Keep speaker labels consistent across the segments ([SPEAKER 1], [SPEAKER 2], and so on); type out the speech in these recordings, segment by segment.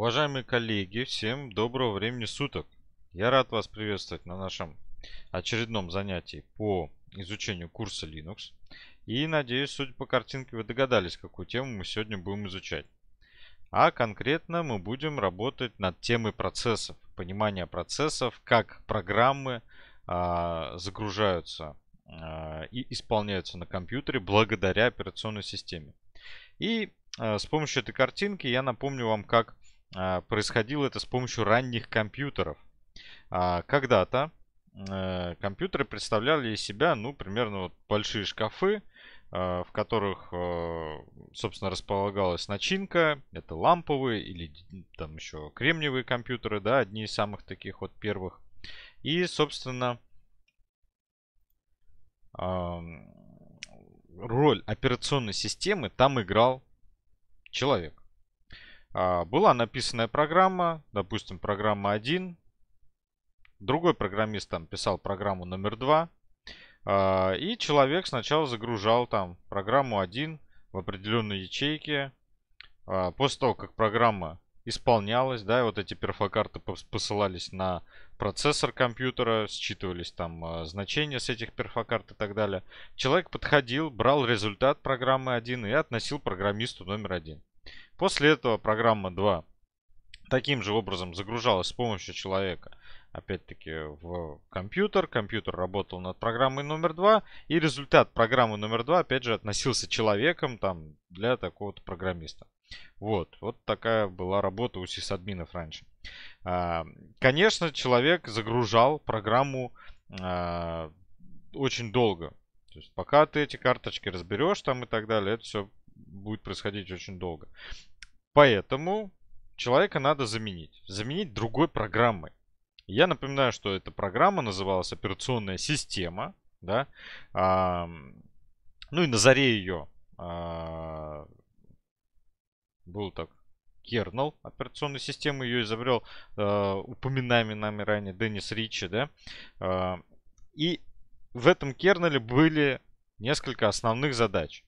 [SPEAKER 1] Уважаемые коллеги, всем доброго времени суток. Я рад вас приветствовать на нашем очередном занятии по изучению курса Linux. И надеюсь, судя по картинке, вы догадались, какую тему мы сегодня будем изучать. А конкретно мы будем работать над темой процессов, понимания процессов, как программы а, загружаются а, и исполняются на компьютере благодаря операционной системе. И а, с помощью этой картинки я напомню вам, как а, происходило это с помощью ранних компьютеров. А, когда-то э, компьютеры представляли из себя, ну, примерно вот большие шкафы, а, в которых, э, собственно, располагалась начинка. Это ламповые или там еще кремниевые компьютеры, да, одни из самых таких вот первых. И, собственно, роль операционной системы там играл человек. А, была написанная программа, допустим, программа 1, другой программист там писал программу номер 2, а, и человек сначала загружал там программу 1 в определенной ячейке. А, после того, как программа исполнялась, да, и вот эти перфокарты посылались на процессор компьютера, считывались там значения с этих перфокарт и так далее. Человек подходил, брал результат программы 1 и относил программисту номер 1. После этого программа 2 таким же образом загружалась с помощью человека. Опять-таки в компьютер. Компьютер работал над программой номер 2. И результат программы номер 2, опять же, относился человеком там, для такого программиста. Вот, вот такая была работа у сисадминов раньше. А, конечно, человек загружал программу а, очень долго. То есть пока ты эти карточки разберешь там и так далее, это все будет происходить очень долго. Поэтому человека надо заменить. Заменить другой программой. Я напоминаю, что эта программа называлась операционная система. Да? А, ну и на заре ее а, был так kernel операционной системы. Ее изобрел а, упоминаемый нами ранее Деннис Ричи. Да? А, и в этом кернеле были несколько основных задач.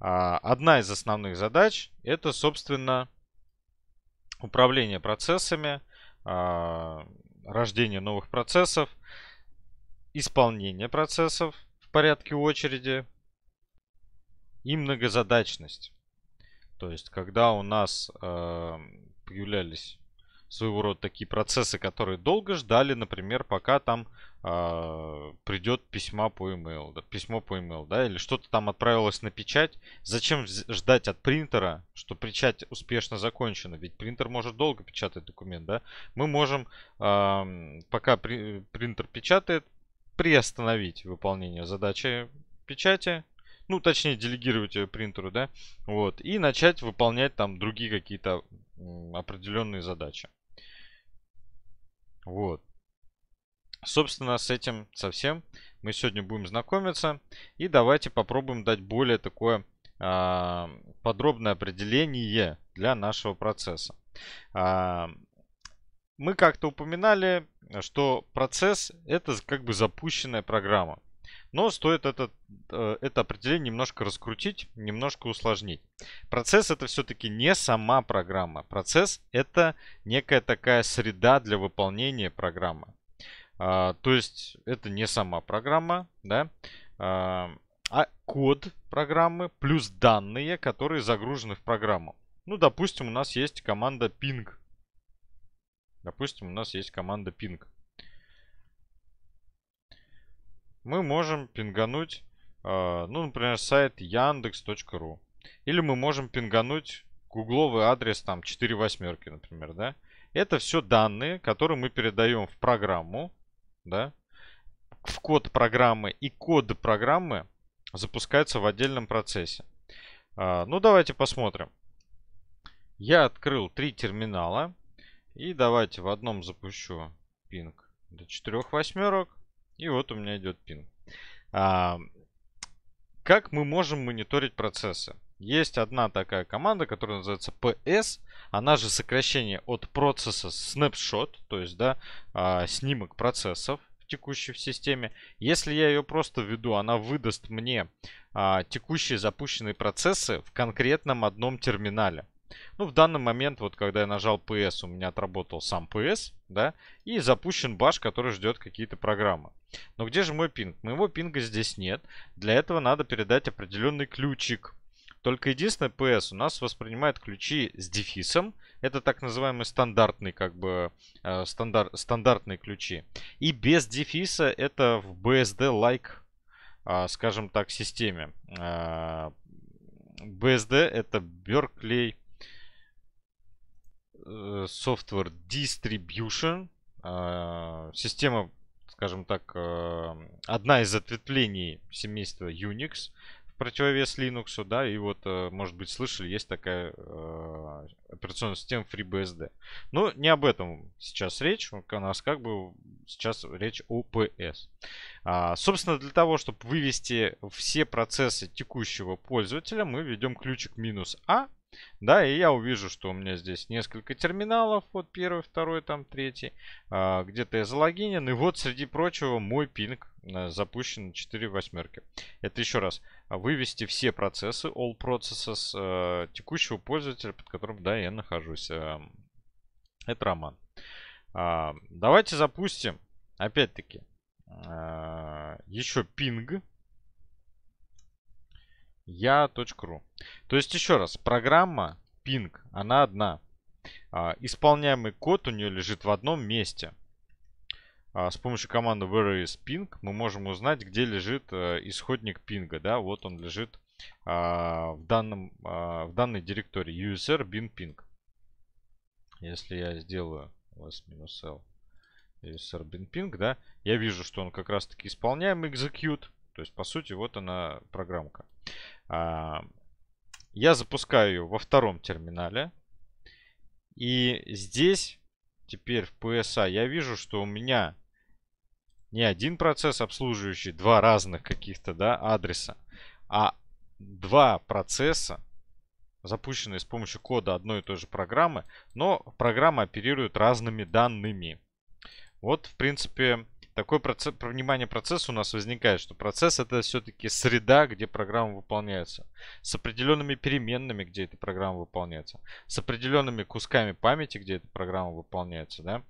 [SPEAKER 1] А, одна из основных задач это, собственно, управление процессами, а, рождение новых процессов, исполнение процессов в порядке очереди и многозадачность. То есть, когда у нас а, появлялись своего рода такие процессы, которые долго ждали, например, пока там э, а, придет письмо по email, да, письмо по email, да, или что-то там отправилось на печать. Зачем ждать от принтера, что печать успешно закончена? Ведь принтер может долго печатать документ, да. Мы можем, э, пока при, принтер печатает, приостановить выполнение задачи печати, ну, точнее, делегировать ее принтеру, да, вот, и начать выполнять там другие какие-то определенные задачи. Вот. Собственно, с этим совсем мы сегодня будем знакомиться. И давайте попробуем дать более такое э, подробное определение для нашего процесса. Э, мы как-то упоминали, что процесс это как бы запущенная программа. Но стоит это, э, это определение немножко раскрутить, немножко усложнить. Процесс это все-таки не сама программа. Процесс это некая такая среда для выполнения программы. А, то есть это не сама программа, да, а, а код программы плюс данные, которые загружены в программу. Ну, допустим, у нас есть команда ping. Допустим, у нас есть команда ping мы можем пингануть, а, ну, например, сайт Яндекс.ру, Или мы можем пингануть гугловый адрес там 4 восьмерки, например, да. Это все данные, которые мы передаем в программу, да, в код программы. И код программы запускается в отдельном процессе. А, ну, давайте посмотрим. Я открыл три терминала. И давайте в одном запущу пинг до 4 восьмерок. И вот у меня идет пинг. А, как мы можем мониторить процессы? Есть одна такая команда, которая называется PS. Она же сокращение от процесса snapshot, то есть да, а, снимок процессов текущей в системе. Если я ее просто введу, она выдаст мне а, текущие запущенные процессы в конкретном одном терминале. Ну, в данный момент, вот когда я нажал PS, у меня отработал сам PS, да, и запущен баш, который ждет какие-то программы. Но где же мой пинг? Моего пинга здесь нет. Для этого надо передать определенный ключик. Только единственное, PS у нас воспринимает ключи с дефисом. Это так называемые стандартные, как бы, э, стандар, стандартные ключи. И без дефиса это в BSD-like, э, а, скажем так, системе. Э, а, BSD это Berkeley Э, software Distribution. А, система, скажем так, э, одна из ответвлений семейства Unix в противовес Linux, да, и вот, э, может быть, слышали, есть такая операционная система FreeBSD. Но не об этом сейчас речь, у нас как бы сейчас речь о PS. А, собственно, для того, чтобы вывести все процессы текущего пользователя, мы ведем ключик минус А да, и я увижу, что у меня здесь несколько терминалов. Вот первый, второй, там третий. А, где-то я залогинен. И вот, среди прочего, мой пинг э, запущен 4 восьмерки. Это еще раз. А, вывести все процессы, all processes э, текущего пользователя, под которым, да, я нахожусь. А, это Роман. давайте запустим, опять-таки, еще пинг я.ру. То есть еще раз, программа ping, она одна. А, исполняемый код у нее лежит в одном месте. А, с помощью команды where is ping мы можем узнать, где лежит э, исходник пинга. Да? Вот он лежит а, в, данном, в данной директории user bin ping. Если я сделаю s-l user bin ping, да, я вижу, что он как раз таки исполняем execute. То есть, по сути, вот она программка. А, я запускаю ее во втором терминале. И здесь теперь в PSA я вижу, что у меня не один процесс, обслуживающий два разных каких-то да, адреса, а два процесса, запущенные с помощью кода одной и той же программы, но программа оперирует разными данными. Вот, в принципе, такое процесс, понимание процесса у нас возникает, что процесс это все-таки среда, где программа выполняется, с определенными переменными, где эта программа выполняется, с определенными кусками памяти, где эта программа выполняется, да,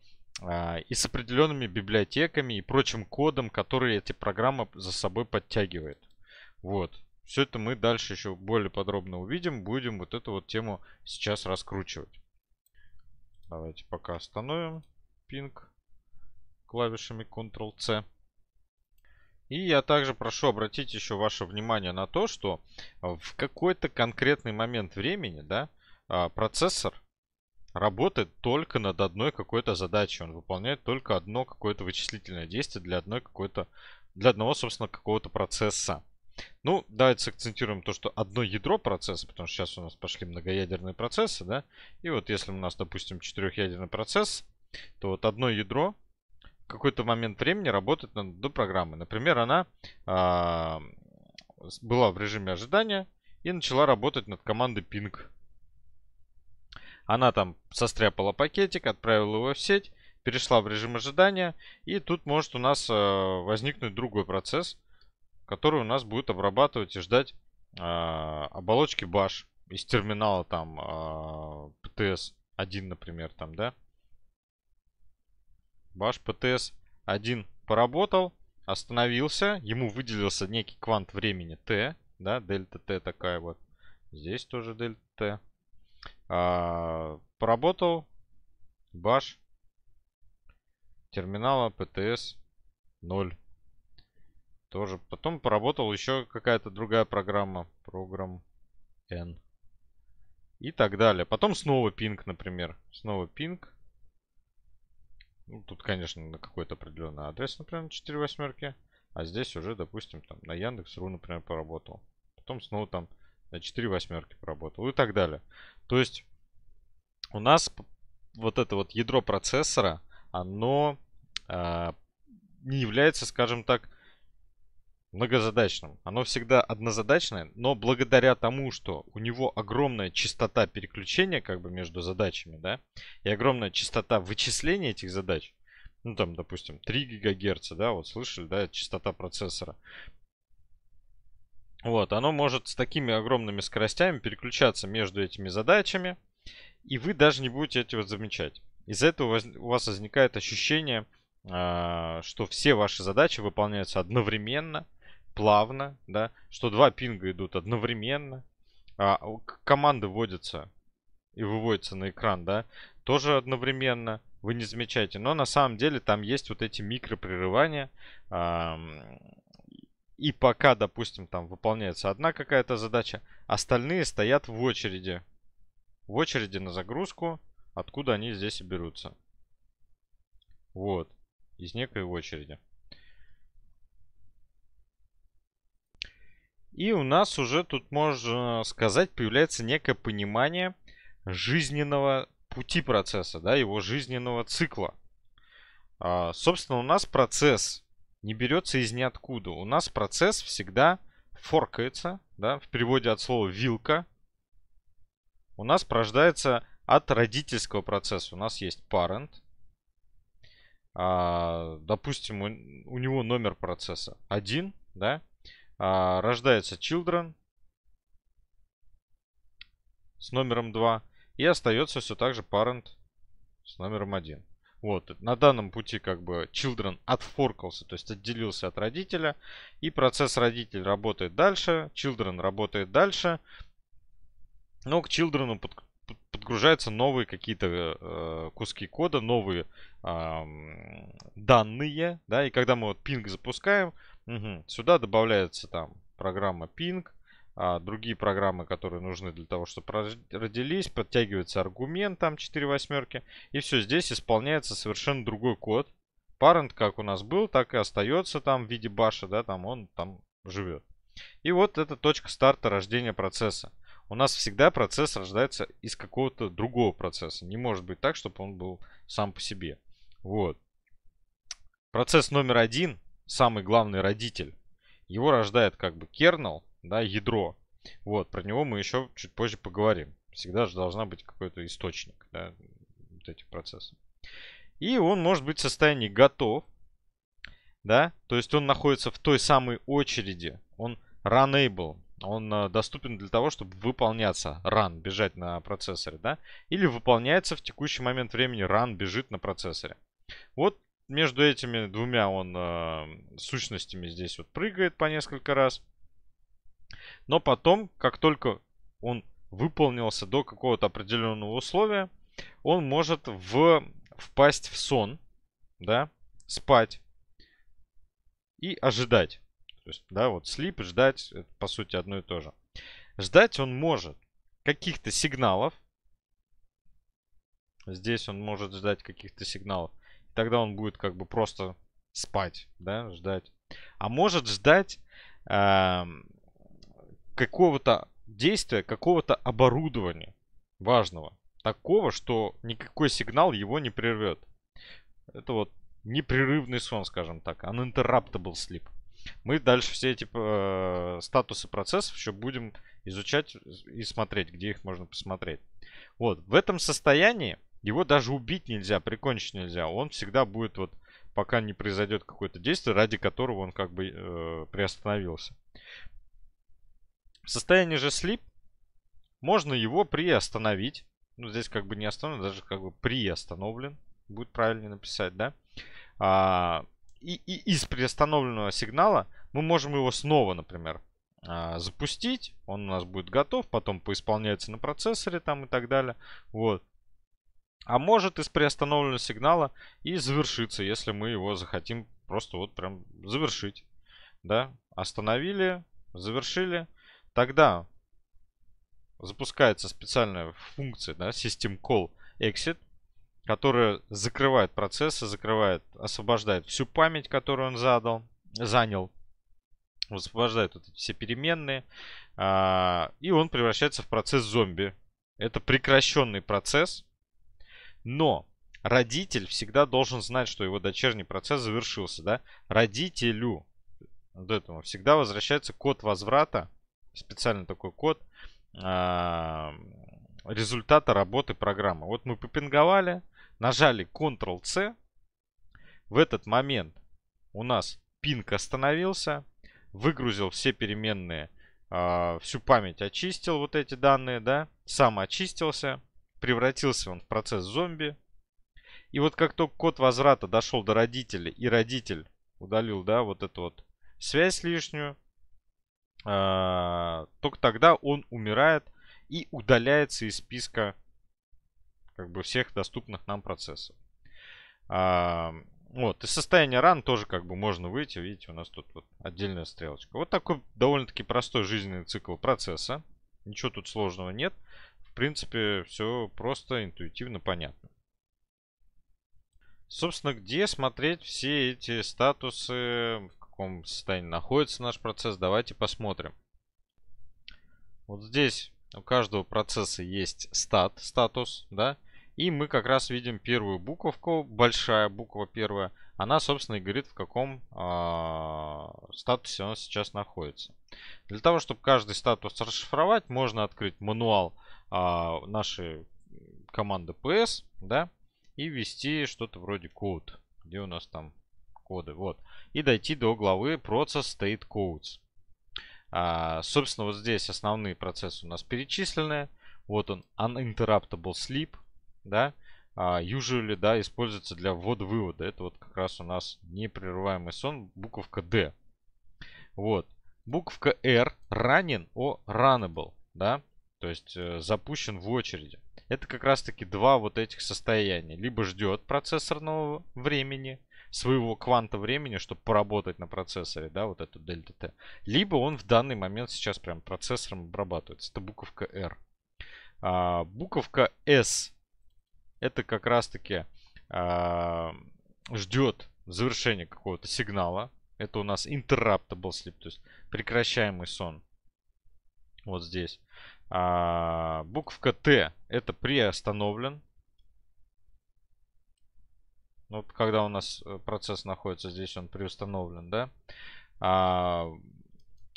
[SPEAKER 1] а, и с определенными библиотеками и прочим кодом, который эти программы за собой подтягивает. Вот. Все это мы дальше еще более подробно увидим. Будем вот эту вот тему сейчас раскручивать. Давайте пока остановим пинг клавишами Ctrl-C. И я также прошу обратить еще ваше внимание на то, что в какой-то конкретный момент времени да, а, процессор работает только над одной какой-то задачей. Он выполняет только одно какое-то вычислительное действие для одной какой-то для одного, собственно, какого-то процесса. Ну, давайте акцентируем то, что одно ядро процесса, потому что сейчас у нас пошли многоядерные процессы, да, и вот если у нас, допустим, четырехъядерный процесс, то вот одно ядро какой-то момент времени работать над до программы. Например, она э, была в режиме ожидания и начала работать над командой ping. Она там состряпала пакетик, отправила его в сеть, перешла в режим ожидания. И тут может у нас э, возникнуть другой процесс, который у нас будет обрабатывать и ждать э, оболочки баш из терминала там э, PTS 1, например, там, да. Ваш ПТС-1 поработал, остановился, ему выделился некий квант времени Т, да, дельта Т такая вот. Здесь тоже дельта Т. А, поработал баш терминала ПТС 0. Тоже. Потом поработал еще какая-то другая программа. Программ N. И так далее. Потом снова пинг, например. Снова пинг. Ну, тут, конечно, на какой-то определенный адрес, например, на 4 восьмерки. А здесь уже, допустим, там на Яндекс.ру, например, поработал. Потом снова там на 4 восьмерки поработал и так далее. То есть у нас вот это вот ядро процессора, оно э, не является, скажем так, многозадачным. Оно всегда однозадачное, но благодаря тому, что у него огромная частота переключения как бы между задачами, да, и огромная частота вычисления этих задач, ну там, допустим, 3 ГГц, да, вот слышали, да, частота процессора. Вот, оно может с такими огромными скоростями переключаться между этими задачами, и вы даже не будете этого замечать. Из-за этого у вас возникает ощущение, а, что все ваши задачи выполняются одновременно – плавно, да, что два пинга идут одновременно, а, команды вводятся и выводятся на экран, да, тоже одновременно, вы не замечаете, но на самом деле там есть вот эти микропрерывания, а, и пока, допустим, там выполняется одна какая-то задача, остальные стоят в очереди. В очереди на загрузку, откуда они здесь и берутся. Вот. Из некой очереди. И у нас уже тут, можно сказать, появляется некое понимание жизненного пути процесса, да, его жизненного цикла. А, собственно, у нас процесс не берется из ниоткуда. У нас процесс всегда форкается, да, в переводе от слова вилка. У нас порождается от родительского процесса. У нас есть parent. А, допустим, у, у него номер процесса 1, да, а, рождается children с номером 2. И остается все так же parent с номером 1. Вот, на данном пути как бы children отфоркался, то есть отделился от родителя. И процесс родитель работает дальше, children работает дальше. Но к children подгружаются новые какие-то э, куски кода, новые э, данные, да, и когда мы вот пинг запускаем, Угу. Сюда добавляется там программа Ping, а другие программы, которые нужны для того, чтобы родились, подтягивается аргумент там 4 восьмерки, и все, здесь исполняется совершенно другой код. Parent как у нас был, так и остается там в виде баша, да, там он там живет. И вот это точка старта рождения процесса. У нас всегда процесс рождается из какого-то другого процесса. Не может быть так, чтобы он был сам по себе. Вот. Процесс номер один самый главный родитель. Его рождает как бы кернел, да, ядро. Вот, про него мы еще чуть позже поговорим. Всегда же должна быть какой-то источник, да, вот этих процессов. И он может быть в состоянии готов, да, то есть он находится в той самой очереди, он runable, он э, доступен для того, чтобы выполняться run, бежать на процессоре, да, или выполняется в текущий момент времени run, бежит на процессоре. Вот между этими двумя он э, сущностями здесь вот прыгает по несколько раз. Но потом, как только он выполнился до какого-то определенного условия, он может в, впасть в сон, да, спать и ожидать. То есть, да, вот слип, ждать, это, по сути, одно и то же. Ждать он может каких-то сигналов. Здесь он может ждать каких-то сигналов тогда он будет как бы просто спать, да, ждать. А может ждать э, какого-то действия, какого-то оборудования важного. Такого, что никакой сигнал его не прервет. Это вот непрерывный сон, скажем так. Uninterruptible sleep. Мы дальше все эти э, статусы процессов еще будем изучать и смотреть, где их можно посмотреть. Вот, в этом состоянии его даже убить нельзя, прикончить нельзя. Он всегда будет вот, пока не произойдет какое-то действие, ради которого он как бы э, приостановился. В состоянии же слип можно его приостановить. Ну, здесь как бы не остановлен, даже как бы приостановлен. Будет правильнее написать, да? А, и, и из приостановленного сигнала мы можем его снова, например, а, запустить, он у нас будет готов, потом поисполняется на процессоре там и так далее. Вот. А может из приостановленного сигнала и завершиться, если мы его захотим просто вот прям завершить. Да, остановили, завершили. Тогда запускается специальная функция, да, System Call Exit, которая закрывает процессы, закрывает, освобождает всю память, которую он задал, занял, освобождает вот эти все переменные, а, и он превращается в процесс зомби. Это прекращенный процесс, но родитель всегда должен знать, что его дочерний процесс завершился, да? Родителю вот этому всегда возвращается код возврата, специально такой код а, результата работы программы. Вот мы попинговали, нажали Ctrl-C, в этот момент у нас пинг остановился, выгрузил все переменные, а, всю память очистил вот эти данные, да, сам очистился, превратился он в процесс зомби. И вот как только код возврата дошел до родителя, и родитель удалил, да, вот эту вот связь лишнюю, а, только тогда он умирает и удаляется из списка как бы всех доступных нам процессов. А, вот, из состояния ран тоже как бы можно выйти. Видите, у нас тут вот отдельная стрелочка. Вот такой довольно-таки простой жизненный цикл процесса. Ничего тут сложного нет принципе, все просто, интуитивно, понятно. Собственно, где смотреть все эти статусы, в каком состоянии находится наш процесс, давайте посмотрим. Вот здесь у каждого процесса есть стат, статус, да, и мы как раз видим первую буковку, большая буква первая, она, собственно, и говорит, в каком э, статусе он сейчас находится. Для того, чтобы каждый статус расшифровать, можно открыть мануал а, наши команды PS, да, и ввести что-то вроде код, где у нас там коды, вот, и дойти до главы Process State Codes. А, собственно, вот здесь основные процессы у нас перечислены. Вот он, uninterruptible sleep, да, а, usually, да, используется для ввод-вывода. Это вот как раз у нас непрерываемый сон, буковка D. Вот. Буковка R running, о runnable, да. То есть э, запущен в очереди. Это как раз таки два вот этих состояния. Либо ждет процессорного времени, своего кванта времени, чтобы поработать на процессоре, да, вот эту дельта Т. Либо он в данный момент сейчас прям процессором обрабатывается. Это буковка R. А, буковка S это как раз таки а, ждет завершения какого-то сигнала. Это у нас interruptable sleep, то есть прекращаемый сон. Вот здесь. А, буковка Т это приостановлен. Ну, вот когда у нас э, процесс находится здесь, он приустановлен, да? А,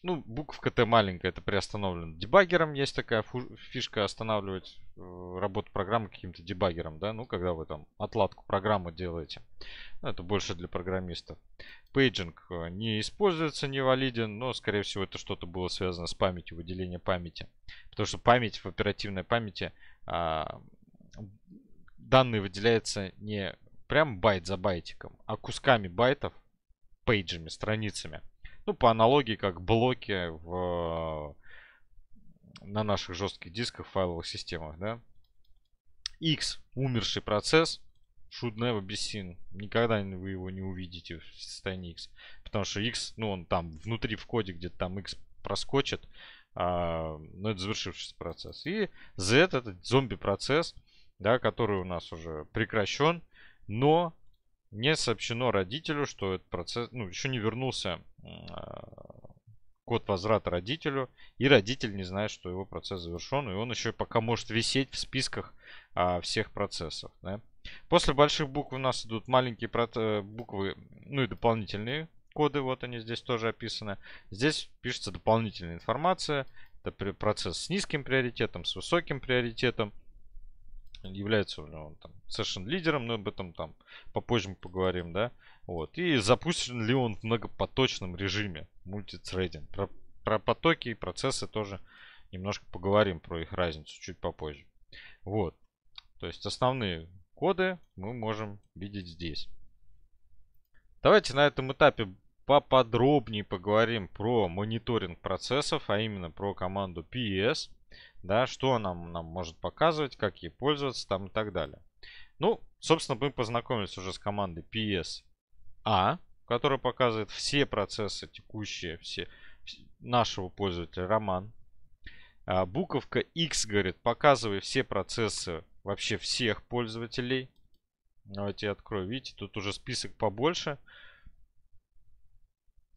[SPEAKER 1] ну, буковка Т маленькая, это приостановлен. Дебаггером есть такая фишка останавливать Э, работу программы каким-то дебаггером, да, ну, когда вы там отладку программы делаете. Ну, это больше для программистов. Пейджинг э, не используется, не валиден, но, скорее всего, это что-то было связано с памятью, выделение памяти. Потому что память в оперативной памяти, а, данные выделяются не прям байт за байтиком, а кусками байтов, пейджами, страницами. Ну, по аналогии, как блоки в на наших жестких дисках, файловых системах, да. X, умерший процесс, should never be seen. Никогда вы его не увидите в состоянии X. Потому что X, ну он там внутри в коде где-то там X проскочит, а, но это завершившийся процесс. И Z это зомби-процесс, да, который у нас уже прекращен, но не сообщено родителю, что этот процесс, ну, еще не вернулся а, код возврата родителю, и родитель не знает, что его процесс завершен, и он еще пока может висеть в списках а, всех процессов. Да? После больших букв у нас идут маленькие э, буквы, ну и дополнительные коды, вот они здесь тоже описаны. Здесь пишется дополнительная информация, это процесс с низким приоритетом, с высоким приоритетом, конечно, является он там session лидером, но об этом там попозже мы поговорим, да. Вот. И запущен ли он в многопоточном режиме мультитрейдинг. Про, про потоки и процессы тоже немножко поговорим про их разницу чуть попозже. Вот. То есть основные коды мы можем видеть здесь. Давайте на этом этапе поподробнее поговорим про мониторинг процессов, а именно про команду PS. E да, что она нам может показывать, как ей пользоваться там и так далее. Ну, собственно, мы познакомились уже с командой PSA, которая показывает все процессы текущие, все нашего пользователя Роман. А, буковка X говорит, показывай все процессы вообще всех пользователей. Давайте я открою. Видите, тут уже список побольше.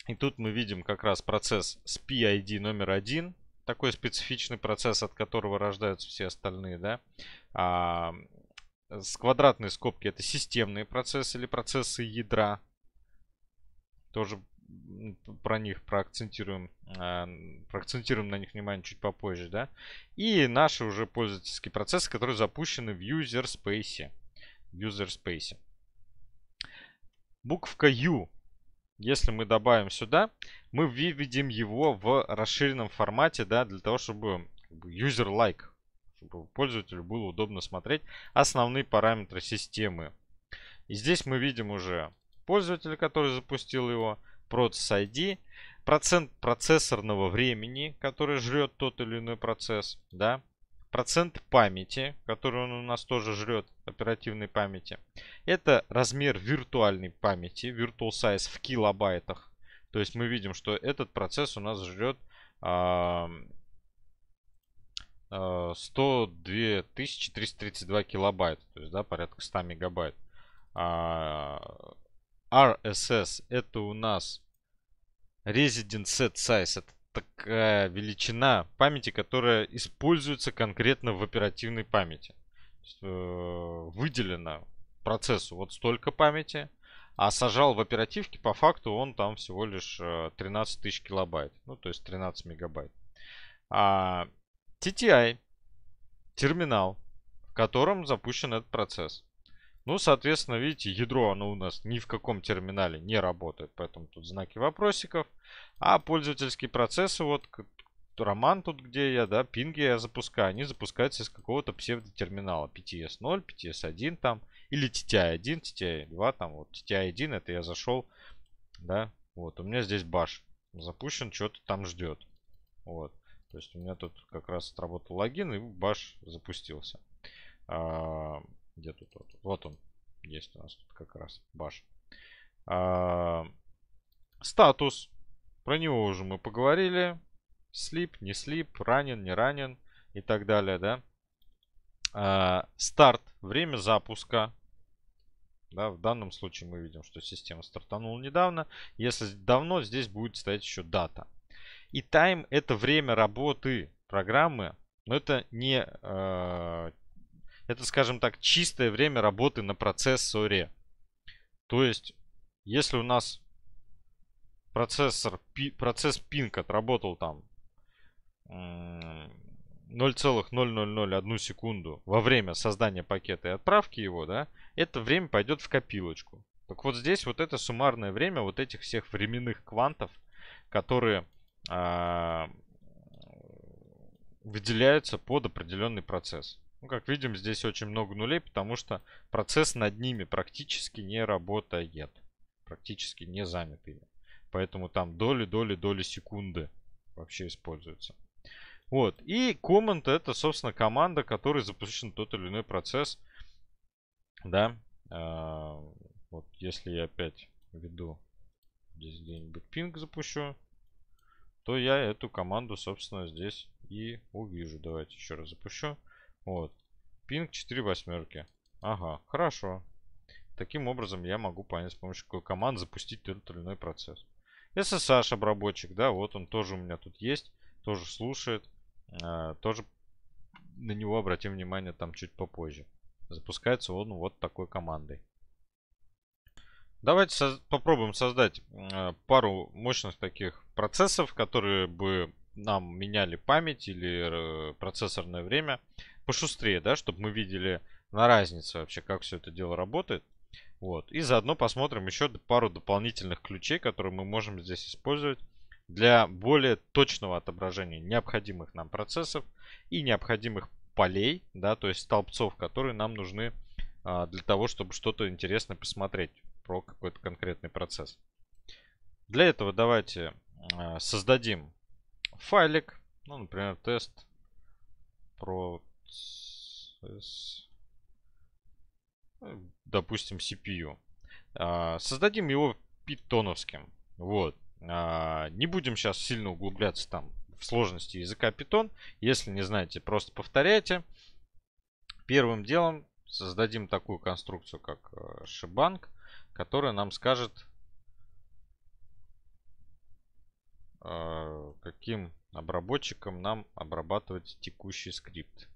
[SPEAKER 1] И тут мы видим как раз процесс с PID номер один такой специфичный процесс, от которого рождаются все остальные, да. А, с квадратной скобки это системные процессы или процессы ядра. Тоже про них проакцентируем, э, проакцентируем на них внимание чуть попозже, да. И наши уже пользовательские процессы, которые запущены в user space. User space. Буковка U если мы добавим сюда, мы выведем его в расширенном формате, да, для того, чтобы user-like, чтобы пользователю было удобно смотреть основные параметры системы. И здесь мы видим уже пользователя, который запустил его, процесс ID, процент процессорного времени, который жрет тот или иной процесс, да, процент памяти, который он у нас тоже жрет, оперативной памяти. Это размер виртуальной памяти, virtual size в килобайтах. То есть мы видим, что этот процесс у нас жрет а, 102 332 килобайта, то есть да, порядка 100 мегабайт. А, RSS это у нас Resident Set Size, это такая величина памяти, которая используется конкретно в оперативной памяти. Есть, э, выделено процессу вот столько памяти, а сажал в оперативке, по факту он там всего лишь 13 э, тысяч килобайт. Ну, то есть 13 мегабайт. А TTI терминал, в котором запущен этот процесс. Ну, соответственно, видите, ядро оно у нас ни в каком терминале не работает, поэтому тут знаки вопросиков. А пользовательские процессы, вот роман тут где я, да, пинги я запускаю, они запускаются из какого-то псевдотерминала. PTS0, PTS1 там, или TTI1, TTI2 там, вот TTI1 это я зашел, да, вот, у меня здесь баш запущен, что-то там ждет, вот. То есть у меня тут как раз отработал логин и баш запустился. А, где тут? Вот, вот он. Есть у нас тут как раз. Баш. А, статус. Про него уже мы поговорили. Слип, не слип, ранен, не ранен и так далее, да. А, старт. Время запуска. Да, в данном случае мы видим, что система стартанула недавно. Если давно, здесь будет стоять еще дата. И тайм это время работы программы, но это не а, это, скажем так, чистое время работы на процессоре. То есть, если у нас процессор, пи, процесс пинг отработал там 0,0001 секунду во время создания пакета и отправки его, да, это время пойдет в копилочку. Так вот здесь вот это суммарное время вот этих всех временных квантов, которые э, выделяются под определенный процесс. Ну, как видим, здесь очень много нулей, потому что процесс над ними практически не работает. Практически не занят ими. Поэтому там доли, доли, доли секунды вообще используются. Вот. И команда это, собственно, команда, которой запущен тот или иной процесс. Да. А, вот если я опять введу здесь где-нибудь пинг запущу, то я эту команду, собственно, здесь и увижу. Давайте еще раз запущу. Вот. Пинг 4 восьмерки. Ага, хорошо. Таким образом я могу понять, с помощью какой команды запустить тот или иной процесс. SSH обработчик, да, вот он тоже у меня тут есть. Тоже слушает. Э, тоже на него обратим внимание там чуть попозже. Запускается он вот такой командой. Давайте со попробуем создать э, пару мощных таких процессов, которые бы нам меняли память или э, процессорное время пошустрее, да, чтобы мы видели на разнице вообще, как все это дело работает. Вот. И заодно посмотрим еще пару дополнительных ключей, которые мы можем здесь использовать для более точного отображения необходимых нам процессов и необходимых полей, да, то есть столбцов, которые нам нужны а, для того, чтобы что-то интересное посмотреть про какой-то конкретный процесс. Для этого давайте а, создадим файлик, ну, например, тест про с, ну, допустим, CPU. А, создадим его питоновским. Вот. А, не будем сейчас сильно углубляться там в сложности языка Python. Если не знаете, просто повторяйте. Первым делом создадим такую конструкцию, как э, шибанг, которая нам скажет, э, каким обработчиком нам обрабатывать текущий скрипт.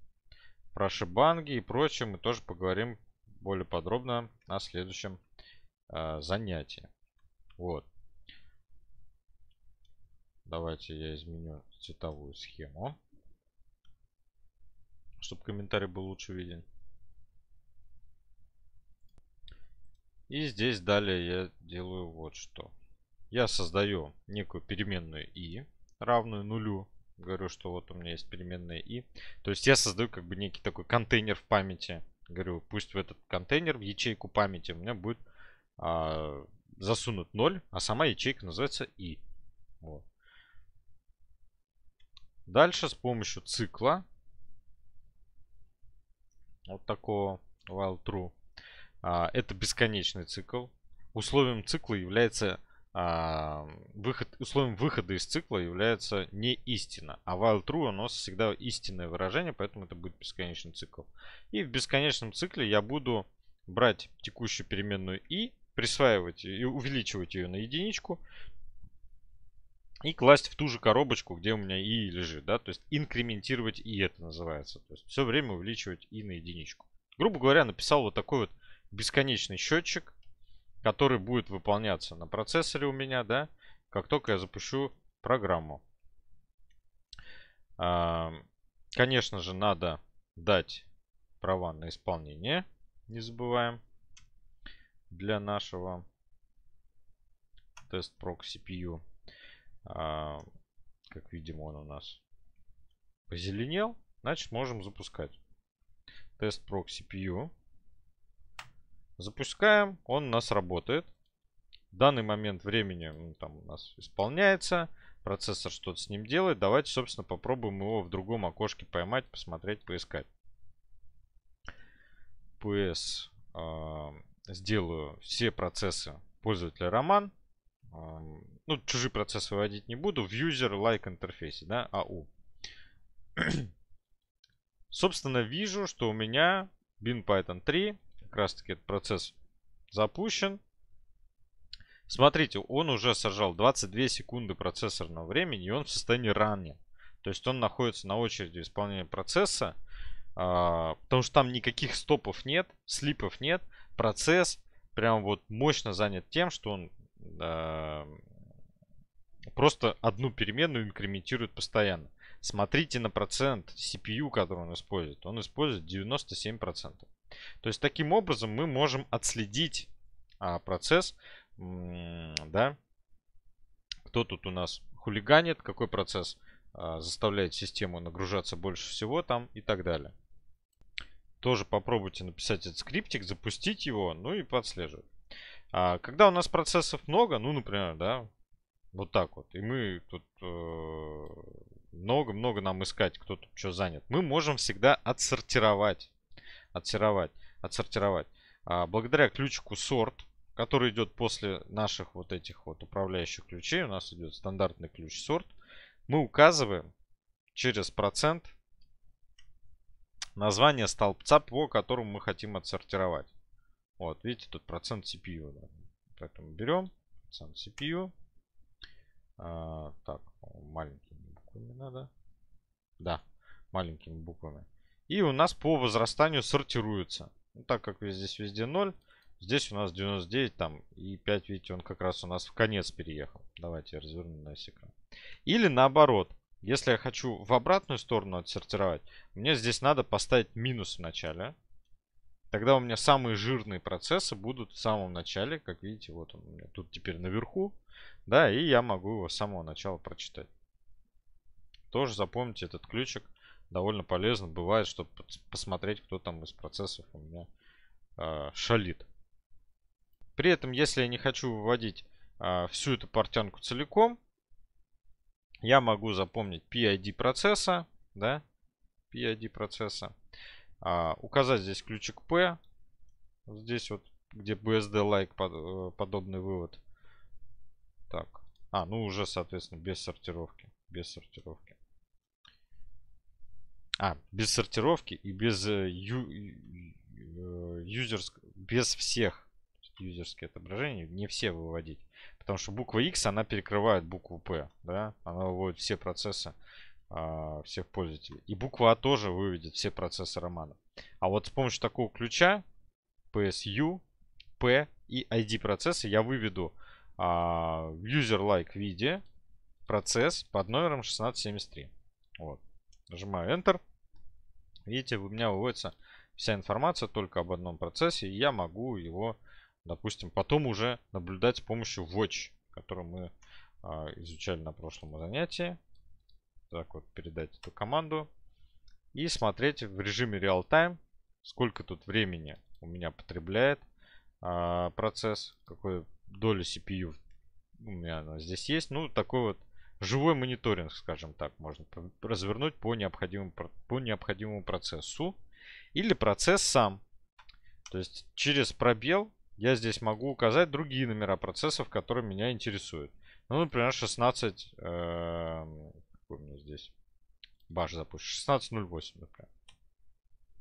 [SPEAKER 1] Про шибанги и прочее мы тоже поговорим более подробно на следующем э, занятии. Вот. Давайте я изменю цветовую схему, чтобы комментарий был лучше виден. И здесь далее я делаю вот что. Я создаю некую переменную i, равную нулю говорю, что вот у меня есть переменная и. То есть я создаю как бы некий такой контейнер в памяти. Говорю, пусть в этот контейнер, в ячейку памяти у меня будет а, засунут 0, а сама ячейка называется и. Вот. Дальше с помощью цикла вот такого while true. А, это бесконечный цикл. Условием цикла является а, выход, условием выхода из цикла является не истина. А while true у нас всегда истинное выражение, поэтому это будет бесконечный цикл. И в бесконечном цикле я буду брать текущую переменную i, присваивать и увеличивать ее на единичку и класть в ту же коробочку, где у меня i лежит. Да? То есть инкрементировать i это называется. То есть все время увеличивать i на единичку. Грубо говоря, написал вот такой вот бесконечный счетчик, который будет выполняться на процессоре у меня, да, как только я запущу программу. Конечно же, надо дать права на исполнение, не забываем, для нашего тест прок CPU. Как видим, он у нас позеленел, значит можем запускать. Тест прок CPU. Запускаем, он у нас работает. В данный момент времени ну, там у нас исполняется. Процессор что-то с ним делает. Давайте, собственно, попробуем его в другом окошке поймать, посмотреть, поискать. PS а, сделаю все процессы пользователя Роман. А, ну, чужие процессы выводить не буду. В user-like интерфейсе, да, АУ. Собственно, вижу, что у меня bin Python 3 как раз таки этот процесс запущен. Смотрите, он уже сажал 22 секунды процессорного времени, и он в состоянии ранним. То есть он находится на очереди исполнения процесса, а, потому что там никаких стопов нет, слипов нет. Процесс прям вот мощно занят тем, что он а, просто одну переменную инкрементирует постоянно. Смотрите на процент CPU, который он использует. Он использует 97%. То есть таким образом мы можем отследить а, процесс, да, кто тут у нас хулиганит, какой процесс а, заставляет систему нагружаться больше всего там и так далее. Тоже попробуйте написать этот скриптик, запустить его, ну и подслеживать. А, когда у нас процессов много, ну, например, да, вот так вот, и мы тут э, много-много э, много, много нам искать, кто тут что занят, мы можем всегда отсортировать отсортировать. отсортировать. А, благодаря ключику sort, который идет после наших вот этих вот управляющих ключей, у нас идет стандартный ключ sort, мы указываем через процент название столбца, по которому мы хотим отсортировать. Вот, видите, тут процент CPU. Да? Поэтому берем процент CPU. А, так, маленькими буквами надо. Да, маленькими буквами. И у нас по возрастанию сортируется. Ну, так как здесь везде 0, здесь у нас 99 там и 5, видите, он как раз у нас в конец переехал. Давайте я разверну на экран. Или наоборот, если я хочу в обратную сторону отсортировать, мне здесь надо поставить минус в начале. Тогда у меня самые жирные процессы будут в самом начале. Как видите, вот он у меня тут теперь наверху. Да, и я могу его с самого начала прочитать. Тоже запомните этот ключик довольно полезно бывает, чтобы посмотреть, кто там из процессов у меня э, шалит. При этом, если я не хочу выводить э, всю эту портянку целиком, я могу запомнить PID процесса, да, PID процесса, э, указать здесь ключик P, здесь вот, где BSD-like под, э, подобный вывод. Так, а, ну уже, соответственно, без сортировки, без сортировки. А, без сортировки и без э, ю, э, юзерск, без всех юзерские отображения, не все выводить. Потому что буква X, она перекрывает букву P, да, она выводит все процессы э, всех пользователей. И буква A а тоже выведет все процессы романа. А вот с помощью такого ключа PSU, P и ID процесса я выведу э, в user-like виде процесс под номером 1673. Вот. Нажимаю Enter. Видите, у меня выводится вся информация только об одном процессе, и я могу его, допустим, потом уже наблюдать с помощью Watch, который мы а, изучали на прошлом занятии. Так вот, передать эту команду. И смотреть в режиме real-time, сколько тут времени у меня потребляет а, процесс, какую долю CPU у меня она здесь есть. Ну, такой вот живой мониторинг, скажем так, можно развернуть по необходимому, по необходимому процессу или процесс сам. То есть через пробел я здесь могу указать другие номера процессов, которые меня интересуют. Ну, например, 16... Э, эм, какой у меня здесь? Баш запущен. 16.08, например.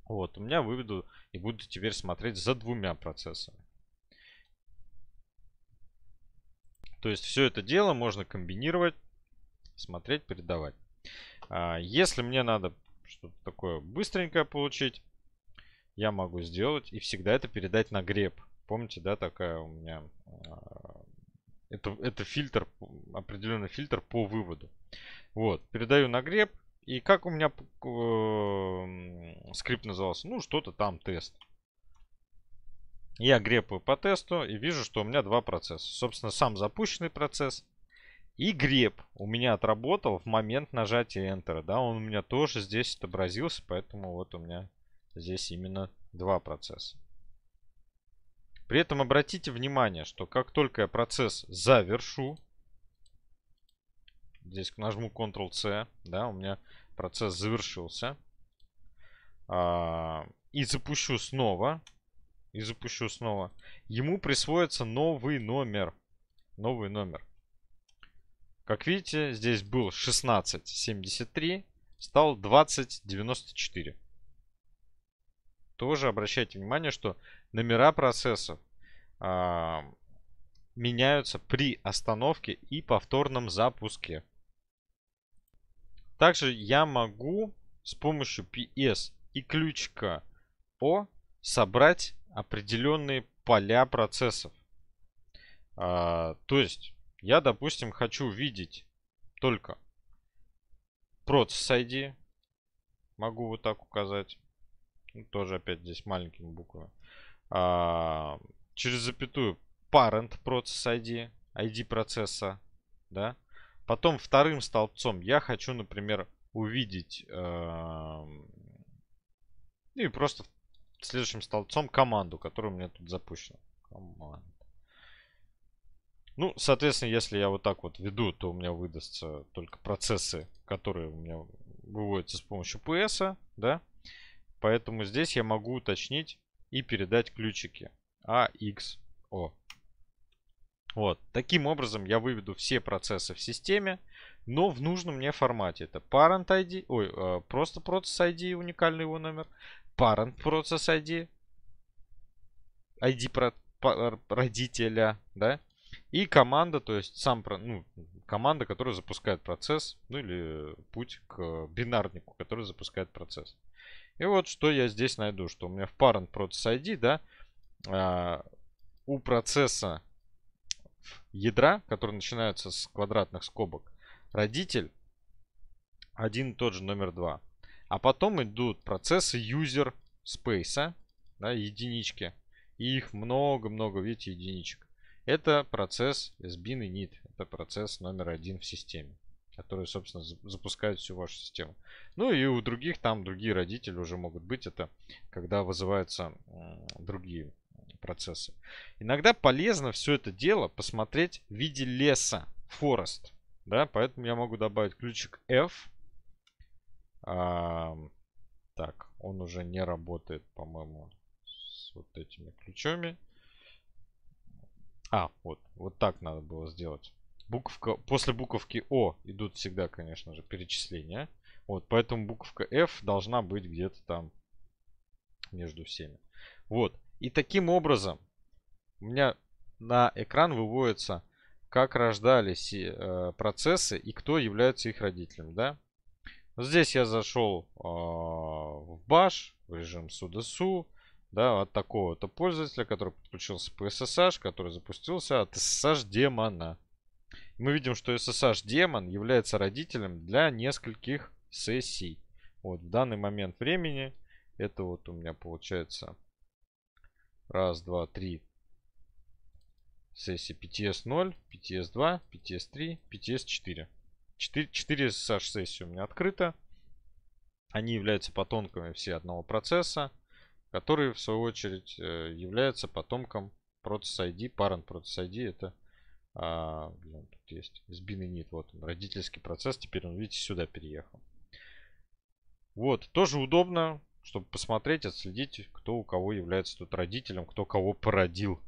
[SPEAKER 1] Вот, у меня выведу и буду теперь смотреть за двумя процессами. То есть все это дело можно комбинировать смотреть, передавать. А, если мне надо что-то такое быстренькое получить, я могу сделать и всегда это передать на греб. Помните, да, такая у меня... А, это, это фильтр, определенный фильтр по выводу. Вот, передаю на греб. И как у меня э, скрипт назывался? Ну, что-то там тест. Я грепаю по тесту и вижу, что у меня два процесса. Собственно, сам запущенный процесс – и греб у меня отработал в момент нажатия Enter. Да, он у меня тоже здесь отобразился, поэтому вот у меня здесь именно два процесса. При этом обратите внимание, что как только я процесс завершу, здесь нажму Ctrl-C, да, у меня процесс завершился. А, и запущу снова. И запущу снова. Ему присвоится новый номер. Новый номер. Как видите, здесь был 16.73, стал 20.94. Тоже обращайте внимание, что номера процессов а, меняются при остановке и повторном запуске. Также я могу с помощью PS и ключика O собрать определенные поля процессов. А, то есть я, допустим, хочу видеть только процесс ID. Могу вот так указать. Ну, тоже опять здесь маленькими буквами. А, через запятую parent процесс ID, ID процесса, да. Потом вторым столбцом я хочу, например, увидеть э, и просто следующим столбцом команду, которая у меня тут запущена. Команда. Ну, соответственно, если я вот так вот веду, то у меня выдастся только процессы, которые у меня выводятся с помощью PS, да. Поэтому здесь я могу уточнить и передать ключики A, X, O. Вот. Таким образом я выведу все процессы в системе, но в нужном мне формате. Это parent ID, ой, э, просто process ID, уникальный его номер, parent process ID, ID родителя, да, и команда, то есть сам, ну, команда, которая запускает процесс, ну или путь к бинарнику, который запускает процесс. И вот что я здесь найду, что у меня в parent process ID, да, а, у процесса ядра, который начинается с квадратных скобок, родитель один и тот же номер два. А потом идут процессы user space, да, единички. И их много-много, видите, единичек. Это процесс SBIN и NIT. Это процесс номер один в системе, который, собственно, запускает всю вашу систему. Ну и у других там другие родители уже могут быть. Это когда вызываются другие процессы. Иногда полезно все это дело посмотреть в виде леса, forest. Да, поэтому я могу добавить ключик F. А, так, он уже не работает, по-моему, с вот этими ключами. А, вот. Вот так надо было сделать. Буковка... После буковки О идут всегда, конечно же, перечисления. Вот, поэтому буковка F должна быть где-то там между всеми. Вот. И таким образом у меня на экран выводится, как рождались э, процессы и кто является их родителем. Да? Здесь я зашел э, в баш, в режим Су да, от такого-то пользователя, который подключился по SSH, который запустился от SSH-демона. Мы видим, что SSH-демон является родителем для нескольких сессий. Вот в данный момент времени это вот у меня получается раз, два, три сессии PTS-0, PTS-2, PTS-3, PTS-4. 4, 4 SSH-сессии у меня открыто. Они являются потонками все одного процесса который в свою очередь э, является потомком процесс ID, parent process ID это а, блин, тут есть сбинынит вот он, родительский процесс, теперь он, видите, сюда переехал. Вот, тоже удобно, чтобы посмотреть, отследить, кто у кого является тут родителем, кто кого породил.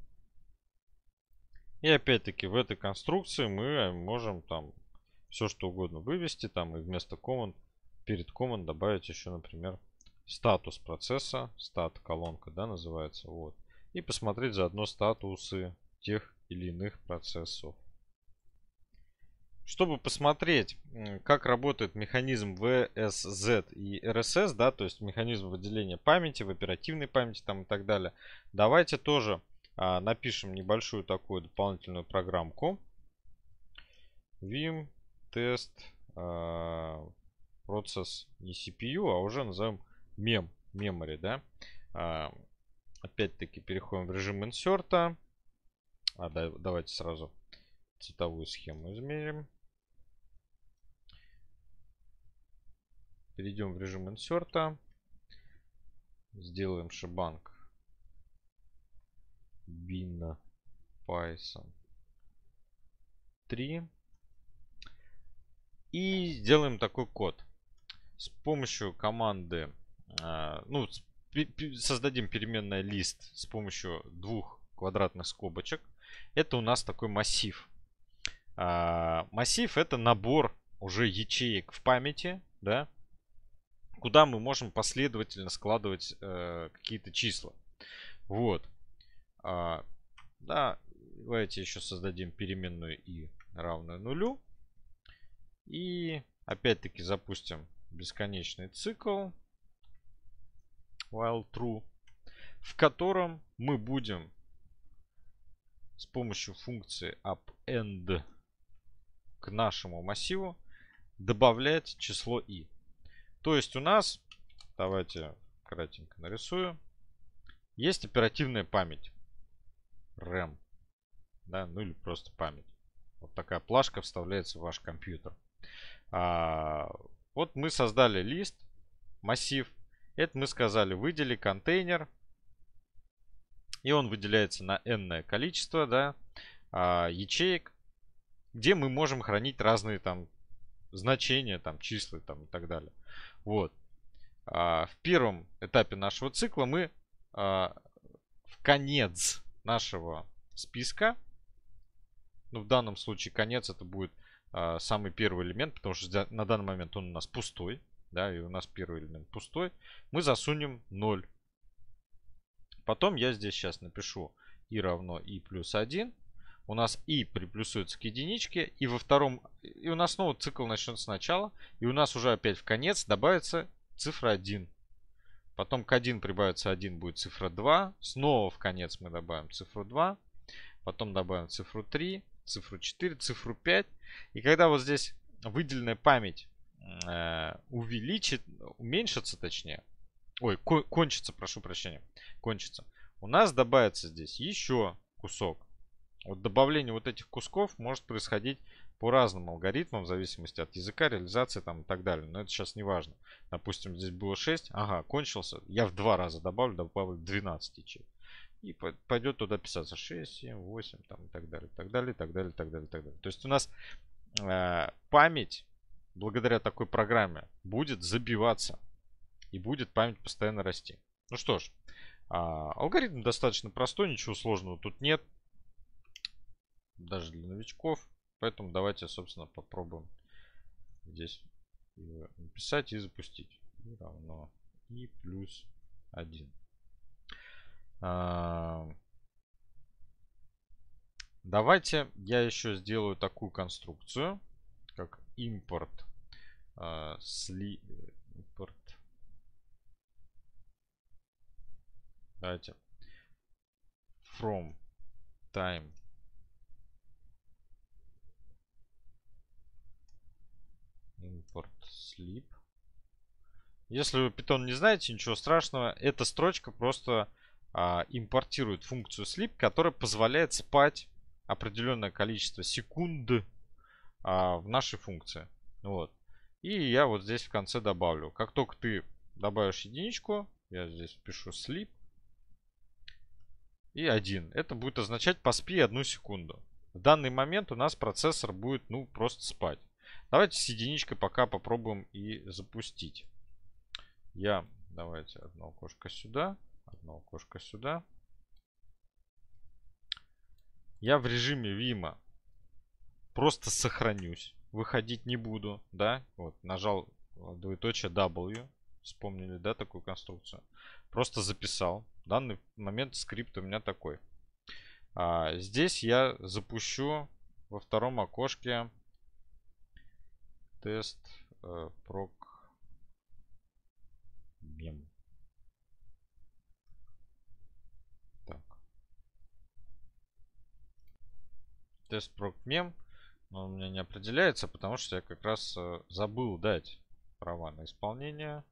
[SPEAKER 1] И опять-таки в этой конструкции мы можем там все что угодно вывести, там и вместо command, перед command добавить еще, например, статус процесса, стат колонка, да, называется, вот. И посмотреть заодно статусы тех или иных процессов. Чтобы посмотреть, как работает механизм VSZ и RSS, да, то есть механизм выделения памяти, в оперативной памяти там и так далее, давайте тоже а, напишем небольшую такую дополнительную программку. Vim test а, процесс не e CPU, а уже назовем мем, memory, да. А, опять-таки переходим в режим инсерта. А, да, давайте сразу цветовую схему измерим. Перейдем в режим инсерта. Сделаем шибанг. Binna Python 3. И сделаем такой код. С помощью команды а, ну, создадим переменная лист с помощью двух квадратных скобочек. Это у нас такой массив. А, массив это набор уже ячеек в памяти, да, куда мы можем последовательно складывать э, какие-то числа. Вот. А, да, давайте еще создадим переменную и равную нулю. И опять-таки запустим бесконечный цикл файл true, в котором мы будем с помощью функции append к нашему массиву добавлять число i. То есть у нас, давайте кратенько нарисую, есть оперативная память. RAM. Да, ну или просто память. Вот такая плашка вставляется в ваш компьютер. А, вот мы создали лист, массив, это мы сказали, выдели контейнер. И он выделяется на n количество, да, а, ячеек, где мы можем хранить разные там значения, там числа там, и так далее. Вот. А, в первом этапе нашего цикла мы а, в конец нашего списка, ну в данном случае конец это будет самый первый элемент, потому что на данный момент он у нас пустой, да, и у нас первый элемент пустой, мы засунем 0. Потом я здесь сейчас напишу и равно и плюс 1. У нас и приплюсуется к единичке, и во втором, и у нас снова цикл начнется сначала, и у нас уже опять в конец добавится цифра 1. Потом к 1 прибавится 1, будет цифра 2. Снова в конец мы добавим цифру 2. Потом добавим цифру 3, цифру 4, цифру 5. И когда вот здесь выделенная память Э, увеличит, уменьшится точнее. Ой, ко- кончится, прошу прощения. Кончится. У нас добавится здесь еще кусок. Вот добавление вот этих кусков может происходить по разным алгоритмам, в зависимости от языка, реализации там и так далее. Но это сейчас не важно. Допустим, здесь было 6. Ага, кончился. Я в два раза добавлю, добавлю 12 ячеек. И пойдет туда писаться 6, 7, 8 там, и так далее, и так далее, и так далее, и так далее, так далее. То есть у нас э, память благодаря такой программе будет забиваться. И будет память постоянно расти. Ну что ж, а, алгоритм достаточно простой, ничего сложного тут нет. Даже для новичков. Поэтому давайте, собственно, попробуем здесь написать и запустить. И ну, равно и плюс 1. А, давайте я еще сделаю такую конструкцию, как импорт э, сли импорт давайте from time import sleep если вы Python не знаете, ничего страшного. Эта строчка просто а, импортирует функцию sleep, которая позволяет спать определенное количество секунд а, в нашей функции. Вот. И я вот здесь в конце добавлю. Как только ты добавишь единичку, я здесь пишу sleep и один Это будет означать поспи одну секунду. В данный момент у нас процессор будет, ну, просто спать. Давайте с единичкой пока попробуем и запустить. Я, давайте, одно окошко сюда, одно окошко сюда. Я в режиме Вима просто сохранюсь. Выходить не буду, да? Вот, нажал э, двоеточие W. Вспомнили, да, такую конструкцию. Просто записал. В данный момент скрипт у меня такой. А, здесь я запущу во втором окошке тест э, прок мем. Так. Тест прок мем. Но у меня не определяется, потому что я как раз э, забыл дать права на исполнение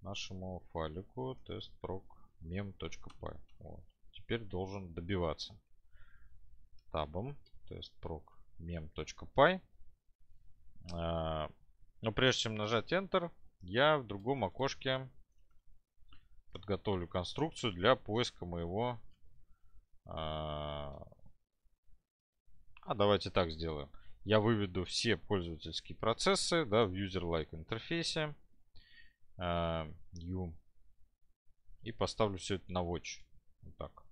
[SPEAKER 1] нашему файлику testproc.mem.py. Вот. Теперь должен добиваться табом testproc.mem.py. А, но прежде чем нажать Enter, я в другом окошке подготовлю конструкцию для поиска моего а, а давайте так сделаем. Я выведу все пользовательские процессы да, в user-like интерфейсе. Uh, И поставлю все это на watch. Вот так.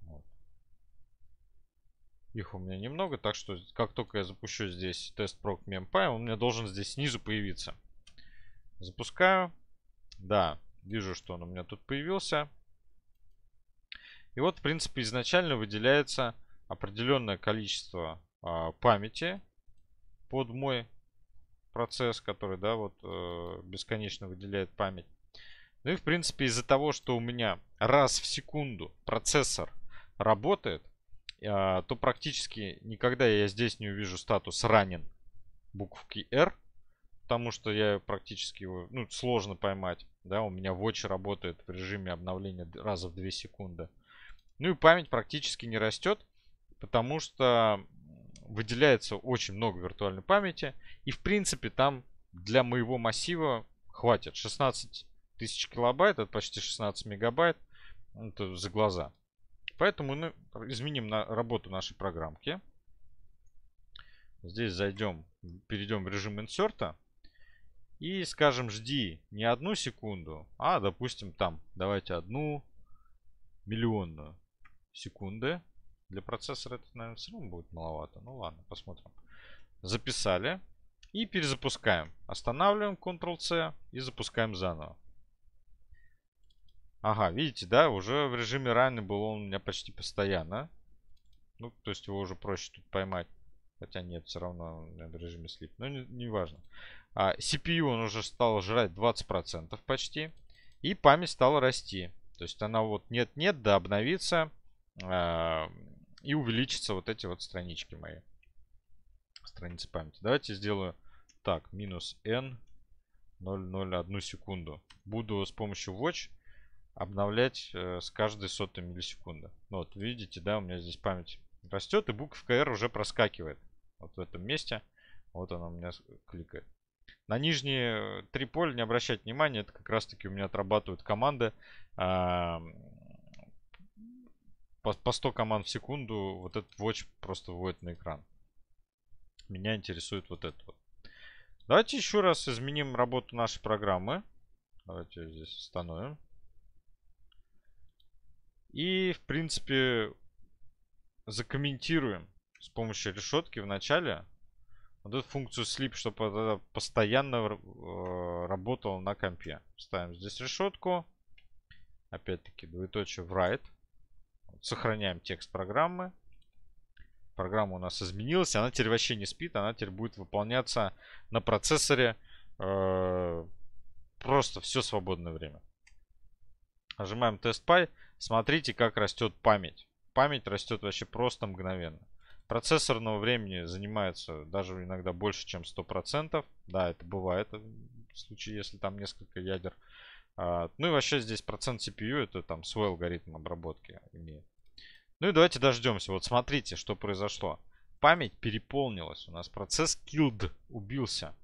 [SPEAKER 1] Вот. Их у меня немного, так что как только я запущу здесь тест прок MemPy, он у меня должен здесь снизу появиться. Запускаю. Да, вижу, что он у меня тут появился. И вот, в принципе, изначально выделяется определенное количество э, памяти под мой процесс, который, да, вот э, бесконечно выделяет память. Ну и, в принципе, из-за того, что у меня раз в секунду процессор работает, э, то практически никогда я здесь не увижу статус «ранен» буковки R, потому что я практически его, ну, сложно поймать. Да, у меня Watch работает в режиме обновления раза в 2 секунды. Ну и память практически не растет, потому что выделяется очень много виртуальной памяти. И в принципе там для моего массива хватит. 16 тысяч килобайт, это почти 16 мегабайт. Ну, это за глаза. Поэтому мы ну, изменим на работу нашей программки. Здесь зайдем, перейдем в режим инсерта. И скажем, жди не одну секунду, а, допустим, там, давайте одну миллионную секунды. Для процессора это, наверное, все равно будет маловато. Ну ладно, посмотрим. Записали. И перезапускаем. Останавливаем Ctrl-C и запускаем заново. Ага, видите, да, уже в режиме раны был он у меня почти постоянно. Ну, то есть его уже проще тут поймать. Хотя нет, все равно он в режиме слип. Но ну, не, не важно. А, CPU он уже стал жрать 20% почти. И память стала расти. То есть она вот нет-нет, да обновится. А, и увеличатся вот эти вот странички мои. Страницы памяти. Давайте сделаю так, минус n 0,01 секунду. Буду с помощью watch обновлять э, с каждой сотой миллисекунды. Ну вот, видите, да, у меня здесь память растет, и буковка R уже проскакивает. Вот в этом месте. Вот она у меня кликает. На нижние э, три поля не обращать внимания, это как раз таки у меня отрабатывают команды, а, по, по 100 команд в секунду вот этот Watch просто выводит на экран. Меня интересует вот это вот. Давайте еще раз изменим работу нашей программы. Давайте ее здесь установим. И, в принципе, закомментируем с помощью решетки в начале вот эту функцию sleep, чтобы она постоянно э, работала на компе. Ставим здесь решетку. Опять-таки двоеточие write. Сохраняем текст программы. Программа у нас изменилась. Она теперь вообще не спит. Она теперь будет выполняться на процессоре э, просто все свободное время. Нажимаем тест пай. Смотрите, как растет память. Память растет вообще просто мгновенно. Процессорного времени занимается даже иногда больше, чем 100%. Да, это бывает в случае, если там несколько ядер а, ну и вообще здесь процент CPU это там свой алгоритм обработки имеет. Ну и давайте дождемся. Вот смотрите, что произошло. Память переполнилась. У нас процесс killed убился.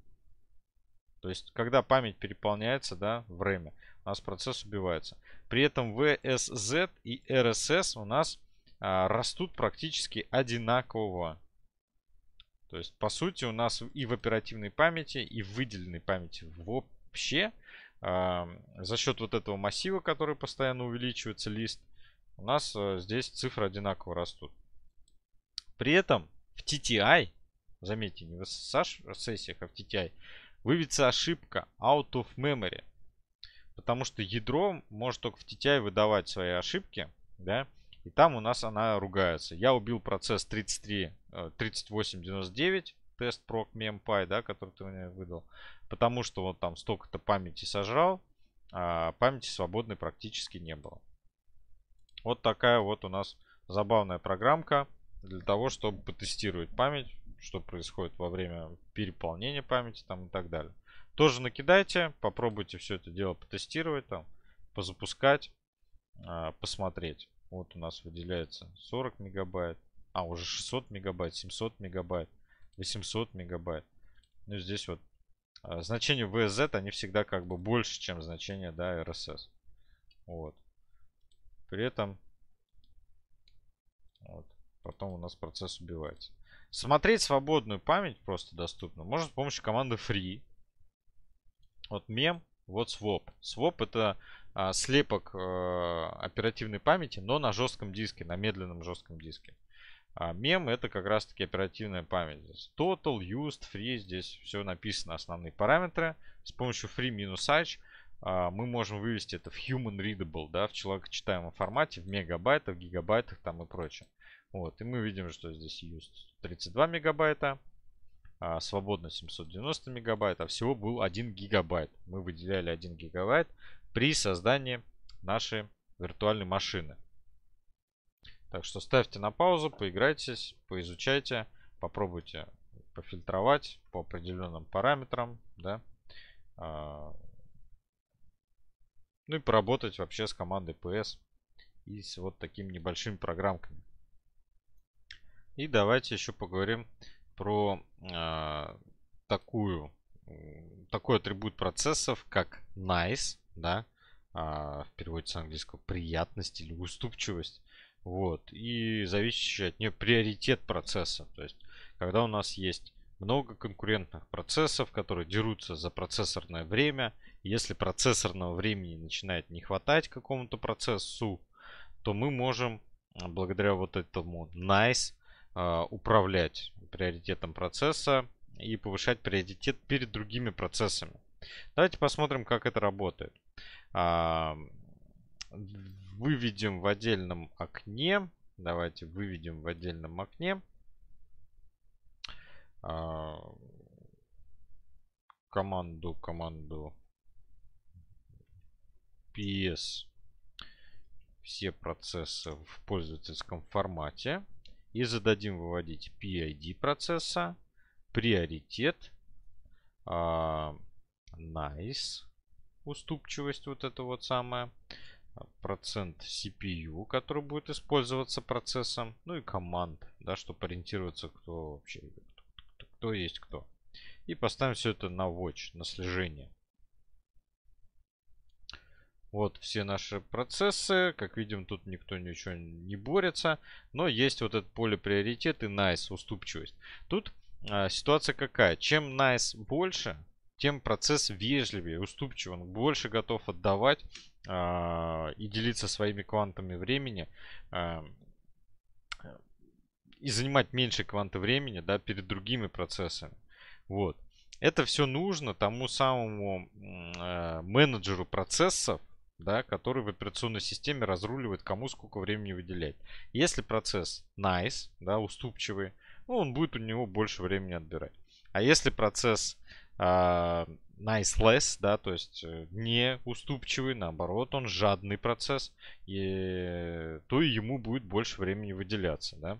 [SPEAKER 1] То есть, когда память переполняется, да, время, у нас процесс убивается. При этом VSZ и RSS у нас а, растут практически одинаково. То есть, по сути, у нас и в оперативной памяти, и в выделенной памяти вообще а, за счет вот этого массива, который постоянно увеличивается, лист, у нас э, здесь цифры одинаково растут. При этом в TTI, заметьте, не в SSH сессиях, а в TTI, выведется ошибка out of memory. Потому что ядро может только в TTI выдавать свои ошибки, да, и там у нас она ругается. Я убил процесс 33, 3899, э, тест proc mempy, да, который ты мне выдал потому что он там столько-то памяти сожрал, а памяти свободной практически не было. Вот такая вот у нас забавная программка для того, чтобы потестировать память, что происходит во время переполнения памяти там и так далее. Тоже накидайте, попробуйте все это дело потестировать, там, позапускать, а, посмотреть. Вот у нас выделяется 40 мегабайт, а уже 600 мегабайт, 700 мегабайт, 800 мегабайт. Ну, здесь вот а, значение VZ, они всегда как бы больше, чем значение да, RSS. Вот. При этом вот, потом у нас процесс убивается. Смотреть свободную память просто доступно можно с помощью команды free. Вот мем, вот swap. Swap это а, слепок э, оперативной памяти, но на жестком диске, на медленном жестком диске. А мем это как раз таки оперативная память. Здесь total, used, free, здесь все написано, основные параметры. С помощью free минус h а, мы можем вывести это в human readable, да, в человекочитаемом формате, в мегабайтах, гигабайтах там и прочее. Вот, и мы видим, что здесь used 32 мегабайта, а свободно 790 мегабайт, а всего был 1 гигабайт. Мы выделяли 1 гигабайт при создании нашей виртуальной машины. Так что ставьте на паузу, поиграйтесь, поизучайте, попробуйте пофильтровать по определенным параметрам, да. А, ну и поработать вообще с командой PS и с вот такими небольшими программками. И давайте еще поговорим про э, такую, такой атрибут процессов, как nice, да, э, в переводе с английского приятность или уступчивость. Вот. И зависящий от нее приоритет процесса. То есть, когда у нас есть много конкурентных процессов, которые дерутся за процессорное время. Если процессорного времени начинает не хватать какому-то процессу, то мы можем а, благодаря вот этому nice а, управлять приоритетом процесса и повышать приоритет перед другими процессами. Давайте посмотрим, как это работает. А, выведем в отдельном окне. Давайте выведем в отдельном окне. А, команду, команду PS все процессы в пользовательском формате и зададим выводить PID процесса, приоритет, а, nice, уступчивость вот это вот самое процент CPU, который будет использоваться процессом, ну и команд, да, чтобы ориентироваться, кто вообще, кто, кто есть кто. И поставим все это на watch, на слежение. Вот все наши процессы. Как видим, тут никто ничего не борется. Но есть вот это поле приоритет и nice, уступчивость. Тут а, ситуация какая? Чем nice больше, тем процесс вежливее, уступчивый, он больше готов отдавать э, и делиться своими квантами времени э, и занимать меньше кванта времени да, перед другими процессами. Вот. Это все нужно тому самому э, менеджеру процессов, да, который в операционной системе разруливает, кому сколько времени выделять. Если процесс nice, да, уступчивый, ну, он будет у него больше времени отбирать. А если процесс а, nice less, да, то есть э, не уступчивый, наоборот, он жадный процесс, и то и ему будет больше времени выделяться, да.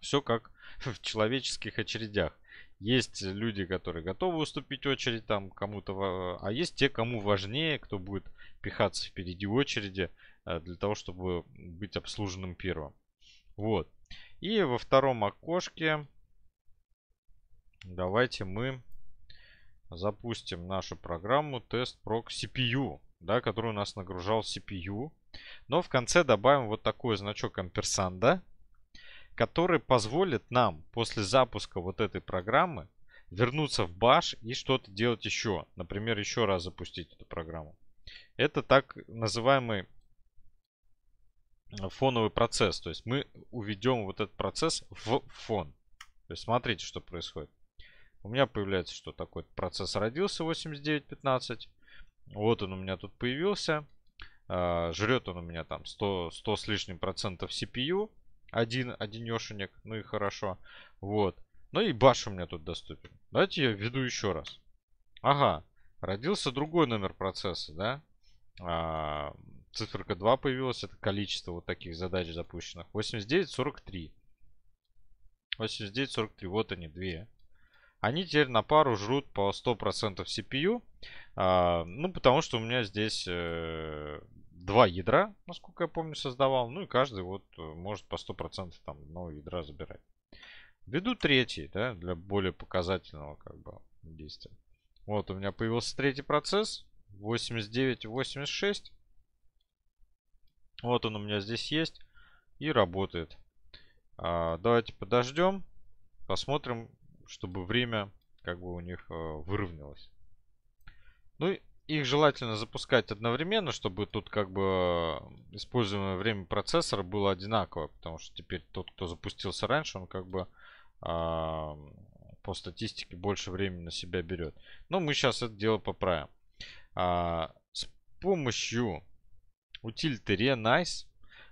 [SPEAKER 1] Все как в человеческих очередях. Есть люди, которые готовы уступить очередь там кому-то, а есть те, кому важнее, кто будет пихаться впереди очереди э, для того, чтобы быть обслуженным первым. Вот. И во втором окошке давайте мы запустим нашу программу тест про CPU, да, которую у нас нагружал CPU. Но в конце добавим вот такой значок амперсанда, который позволит нам после запуска вот этой программы вернуться в баш и что-то делать еще. Например, еще раз запустить эту программу. Это так называемый э, фоновый процесс. То есть мы уведем вот этот процесс в фон. То есть смотрите, что происходит. У меня появляется, что такой процесс родился 89.15. Вот он у меня тут появился. А, жрет он у меня там 100, 100 с лишним процентов CPU. Один, одинешенек. Ну и хорошо. Вот. Ну и баш у меня тут доступен. Давайте я введу еще раз. Ага. Родился другой номер процесса, да? А, циферка 2 появилась. Это количество вот таких задач запущенных. 89, 43. 89, 43. Вот они, две. Они теперь на пару жрут по 100% CPU. А, ну, потому что у меня здесь э, два ядра, насколько я помню, создавал. Ну, и каждый вот э, может по 100% там одного ядра забирать. Введу третий, да, для более показательного как бы действия. Вот у меня появился третий процесс. 89-86. Вот он у меня здесь есть. И работает. А, давайте подождем. Посмотрим, чтобы время как бы у них э, выровнялось. Ну, и их желательно запускать одновременно, чтобы тут как бы э, используемое время процессора было одинаково, потому что теперь тот, кто запустился раньше, он как бы а, по статистике больше времени на себя берет. Но мы сейчас это дело поправим. А, с помощью утилиты nice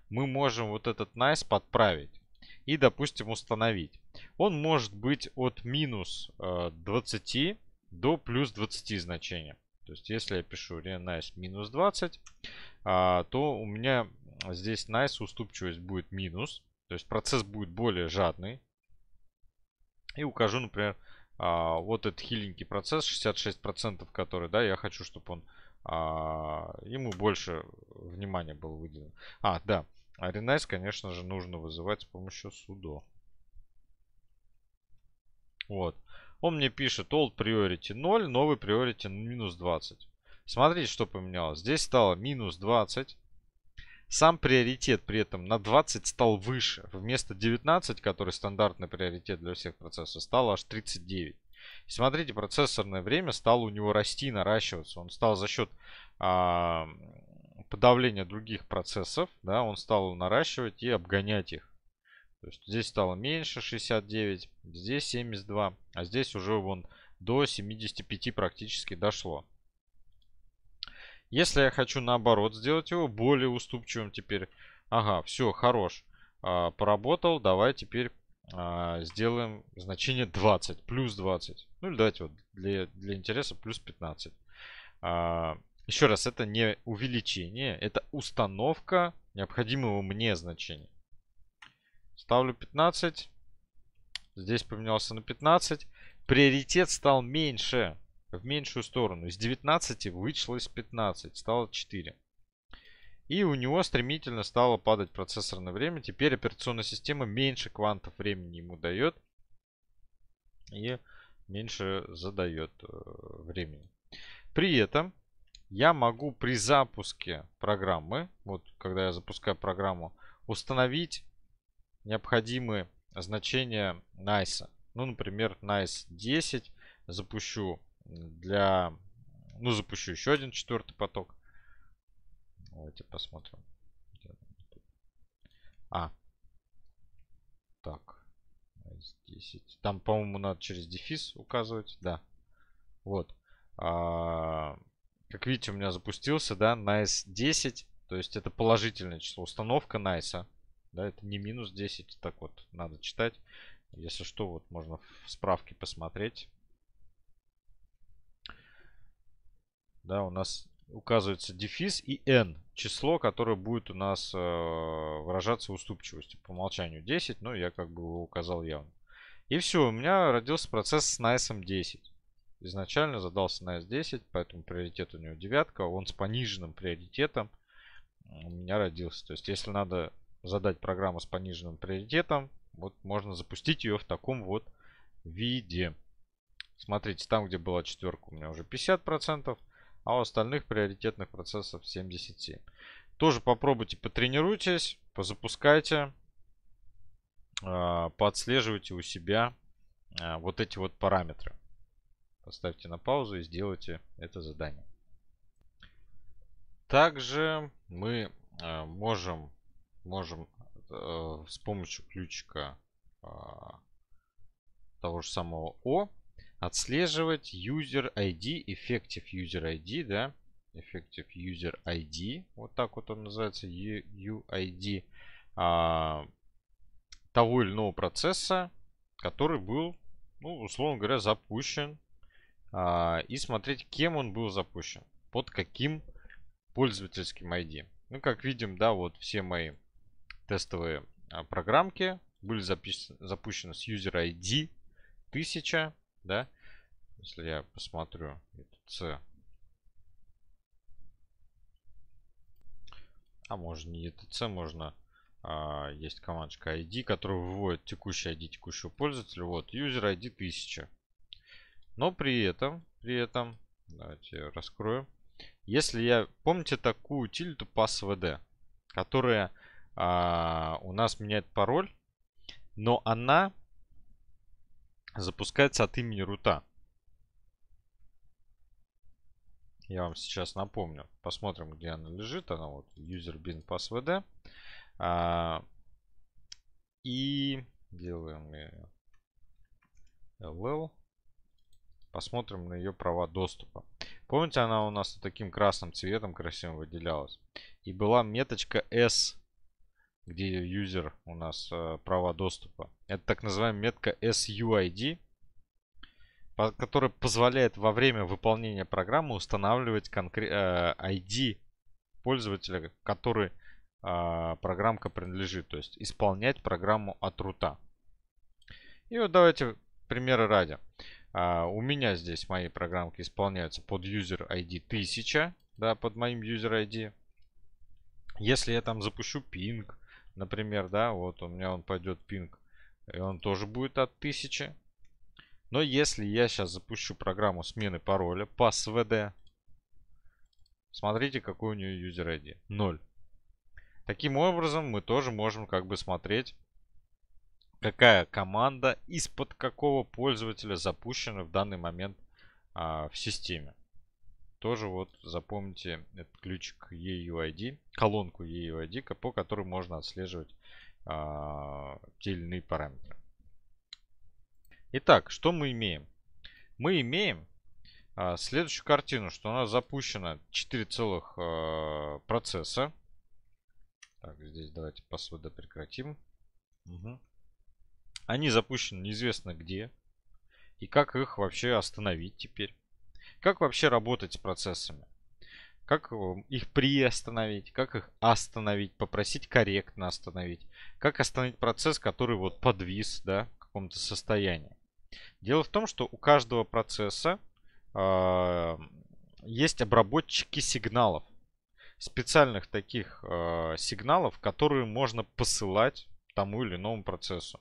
[SPEAKER 1] мы можем вот этот nice подправить и, допустим, установить он может быть от минус 20 э, до плюс 20 значения. То есть если я пишу nice минус 20, а, то у меня здесь nice уступчивость будет минус. То есть процесс будет более жадный. И укажу, например, а, вот этот хиленький процесс, 66%, который, да, я хочу, чтобы он а, ему больше внимания было выделено. А, да. Renice, конечно же, нужно вызывать с помощью sudo. Вот. Он мне пишет old priority 0, новый priority минус 20. Смотрите, что поменялось. Здесь стало минус 20. Сам приоритет при этом на 20 стал выше. Вместо 19, который стандартный приоритет для всех процессов, стало аж 39. И смотрите, процессорное время стало у него расти, наращиваться. Он стал за счет а, подавления других процессов, да, он стал наращивать и обгонять их. То есть здесь стало меньше 69, здесь 72, а здесь уже вон до 75 практически дошло. Если я хочу наоборот сделать его более уступчивым теперь. Ага, все, хорош. А, поработал, давай теперь а, сделаем значение 20, плюс 20. Ну или давайте вот для, для интереса плюс 15. А, еще раз, это не увеличение, это установка необходимого мне значения. Ставлю 15. Здесь поменялся на 15. Приоритет стал меньше. В меньшую сторону. Из 19 вышло 15. Стало 4. И у него стремительно стало падать процессорное время. Теперь операционная система меньше квантов времени ему дает. И меньше задает э, времени. При этом я могу при запуске программы, вот когда я запускаю программу, установить необходимые значения nice. Ну, например, nice 10 запущу для... Ну, запущу еще один четвертый поток. Давайте посмотрим. А. Так. Nice 10. Там, по-моему, надо через дефис указывать. Да. Вот. А, как видите, у меня запустился, да, nice 10. То есть это положительное число. Установка nice. Да, это не минус 10, так вот надо читать. Если что, вот можно в справке посмотреть. Да, у нас указывается дефис и n, число, которое будет у нас э, выражаться уступчивостью. По умолчанию 10, но ну, я как бы его указал явно. И все, у меня родился процесс с nice 10. Изначально задался nice 10, поэтому приоритет у него девятка. Он с пониженным приоритетом у меня родился. То есть, если надо задать программу с пониженным приоритетом. Вот можно запустить ее в таком вот виде. Смотрите, там, где была четверка, у меня уже 50%, а у остальных приоритетных процессов 77%. Тоже попробуйте, потренируйтесь, позапускайте, а, подслеживайте у себя а, вот эти вот параметры. Поставьте на паузу и сделайте это задание. Также мы а, можем можем э, с помощью ключика э, того же самого O отслеживать user ID, effective user ID, да, effective user ID, вот так вот он называется, UID а, того или иного процесса, который был, ну, условно говоря, запущен, а, и смотреть, кем он был запущен, под каким пользовательским ID. Ну, как видим, да, вот все мои тестовые а, программки были запущены с user ID 1000, да, если я посмотрю, это C. А можно не это c можно а, есть командочка ID, которая выводит текущий ID текущего пользователя. Вот, user ID 1000. Но при этом, при этом, давайте раскроем, Если я, помните такую утилиту PassWD, которая а, у нас меняет пароль, но она запускается от имени рута. Я вам сейчас напомню. Посмотрим, где она лежит. Она вот user bin passwd. А, и делаем ll. Посмотрим на ее права доступа. Помните, она у нас таким красным цветом красиво выделялась. И была меточка s где юзер у нас э, права доступа. Это так называемая метка SUID, по, которая позволяет во время выполнения программы устанавливать конкрет, э, ID пользователя, который э, программка принадлежит, то есть исполнять программу от рута. И вот давайте примеры ради. Uh, у меня здесь мои программки исполняются под user ID 1000, да, под моим user ID. Если я там запущу ping, Например, да, вот у меня он пойдет пинг. И он тоже будет от 1000. Но если я сейчас запущу программу смены пароля, passvd, смотрите, какой у нее user ID. 0. Таким образом, мы тоже можем как бы смотреть, какая команда из-под какого пользователя запущена в данный момент а, в системе тоже вот запомните этот ключик EUID, колонку EUID, по которой можно отслеживать а, те или иные параметры. Итак, что мы имеем? Мы имеем а, следующую картину, что у нас запущено 4 целых а, процесса. Так, здесь давайте пасвода прекратим. Угу. Они запущены неизвестно где. И как их вообще остановить теперь? Как вообще работать с процессами? Как эм, их приостановить, как их остановить, попросить корректно остановить, как остановить процесс, который вот подвис, да, в каком-то состоянии. Дело в том, что у каждого процесса э, есть обработчики сигналов, специальных таких э, сигналов, которые можно посылать тому или иному процессу.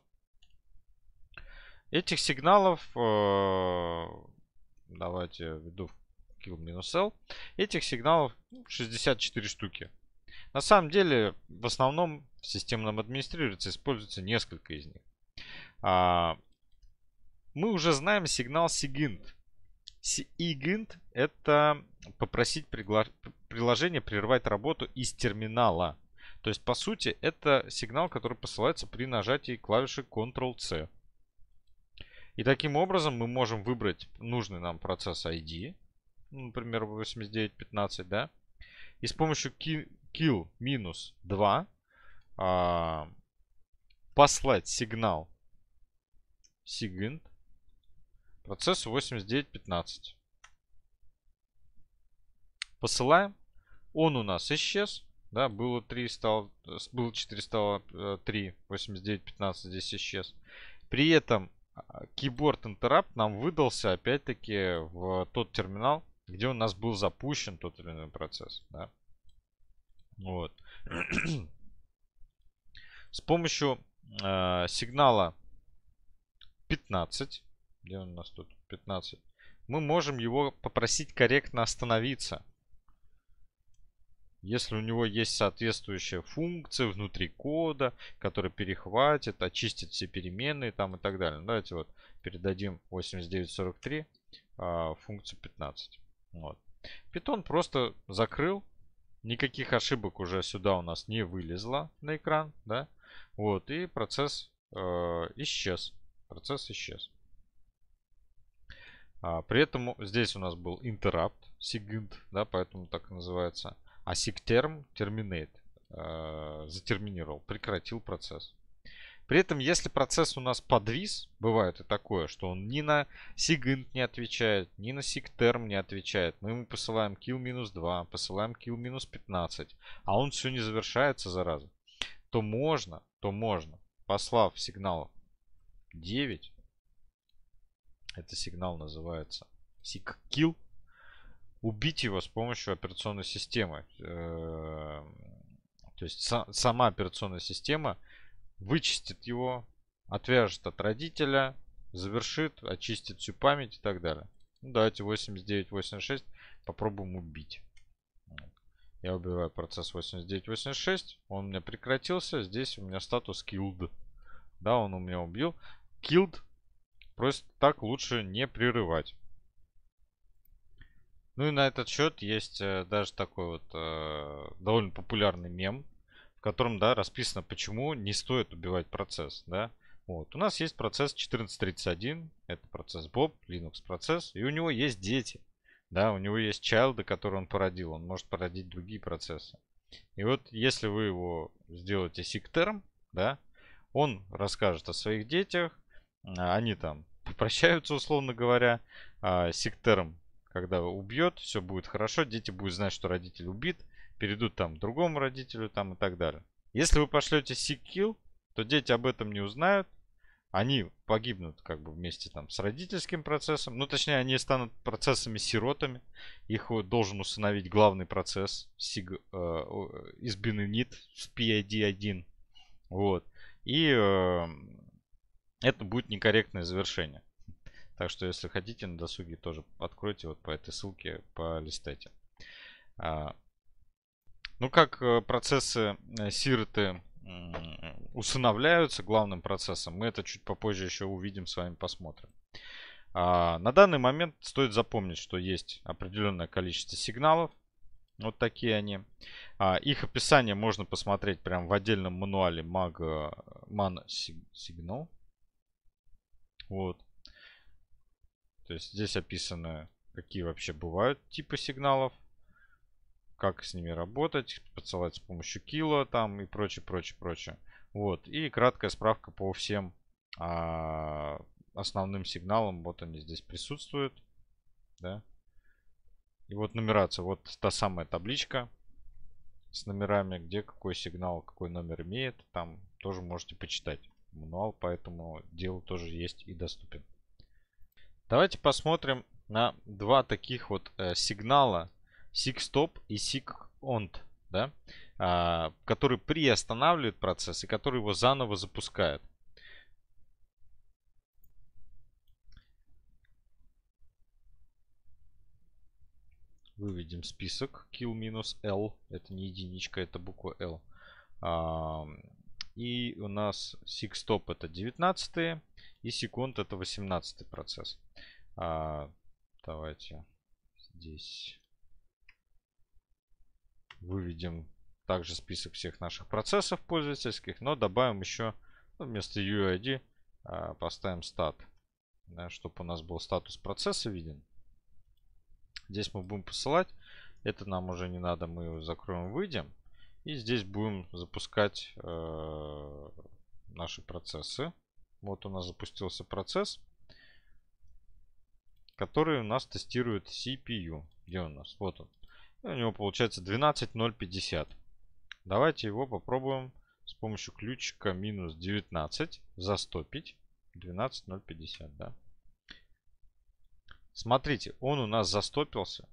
[SPEAKER 1] Этих сигналов э, давайте э, введу kill-l. Этих сигналов 64 штуки. На самом деле, в основном в системном администрации используется несколько из них. А, мы уже знаем сигнал SIGINT. SIGINT – это попросить приложение прервать работу из терминала. То есть, по сути, это сигнал, который посылается при нажатии клавиши Ctrl-C. И таким образом мы можем выбрать нужный нам процесс ID, ну, например, 8915, да, и с помощью kill 2 а, послать сигнал sigint процессу 8915. Посылаем. Он у нас исчез. Да, было 3, стало, э, было 4, стало 3, 89, 15 здесь исчез. При этом Keyboard Interrupt нам выдался опять-таки в тот терминал, где у нас был запущен тот или иной процесс. Да? Вот. С помощью э, сигнала 15, где у нас тут 15, мы можем его попросить корректно остановиться. Если у него есть соответствующая функция внутри кода, которая перехватит, очистит все переменные там и так далее. Давайте вот передадим 8943 а, функцию 15. Вот. Python просто закрыл. Никаких ошибок уже сюда у нас не вылезло на экран. Да? Вот, и процесс э, исчез. Процесс исчез. А, при этом здесь у нас был интеррапт sigint, да, поэтому так и называется async-term а terminate э, затерминировал, прекратил процесс. При этом, если процесс у нас подвис, бывает и такое, что он ни на sigint не отвечает, ни на sigterm не отвечает, мы ему посылаем kill-2, минус посылаем kill-15, минус а он все не завершается, зараза, то можно, то можно, послав сигнал 9, это сигнал называется sigkill, убить его с помощью операционной системы. Эм, то есть сама операционная система вычистит его, отвяжет от родителя, завершит, очистит всю память и так далее. Ну, давайте 8986 попробуем убить. Я убиваю процесс 8986, он у меня прекратился, здесь у меня статус killed. Да, он у меня убил. Killed просто так лучше не прерывать. Ну и на этот счет есть э, даже такой вот э, довольно популярный мем, в котором, да, расписано, почему не стоит убивать процесс, да. Вот. У нас есть процесс 1431, это процесс Bob, Linux процесс, и у него есть дети. Да, у него есть чайлды, которые он породил, он может породить другие процессы. И вот если вы его сделаете сиктерм, да, он расскажет о своих детях, а они там попрощаются, условно говоря, а, сиктерм когда убьет, все будет хорошо, дети будут знать, что родитель убит, перейдут там к другому родителю там и так далее. Если вы пошлете сикил, то дети об этом не узнают, они погибнут как бы вместе там с родительским процессом, ну точнее они станут процессами-сиротами, их должен установить главный процесс сиг, э, из Бененит с PID-1, вот, и э, это будет некорректное завершение. Так что, если хотите на досуге, тоже откройте вот по этой ссылке, полистайте. А, ну, как э, процессы э, сироты усыновляются главным процессом, мы это чуть попозже еще увидим, с вами посмотрим. А, на данный момент стоит запомнить, что есть определенное количество сигналов. Вот такие они. А, их описание можно посмотреть прямо в отдельном мануале Mag Man Signal. Вот. То есть здесь описано, какие вообще бывают типы сигналов, как с ними работать, подсылать с помощью кила там и прочее, прочее, прочее. Вот. И краткая справка по всем а, основным сигналам. Вот они здесь присутствуют. Да? И вот нумерация. Вот та самая табличка с номерами, где какой сигнал, какой номер имеет. Там тоже можете почитать. Мануал по этому делу тоже есть и доступен. Давайте посмотрим на два таких вот э, сигнала SIG-STOP и SIG-ONT, да? а, который приостанавливает процесс и который его заново запускает. Выведем список kill-l, это не единичка, это буква L. А, и у нас SIG-STOP это 19 и секунд это 18 процесс. А, давайте здесь выведем также список всех наших процессов пользовательских, но добавим еще ну, вместо UID а, поставим стат, да, чтобы у нас был статус процесса виден. Здесь мы будем посылать. Это нам уже не надо, мы его закроем, выйдем. И здесь будем запускать э, наши процессы. Вот у нас запустился процесс, который у нас тестирует CPU. Где у нас? Вот он. И у него получается 12050. Давайте его попробуем с помощью ключика минус 19 застопить. 12050, да. Смотрите, он у нас застопился.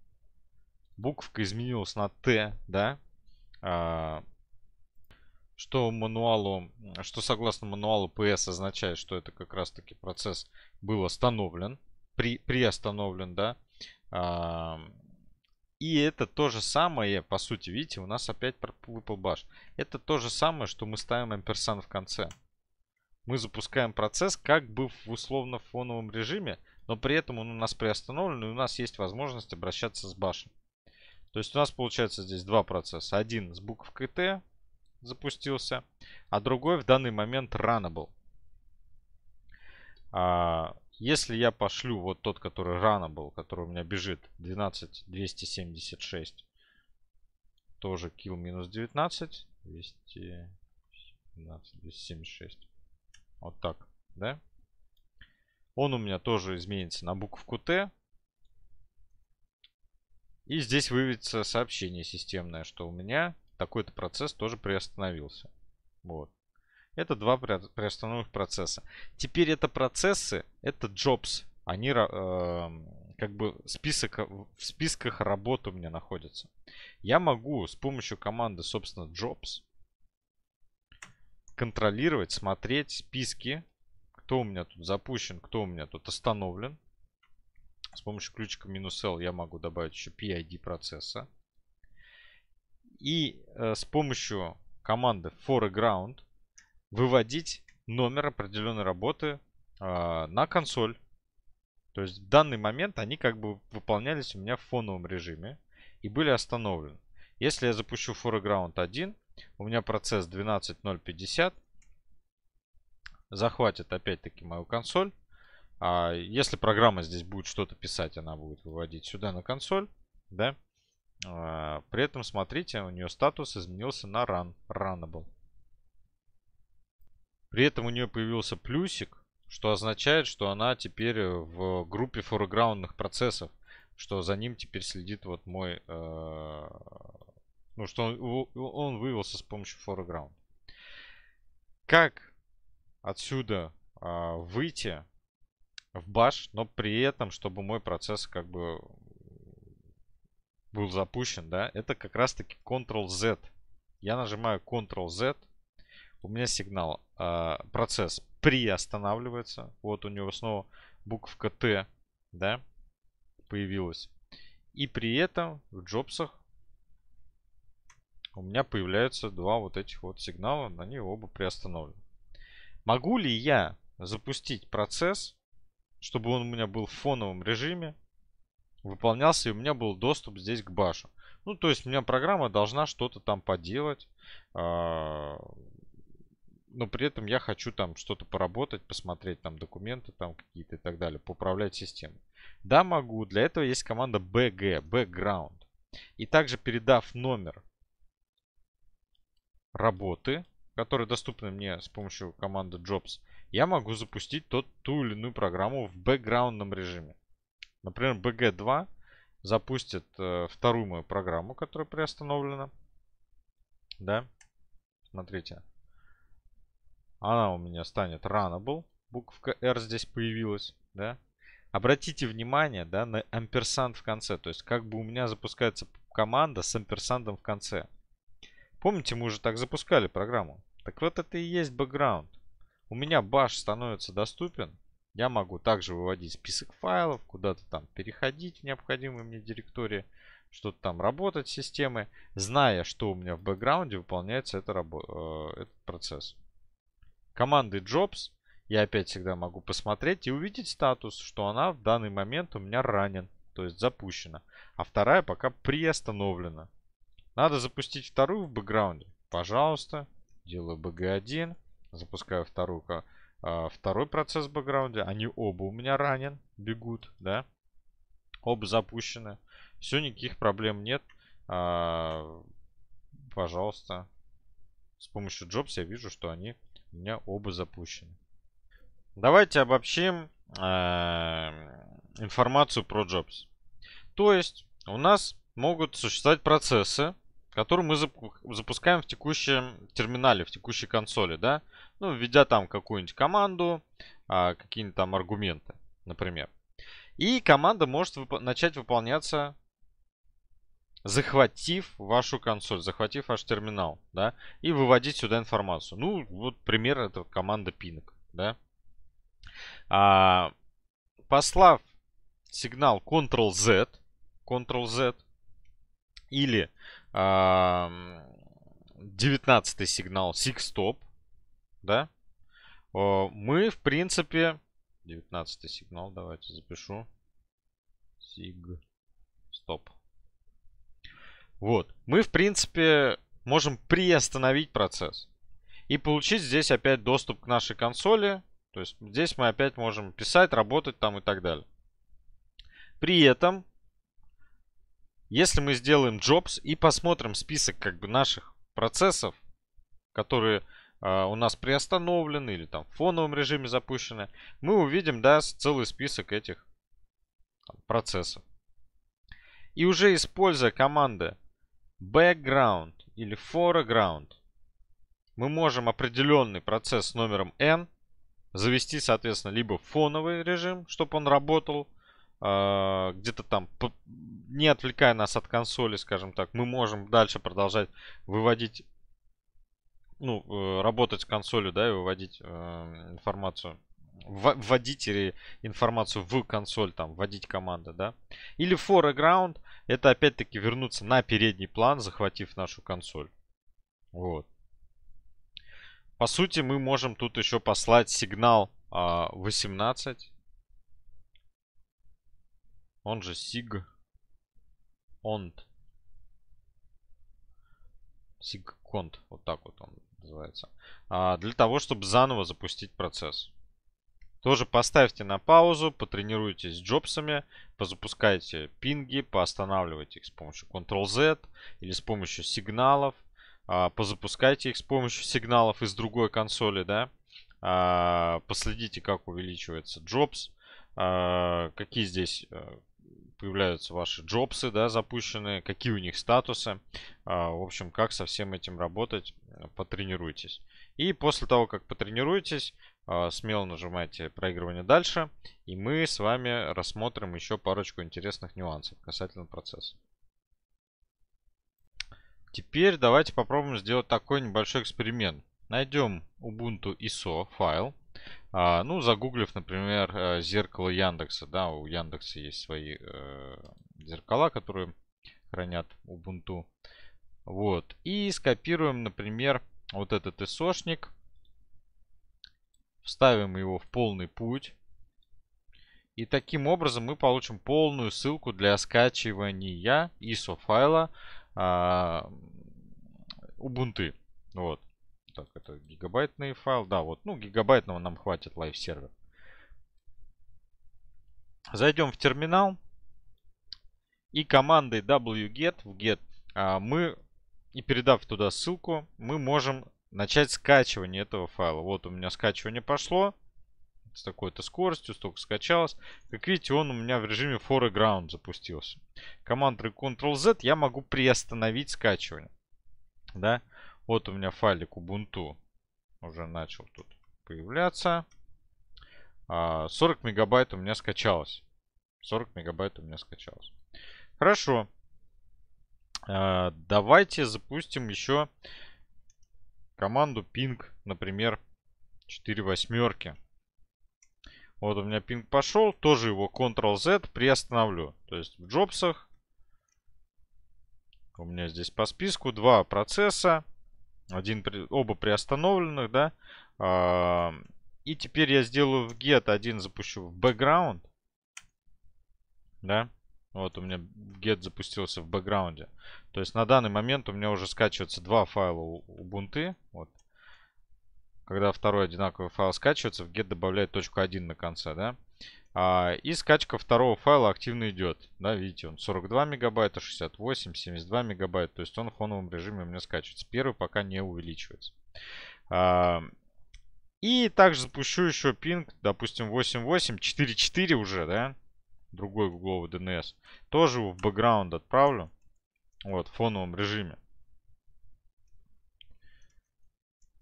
[SPEAKER 1] Буковка изменилась на Т, да. А, что мануалу, что согласно мануалу PS означает, что это как раз-таки процесс был остановлен, при, приостановлен, да. А, и это то же самое, по сути, видите, у нас опять выпал баш. Это то же самое, что мы ставим ampersand в конце. Мы запускаем процесс как бы в условно-фоновом режиме, но при этом он у нас приостановлен, и у нас есть возможность обращаться с башем. То есть у нас получается здесь два процесса. Один с буковкой Т, запустился, а другой в данный момент рано был. А, если я пошлю вот тот, который рано был, который у меня бежит 12276, тоже kill минус 19, 217, 276. Вот так, да? Он у меня тоже изменится на букву Т. И здесь выведется сообщение системное, что у меня такой-то процесс тоже приостановился. Вот. Это два приостановленных процесса. Теперь это процессы, это jobs. Они э, как бы список, в списках работ у меня находятся. Я могу с помощью команды, собственно, jobs контролировать, смотреть списки, кто у меня тут запущен, кто у меня тут остановлен. С помощью ключика минус L я могу добавить еще PID процесса и э, с помощью команды foreground выводить номер определенной работы э, на консоль. То есть в данный момент они как бы выполнялись у меня в фоновом режиме и были остановлены. Если я запущу foreground 1, у меня процесс 12.050 захватит опять-таки мою консоль. А если программа здесь будет что-то писать, она будет выводить сюда на консоль, да? А, при этом, смотрите, у нее статус изменился на run, runnable. При этом у нее появился плюсик, что означает, что она теперь э, в группе фореграундных процессов, что за ним теперь следит вот мой... Э, ну, что он, он вывелся с помощью фореграунд. Как отсюда э, выйти в баш, но при этом, чтобы мой процесс как бы был запущен, да, это как раз-таки Ctrl-Z. Я нажимаю Ctrl-Z, у меня сигнал, э, процесс приостанавливается. Вот у него снова буковка Т, да, появилась. И при этом в джобсах у меня появляются два вот этих вот сигнала, на них оба приостановлены. Могу ли я запустить процесс, чтобы он у меня был в фоновом режиме, выполнялся, и у меня был доступ здесь к башу. Ну, то есть у меня программа должна что-то там поделать. А, но при этом я хочу там что-то поработать, посмотреть там документы там какие-то и так далее, поуправлять системой. Да, могу. Для этого есть команда BG, Background. И также передав номер работы, которые доступны мне с помощью команды Jobs, я могу запустить тот, ту или иную программу в бэкграундном режиме. Например, BG2 запустит э, вторую мою программу, которая приостановлена. Да? Смотрите. Она у меня станет runnable. Буковка R здесь появилась. Да? Обратите внимание да, на амперсант в конце. То есть как бы у меня запускается команда с амперсандом в конце. Помните, мы уже так запускали программу. Так вот это и есть бэкграунд. У меня баш становится доступен я могу также выводить список файлов, куда-то там переходить в необходимые мне директории, что-то там работать с системой, зная, что у меня в бэкграунде выполняется это, э, этот процесс. Команды jobs я опять всегда могу посмотреть и увидеть статус, что она в данный момент у меня ранен, то есть запущена. А вторая пока приостановлена. Надо запустить вторую в бэкграунде. Пожалуйста, делаю bg1, запускаю вторую а, второй процесс в бэкграунде. Они оба у меня ранен, бегут, да. Оба запущены. Все, никаких проблем нет. А, пожалуйста. С помощью Jobs я вижу, что они у меня оба запущены. Давайте обобщим э, информацию про Jobs. То есть у нас могут существовать процессы, который мы запускаем в текущем терминале, в текущей консоли, да? Ну, введя там какую-нибудь команду, а, какие-нибудь там аргументы, например. И команда может вып начать выполняться, захватив вашу консоль, захватив ваш терминал, да, и выводить сюда информацию. Ну, вот пример это команда пинок, да. А, послав сигнал Ctrl-Z, Ctrl-Z, или 19 сигнал Six Stop, да, мы, в принципе, 19 сигнал, давайте запишу. Сиг Стоп. Вот. Мы, в принципе, можем приостановить процесс. И получить здесь опять доступ к нашей консоли. То есть здесь мы опять можем писать, работать там и так далее. При этом если мы сделаем jobs и посмотрим список как бы наших процессов, которые э, у нас приостановлены или там в фоновом режиме запущены, мы увидим, да, целый список этих там, процессов. И уже используя команды background или foreground, мы можем определенный процесс с номером n завести, соответственно, либо в фоновый режим, чтобы он работал, а, где-то там, не отвлекая нас от консоли, скажем так, мы можем дальше продолжать выводить, ну, э, работать с консолью, да, и выводить э, информацию вводить или информацию в консоль, там, вводить команды, да. Или foreground, это опять-таки вернуться на передний план, захватив нашу консоль. Вот. По сути, мы можем тут еще послать сигнал 18, а, он же sig und sigcont, вот так вот он называется, а, для того, чтобы заново запустить процесс. Тоже поставьте на паузу, потренируйтесь с джобсами, позапускайте пинги, поостанавливайте их с помощью Ctrl-Z или с помощью сигналов, а, позапускайте их с помощью сигналов из другой консоли, да, а, последите, как увеличивается джобс, а, какие здесь э, появляются ваши джобсы, да, запущенные, какие у них статусы. А, в общем, как со всем этим работать, потренируйтесь. И после того, как потренируетесь, а, смело нажимайте проигрывание дальше, и мы с вами рассмотрим еще парочку интересных нюансов касательно процесса. Теперь давайте попробуем сделать такой небольшой эксперимент. Найдем Ubuntu ISO файл, а, ну, загуглив, например, э, зеркало Яндекса. Да, у Яндекса есть свои э, зеркала, которые хранят Ubuntu. Вот. И скопируем, например, вот этот ИСОшник. Вставим его в полный путь. И таким образом мы получим полную ссылку для скачивания ISO файла а, Ubuntu. Вот. Так, это гигабайтный файл. Да, вот, ну, гигабайтного нам хватит лайв-сервер. Зайдем в терминал. И командой wget в get а, мы, и передав туда ссылку, мы можем начать скачивание этого файла. Вот у меня скачивание пошло. С такой-то скоростью, столько скачалось. Как видите, он у меня в режиме foreground запустился. Командой Ctrl-Z я могу приостановить скачивание. Да. Вот у меня файлик Ubuntu уже начал тут появляться. 40 а, мегабайт у меня скачалось. 40 мегабайт у меня скачалось. Хорошо. А, давайте запустим еще команду ping, например, 4 восьмерки. Вот у меня ping пошел. Тоже его Ctrl-Z приостановлю. То есть в джобсах у меня здесь по списку два процесса. Один, оба приостановленных, да. А, и теперь я сделаю в get, один запущу в background. Да. Вот у меня get запустился в бэкграунде. То есть на данный момент у меня уже скачиваются два файла Ubuntu. Вот когда второй одинаковый файл скачивается, в get добавляет точку 1 на конце, да? А, и скачка второго файла активно идет, да, видите, он 42 мегабайта, 68, 72 мегабайта, то есть он в фоновом режиме у меня скачивается. Первый пока не увеличивается. А, и также запущу еще пинг, допустим, 8.8, 4.4 уже, да, другой гугловый DNS. Тоже его в бэкграунд отправлю, вот, в фоновом режиме.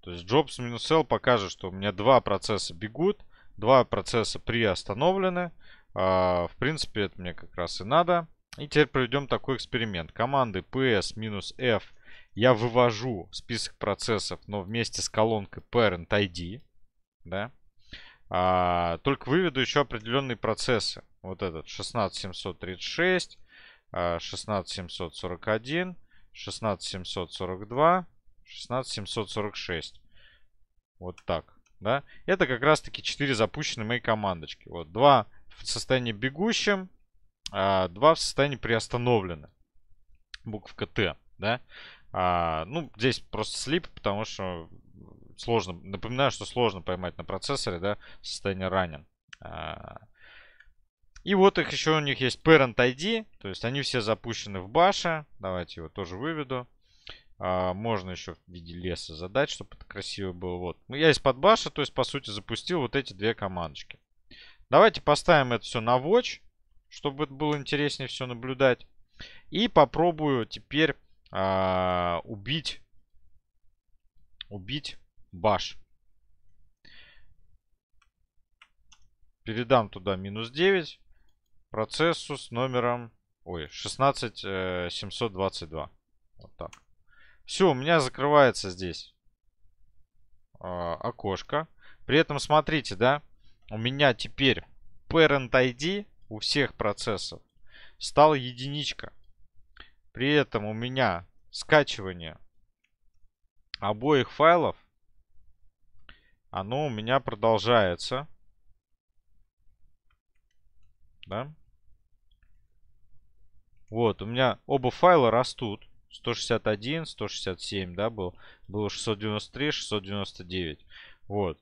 [SPEAKER 1] То есть jobs минус L покажет, что у меня два процесса бегут, два процесса приостановлены. А, в принципе, это мне как раз и надо. И теперь проведем такой эксперимент. Команды ps-f я вывожу список процессов, но вместе с колонкой parent ID. Да? А, только выведу еще определенные процессы. Вот этот 16736, 16741, 16742 16746. Вот так. Да? Это как раз таки 4 запущенные мои командочки. Вот 2 в состоянии бегущем, а 2 в состоянии приостановлены. Буква Т. Да? А, ну, здесь просто слип, потому что сложно. Напоминаю, что сложно поймать на процессоре, да, в состоянии ранен. А, и вот их еще у них есть parent ID, то есть они все запущены в баше. Давайте его тоже выведу. А, можно еще в виде леса задать, чтобы это красиво было. Вот. Ну, я из-под баша, то есть, по сути, запустил вот эти две командочки. Давайте поставим это все на watch, чтобы было интереснее все наблюдать. И попробую теперь а, убить, убить баш. Передам туда минус 9 процессу с номером ой, 16722. Э, вот так. Все, у меня закрывается здесь э, окошко. При этом, смотрите, да, у меня теперь parent ID у всех процессов стал единичка. При этом у меня скачивание обоих файлов, оно у меня продолжается. Да? Вот, у меня оба файла растут. 161, 167, да, был. Было 693, 699. Вот.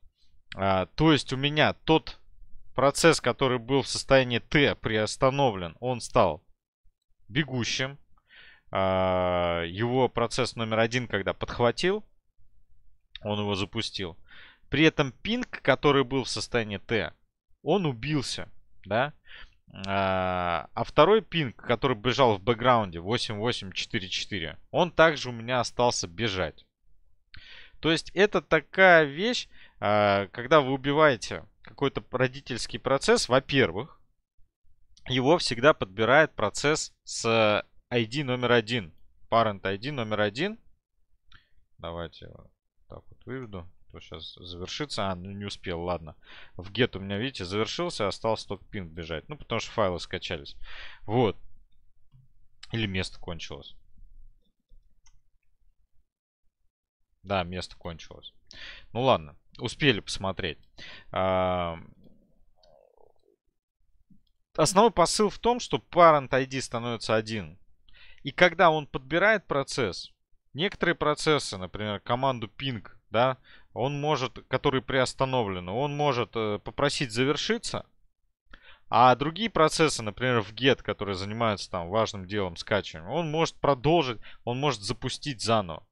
[SPEAKER 1] А, то есть у меня тот процесс, который был в состоянии Т приостановлен, он стал бегущим. А, его процесс номер один, когда подхватил, он его запустил. При этом пинг, который был в состоянии Т, он убился, да. А, а второй пинг, который бежал в бэкграунде 8844, он также у меня остался бежать. То есть это такая вещь, а, когда вы убиваете какой-то родительский процесс, во-первых, его всегда подбирает процесс с ID номер один. Parent ID номер один. Давайте так вот выведу то сейчас завершится. А, ну не успел, ладно. В get у меня, видите, завершился, остался только пинг бежать. Ну, потому что файлы скачались. Вот. Или место кончилось. Да, место кончилось. Ну ладно, успели посмотреть. А... Основной посыл в том, что parent ID становится один. И когда он подбирает процесс, некоторые процессы, например, команду ping, да, он может, который приостановлен, он может э, попросить завершиться, а другие процессы, например, в GET, которые занимаются там важным делом скачиванием, он может продолжить, он может запустить заново.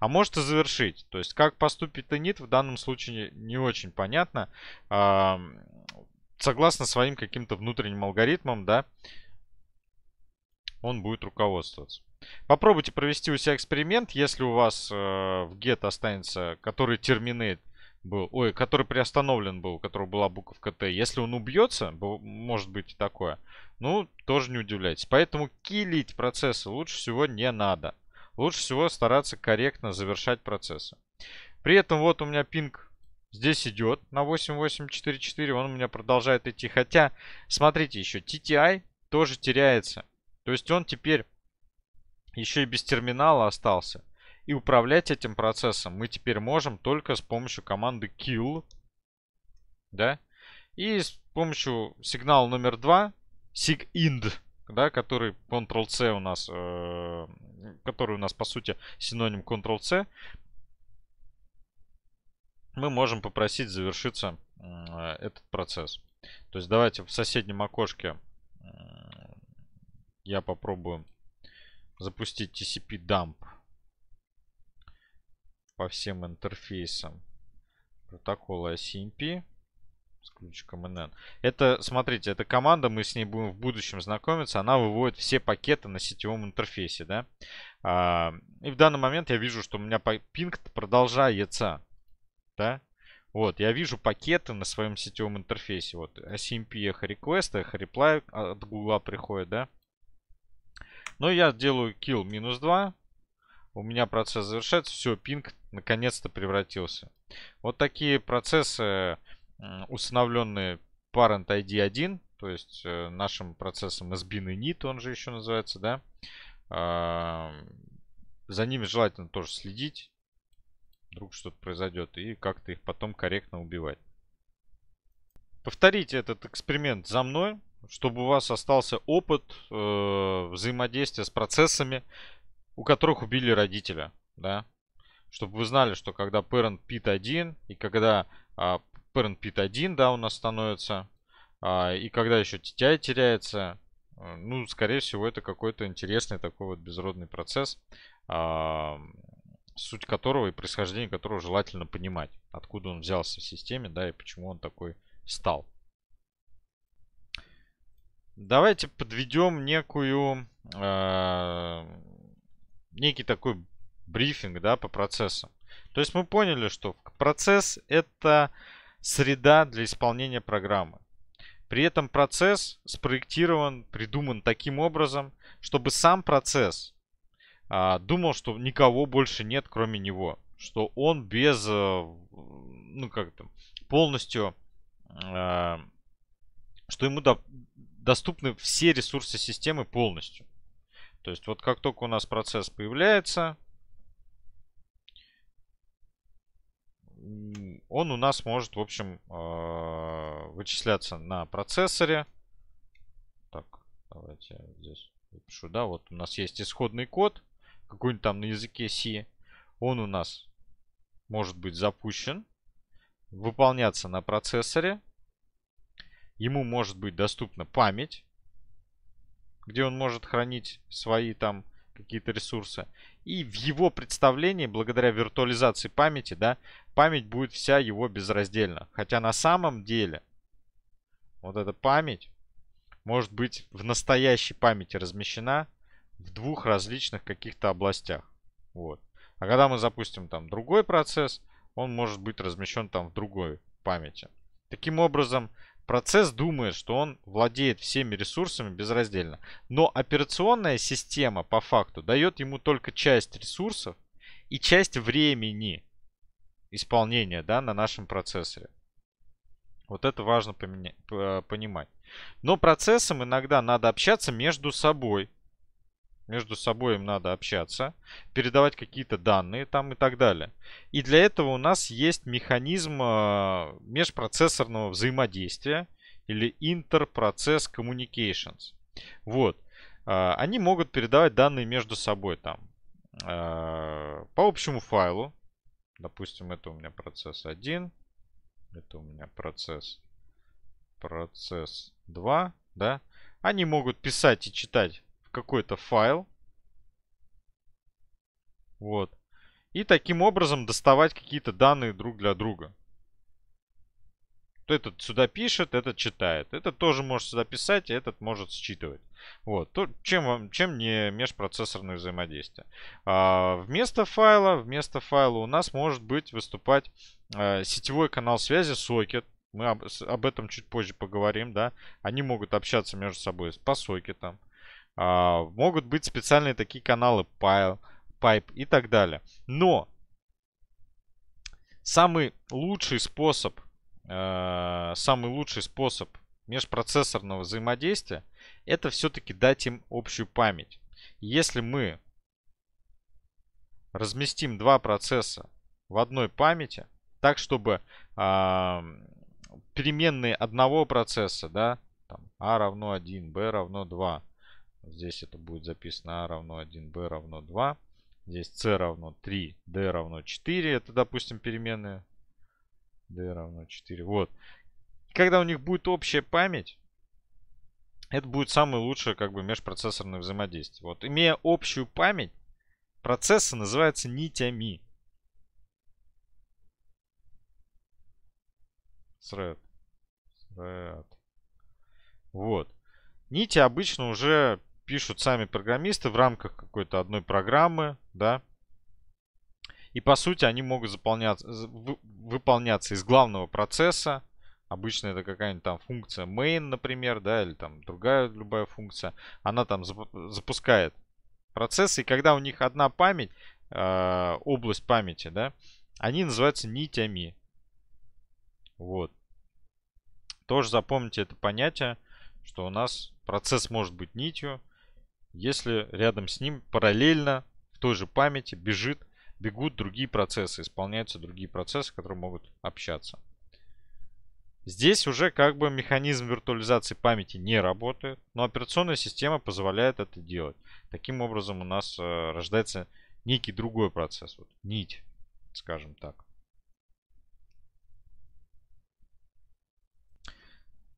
[SPEAKER 1] А может и завершить. То есть, как поступит init, в данном случае не очень понятно. Согласно своим каким-то внутренним алгоритмам, да, он будет руководствоваться. Попробуйте провести у себя эксперимент, если у вас э, в get останется, который терминейт был, ой, который приостановлен был, у которого была буковка Т. Если он убьется, может быть и такое, ну, тоже не удивляйтесь. Поэтому килить процессы лучше всего не надо. Лучше всего стараться корректно завершать процессы. При этом вот у меня пинг здесь идет на 8844, он у меня продолжает идти. Хотя, смотрите еще, TTI тоже теряется. То есть он теперь еще и без терминала остался. И управлять этим процессом мы теперь можем только с помощью команды kill. Да? И с помощью сигнала номер 2, sigind, да, который Ctrl-C у нас, э, который у нас, по сути, синоним Ctrl-C, мы можем попросить завершиться э, этот процесс. То есть давайте в соседнем окошке э, я попробую запустить TCP дамп по всем интерфейсам протокола CMP с ключиком NN. Это, смотрите, эта команда, мы с ней будем в будущем знакомиться, она выводит все пакеты на сетевом интерфейсе, да. А, и в данный момент я вижу, что у меня пинг продолжается, да. Вот, я вижу пакеты на своем сетевом интерфейсе. Вот, SMP Echo Request, Echo от Google приходит, да. Но я делаю kill минус 2. У меня процесс завершается. Все, пинг наконец-то превратился. Вот такие процессы, установленные parent ID 1, то есть э, нашим процессом SBIN и он же еще называется, да. За ними желательно тоже следить. Вдруг что-то произойдет. И как-то их потом корректно убивать. Повторите этот эксперимент за мной чтобы у вас остался опыт э, взаимодействия с процессами, у которых убили родителя, да. Чтобы вы знали, что когда parent pit 1 и когда э, parent pit 1, да, у нас становится, э, и когда еще тетя теряется, э, ну, скорее всего, это какой-то интересный такой вот безродный процесс, э, суть которого и происхождение которого желательно понимать, откуда он взялся в системе, да, и почему он такой стал. Давайте подведем некую... Э, некий такой брифинг, да, по процессу. То есть мы поняли, что процесс это среда для исполнения программы. При этом процесс спроектирован, придуман таким образом, чтобы сам процесс а, думал, что никого больше нет, кроме него. Что он без, а, ну как там, полностью, а, что ему до, доступны все ресурсы системы полностью. То есть вот как только у нас процесс появляется, он у нас может, в общем, э, вычисляться на процессоре. Так, давайте здесь напишу. Да, вот у нас есть исходный код, какой-нибудь там на языке C. Он у нас может быть запущен, выполняться на процессоре ему может быть доступна память, где он может хранить свои там какие-то ресурсы. И в его представлении, благодаря виртуализации памяти, да, память будет вся его безраздельно. Хотя на самом деле вот эта память может быть в настоящей памяти размещена в двух различных каких-то областях. Вот. А когда мы запустим там другой процесс, он может быть размещен там в другой памяти. Таким образом, Процесс думает, что он владеет всеми ресурсами безраздельно. Но операционная система по факту дает ему только часть ресурсов и часть времени исполнения да, на нашем процессоре. Вот это важно поменять, понимать. Но процессам иногда надо общаться между собой. Между собой им надо общаться, передавать какие-то данные там и так далее. И для этого у нас есть механизм а, межпроцессорного взаимодействия или Interprocess Communications. Вот. А, они могут передавать данные между собой там а, по общему файлу. Допустим, это у меня процесс 1, это у меня процесс, процесс 2, да. Они могут писать и читать какой-то файл. Вот. И таким образом доставать какие-то данные друг для друга. Этот сюда пишет, этот читает. Этот тоже может сюда писать, этот может считывать. Вот. То, чем, вам, чем не межпроцессорное взаимодействие. А, вместо файла, вместо файла у нас может быть выступать а, сетевой канал связи сокет. Мы об, об этом чуть позже поговорим, да. Они могут общаться между собой по сокетам. А, могут быть специальные такие каналы Pipe и так далее. Но самый лучший способ, э, самый лучший способ межпроцессорного взаимодействия, это все-таки дать им общую память. Если мы разместим два процесса в одной памяти, так чтобы э, переменные одного процесса, да, там, А равно 1, b равно 2, Здесь это будет записано А равно 1, b равно 2. Здесь c равно 3, d равно 4. Это, допустим, переменные. d равно 4. Вот. когда у них будет общая память, это будет самое лучшее как бы межпроцессорное взаимодействие. Вот, имея общую память, процессы называются нитями. Сред, сред. Вот. Нити обычно уже пишут сами программисты в рамках какой-то одной программы, да. И по сути они могут заполняться, выполняться из главного процесса. Обычно это какая-нибудь там функция main, например, да, или там другая любая функция. Она там запускает процессы. И когда у них одна память, э, область памяти, да, они называются нитями. Вот. Тоже запомните это понятие, что у нас процесс может быть нитью, если рядом с ним параллельно в той же памяти бежит, бегут другие процессы, исполняются другие процессы, которые могут общаться. Здесь уже как бы механизм виртуализации памяти не работает, но операционная система позволяет это делать. Таким образом у нас э, рождается некий другой процесс, вот, нить, скажем так.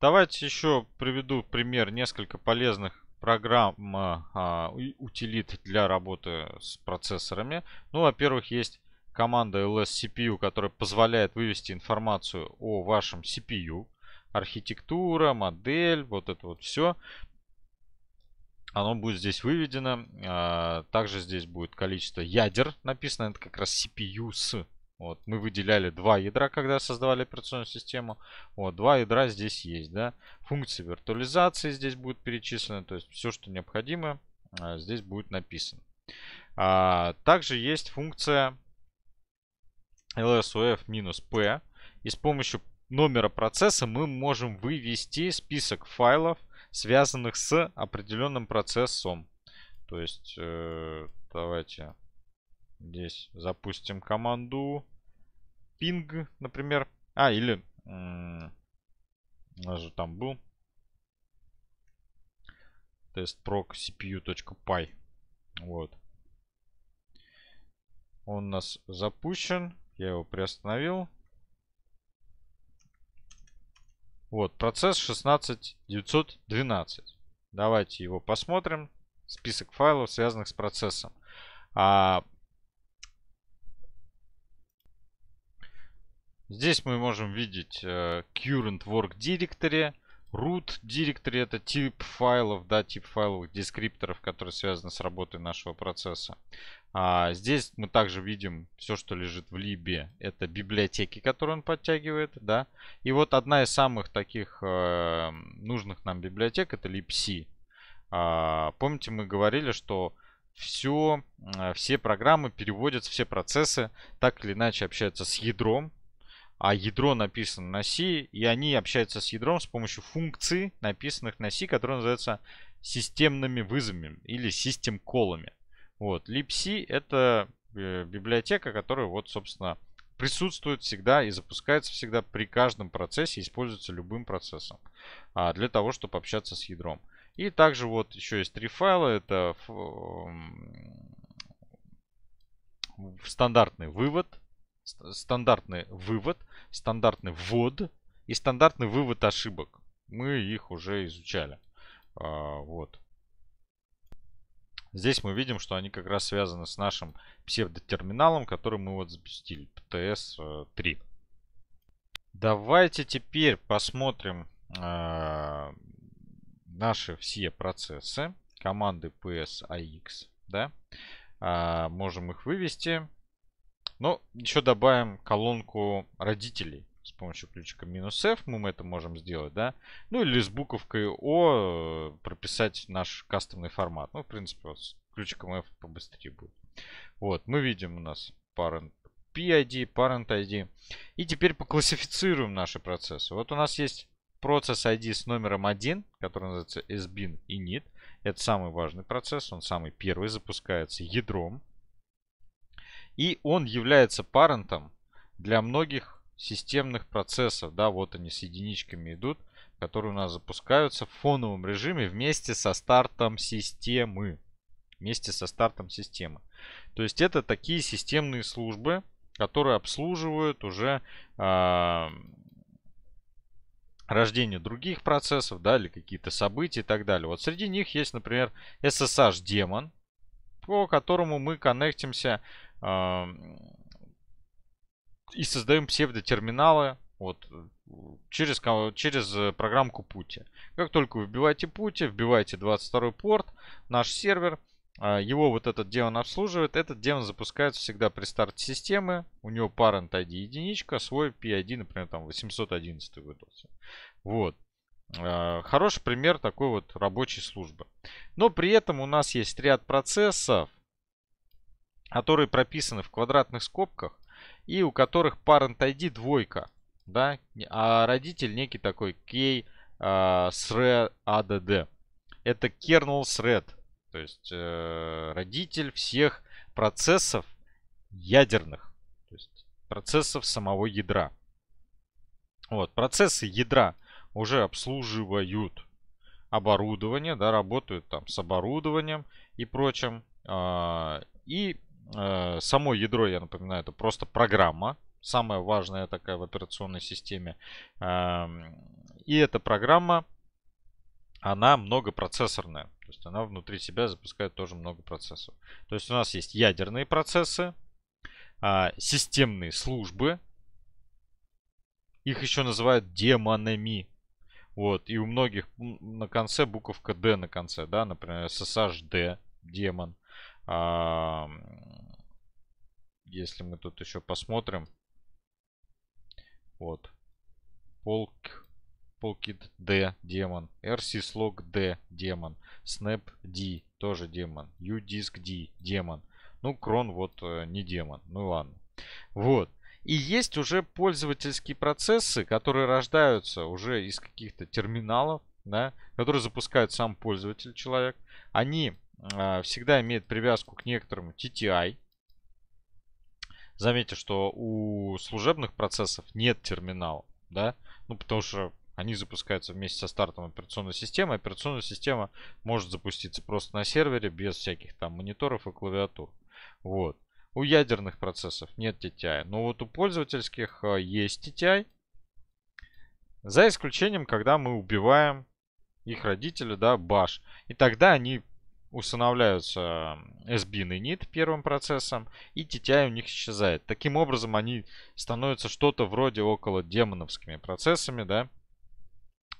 [SPEAKER 1] Давайте еще приведу в пример несколько полезных программа а, утилит для работы с процессорами. Ну, во-первых, есть команда LSCPU, которая позволяет вывести информацию о вашем CPU. Архитектура, модель, вот это вот все. Оно будет здесь выведено. А, также здесь будет количество ядер написано. Это как раз CPU с вот, мы выделяли два ядра, когда создавали операционную систему. Вот, два ядра здесь есть, да. Функции виртуализации здесь будут перечислены, то есть все, что необходимо, а, здесь будет написано. А, также есть функция lsuf-p, и с помощью номера процесса мы можем вывести список файлов, связанных с определенным процессом. То есть, э, давайте Здесь запустим команду ping, например. А, или... У нас же там был. Testproc cpu.py. Вот. Он у нас запущен. Я его приостановил. Вот, процесс 16912. Давайте его посмотрим. Список файлов, связанных с процессом. А Здесь мы можем видеть э, current work directory, root directory, это тип файлов, да, тип файловых дескрипторов, которые связаны с работой нашего процесса. А, здесь мы также видим все, что лежит в либе. Это библиотеки, которые он подтягивает, да. И вот одна из самых таких э, нужных нам библиотек это libc. А, помните, мы говорили, что все, э, все программы переводятся, все процессы так или иначе общаются с ядром, а ядро написано на C, и они общаются с ядром с помощью функций, написанных на C, которые называются системными вызовами или систем колами. Вот, libc это э, библиотека, которая вот, собственно, присутствует всегда и запускается всегда при каждом процессе, используется любым процессом а, для того, чтобы общаться с ядром. И также вот еще есть три файла. Это стандартный вывод, стандартный вывод, стандартный ввод и стандартный вывод ошибок. Мы их уже изучали. А, вот. Здесь мы видим, что они как раз связаны с нашим псевдотерминалом, который мы вот запустили, PTS-3. Э, Давайте теперь посмотрим э, наши все процессы, команды PSAX. Да? Э, можем их вывести. Но еще добавим колонку родителей с помощью ключика минус F. Мы это можем сделать, да? Ну или с буковкой O э, прописать наш кастомный формат. Ну, в принципе, вот с ключиком F побыстрее будет. Вот, мы видим у нас parent PID, parent ID. И теперь поклассифицируем наши процессы. Вот у нас есть процесс ID с номером 1, который называется sbin init. Это самый важный процесс, он самый первый, запускается ядром. И он является парентом для многих системных процессов. Да, вот они с единичками идут, которые у нас запускаются в фоновом режиме вместе со стартом системы. Вместе со стартом системы. То есть это такие системные службы, которые обслуживают уже э, рождение других процессов, да, или какие-то события и так далее. Вот среди них есть, например, SSH демон, по которому мы коннектимся и создаем псевдотерминалы вот, через, через э, программку Пути. Как только вы вбиваете Пути, вбиваете 22 порт, наш сервер, а, его вот этот демон обслуживает. Этот демон запускается всегда при старте системы. У него parent ID единичка, свой P1 например, там 811 выдался. Вот. А, хороший пример такой вот рабочей службы. Но при этом у нас есть ряд процессов, которые прописаны в квадратных скобках и у которых parent ID двойка, да, а родитель некий такой k uh, а, thread add. Это kernel thread, то есть э, родитель всех процессов ядерных, то есть процессов самого ядра. Вот, процессы ядра уже обслуживают оборудование, да, работают там с оборудованием и прочим. Э, и Э, само ядро, я напоминаю, это просто программа, самая важная такая в операционной системе. Эм, и эта программа, она многопроцессорная. То есть она внутри себя запускает тоже много процессов. То есть у нас есть ядерные процессы, а, системные службы. Их еще называют демонами. Вот, и у многих на конце буковка D на конце, да, например, SSHD, демон. А, если мы тут еще посмотрим. Вот. Полк. Полкит D демон. RC слог D демон. Snap D тоже демон. U-диск D демон. Ну, крон вот э, не демон. Ну ладно. Вот. И есть уже пользовательские процессы, которые рождаются уже из каких-то терминалов, да, которые запускает сам пользователь, человек. Они а, всегда имеет привязку к некоторому TTI. Заметьте, что у служебных процессов нет терминала, да? Ну, потому что они запускаются вместе со стартом операционной системы. Операционная система может запуститься просто на сервере без всяких там мониторов и клавиатур. Вот. У ядерных процессов нет TTI, но вот у пользовательских а, есть TTI. За исключением, когда мы убиваем их родителя, да, баш. И тогда они усыновляются SBIN и NIT первым процессом, и TTI у них исчезает. Таким образом, они становятся что-то вроде около демоновскими процессами, да,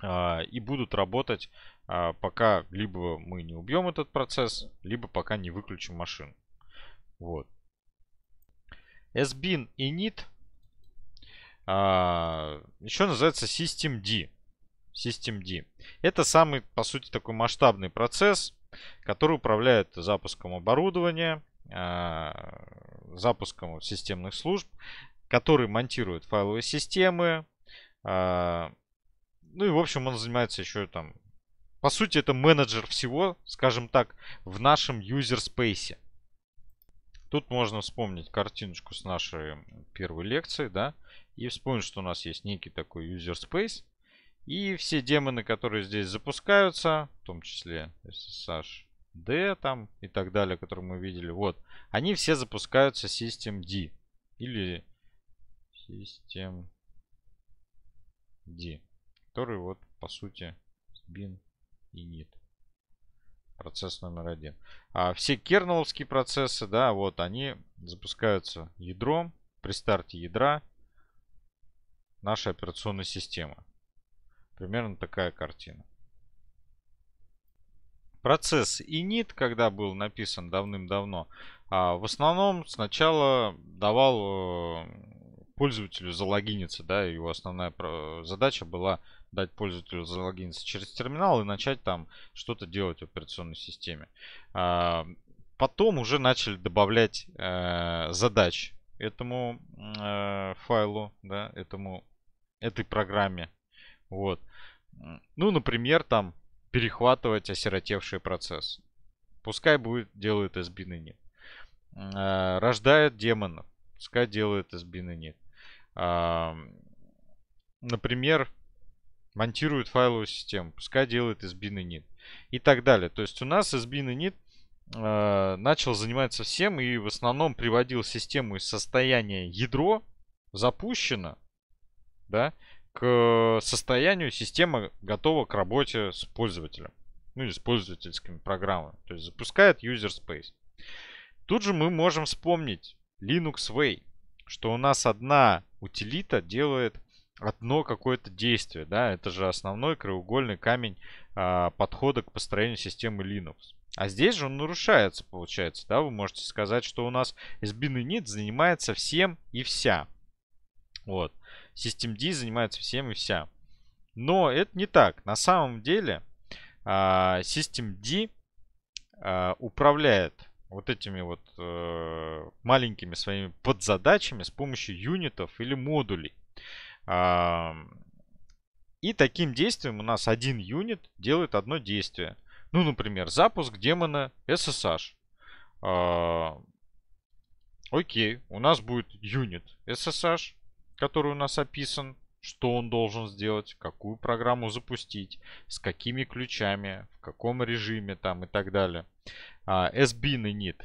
[SPEAKER 1] а, и будут работать, а, пока либо мы не убьем этот процесс, либо пока не выключим машину. Вот. SBIN и NIT а, еще называется System D. System D. Это самый, по сути, такой масштабный процесс, который управляет запуском оборудования, э, запуском системных служб, который монтирует файловые системы. Э, ну и, в общем, он занимается еще там... По сути, это менеджер всего, скажем так, в нашем юзерспейсе. Тут можно вспомнить картиночку с нашей первой лекции, да, и вспомнить, что у нас есть некий такой user space, и все демоны, которые здесь запускаются, в том числе Sshd там и так далее, которые мы видели, вот, они все запускаются System D или System D, который вот по сути bin init. Процесс номер один. А все керноловские процессы, да, вот они запускаются ядром при старте ядра нашей операционной системы. Примерно такая картина. Процесс init, когда был написан давным-давно, а, в основном сначала давал э, пользователю залогиниться, да, его основная задача была дать пользователю залогиниться через терминал и начать там что-то делать в операционной системе. А, потом уже начали добавлять э, задач этому э, файлу, да, этому, этой программе. Вот. Ну, например, там перехватывать осиротевший процесс. Пускай будет, делают SB нет. А, рождает демонов. Пускай делают SB нет. А, например, монтирует файловую систему. Пускай делают SB нет. И так далее. То есть у нас SB нет а, начал заниматься всем и в основном приводил систему из состояния ядро запущено, да, к состоянию система готова к работе с пользователем. Ну или с пользовательскими программами. То есть запускает user space. Тут же мы можем вспомнить Linux Way, что у нас одна утилита делает одно какое-то действие. Да? Это же основной краеугольный камень а, подхода к построению системы Linux. А здесь же он нарушается, получается. Да? Вы можете сказать, что у нас SBNinit занимается всем и вся. Вот. SystemD занимается всем и вся. Но это не так. На самом деле а, SystemD а, управляет вот этими вот э, маленькими своими подзадачами с помощью юнитов или модулей. И таким действием у нас один юнит делает одно действие. Ну, например, запуск демона SSH. А, окей, у нас будет юнит SSH, который у нас описан, что он должен сделать, какую программу запустить, с какими ключами, в каком режиме там и так далее. А, SBIN init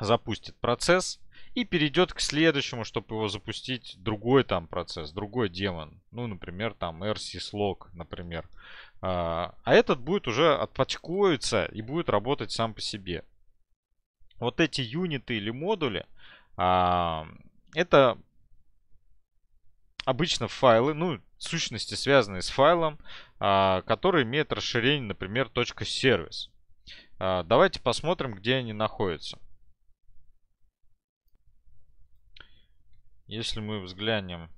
[SPEAKER 1] запустит процесс и перейдет к следующему, чтобы его запустить другой там процесс, другой демон. Ну, например, там rcslog, например. А, а этот будет уже отпочковываться и будет работать сам по себе. Вот эти юниты или модули, а, это обычно файлы, ну, сущности, связанные с файлом, а, который имеет расширение, например, .service. А, давайте посмотрим, где они находятся. Если мы взглянем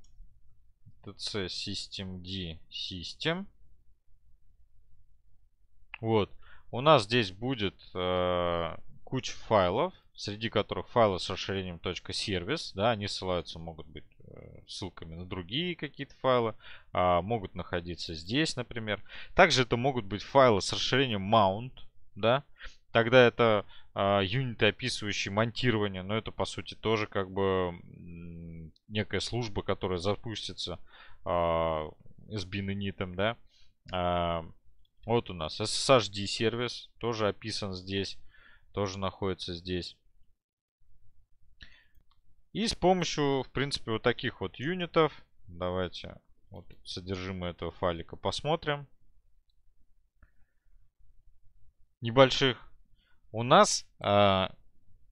[SPEAKER 1] tc systemd system, вот, у нас здесь будет а, куча файлов, среди которых файлы с расширением .service, да, они ссылаются, могут быть Э, ссылками на другие какие-то файлы, а, могут находиться здесь, например. Также это могут быть файлы с расширением mount, да, тогда это а, юниты, описывающие монтирование, но это по сути тоже как бы некая служба, которая запустится а, с бинэнитом, да. А, вот у нас SSHD сервис, тоже описан здесь, тоже находится здесь. И с помощью, в принципе, вот таких вот юнитов, давайте вот содержимое этого файлика посмотрим. Небольших. У нас э,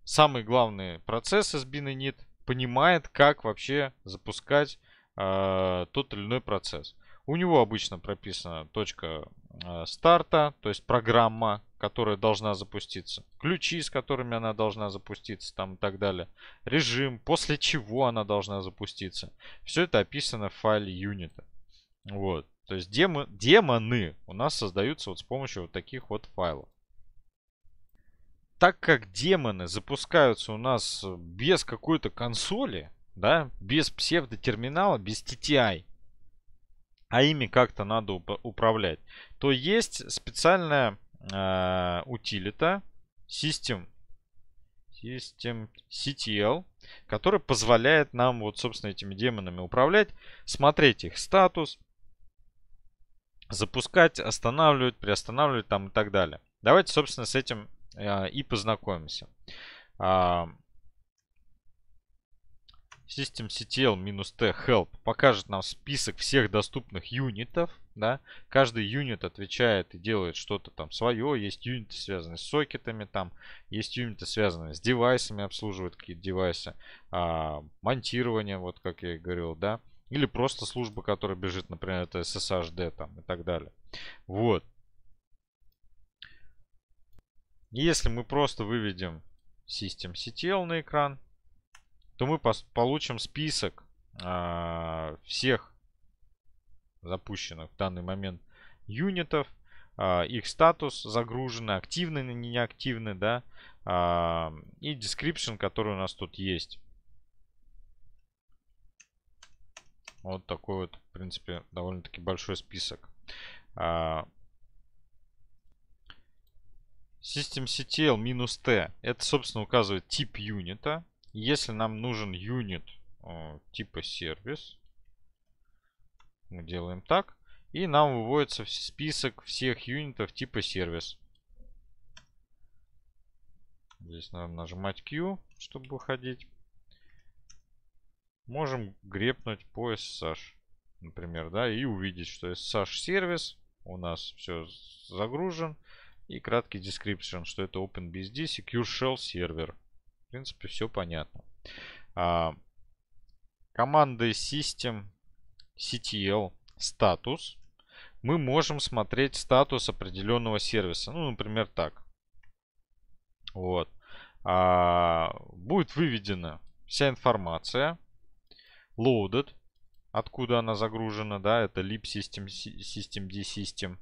[SPEAKER 1] самый главный процесс из BinInit понимает, как вообще запускать э, тот или иной процесс. У него обычно прописана точка э, старта, то есть программа, которая должна запуститься, ключи, с которыми она должна запуститься, там и так далее, режим, после чего она должна запуститься. Все это описано в файле юнита. Вот. То есть демо, демоны у нас создаются вот с помощью вот таких вот файлов. Так как демоны запускаются у нас без какой-то консоли, да, без псевдотерминала, без TTI, а ими как-то надо управлять, то есть специальная Э, утилита system, system CTL, который позволяет нам вот, собственно, этими демонами управлять, смотреть их статус, запускать, останавливать, приостанавливать там и так далее. Давайте, собственно, с этим э, и познакомимся. А, systemctl t help покажет нам список всех доступных юнитов, да, каждый юнит отвечает и делает что-то там свое, есть юниты, связанные с сокетами, там, есть юниты, связанные с девайсами, обслуживают какие-то девайсы, а, монтирование, вот как я и говорил, да, или просто служба, которая бежит, например, это SSHD там и так далее. Вот. Если мы просто выведем systemctl на экран, то мы получим список а, всех запущенных в данный момент юнитов, а, их статус загружены, активны, неактивны, да, а, и description, который у нас тут есть. Вот такой вот, в принципе, довольно-таки большой список. А, System CTL T. Это, собственно, указывает тип юнита. Если нам нужен юнит э, типа сервис, мы делаем так. И нам выводится список всех юнитов типа сервис. Здесь надо нажимать Q, чтобы выходить. Можем грепнуть по SSH, например, да, и увидеть, что SSH сервис у нас все загружен. И краткий description, что это OpenBSD Secure Shell сервер принципе, все понятно. А, команды System, CTL, статус. Мы можем смотреть статус определенного сервиса. Ну, например, так. Вот. А, будет выведена вся информация. Loaded. Откуда она загружена, да, это lib system, system system.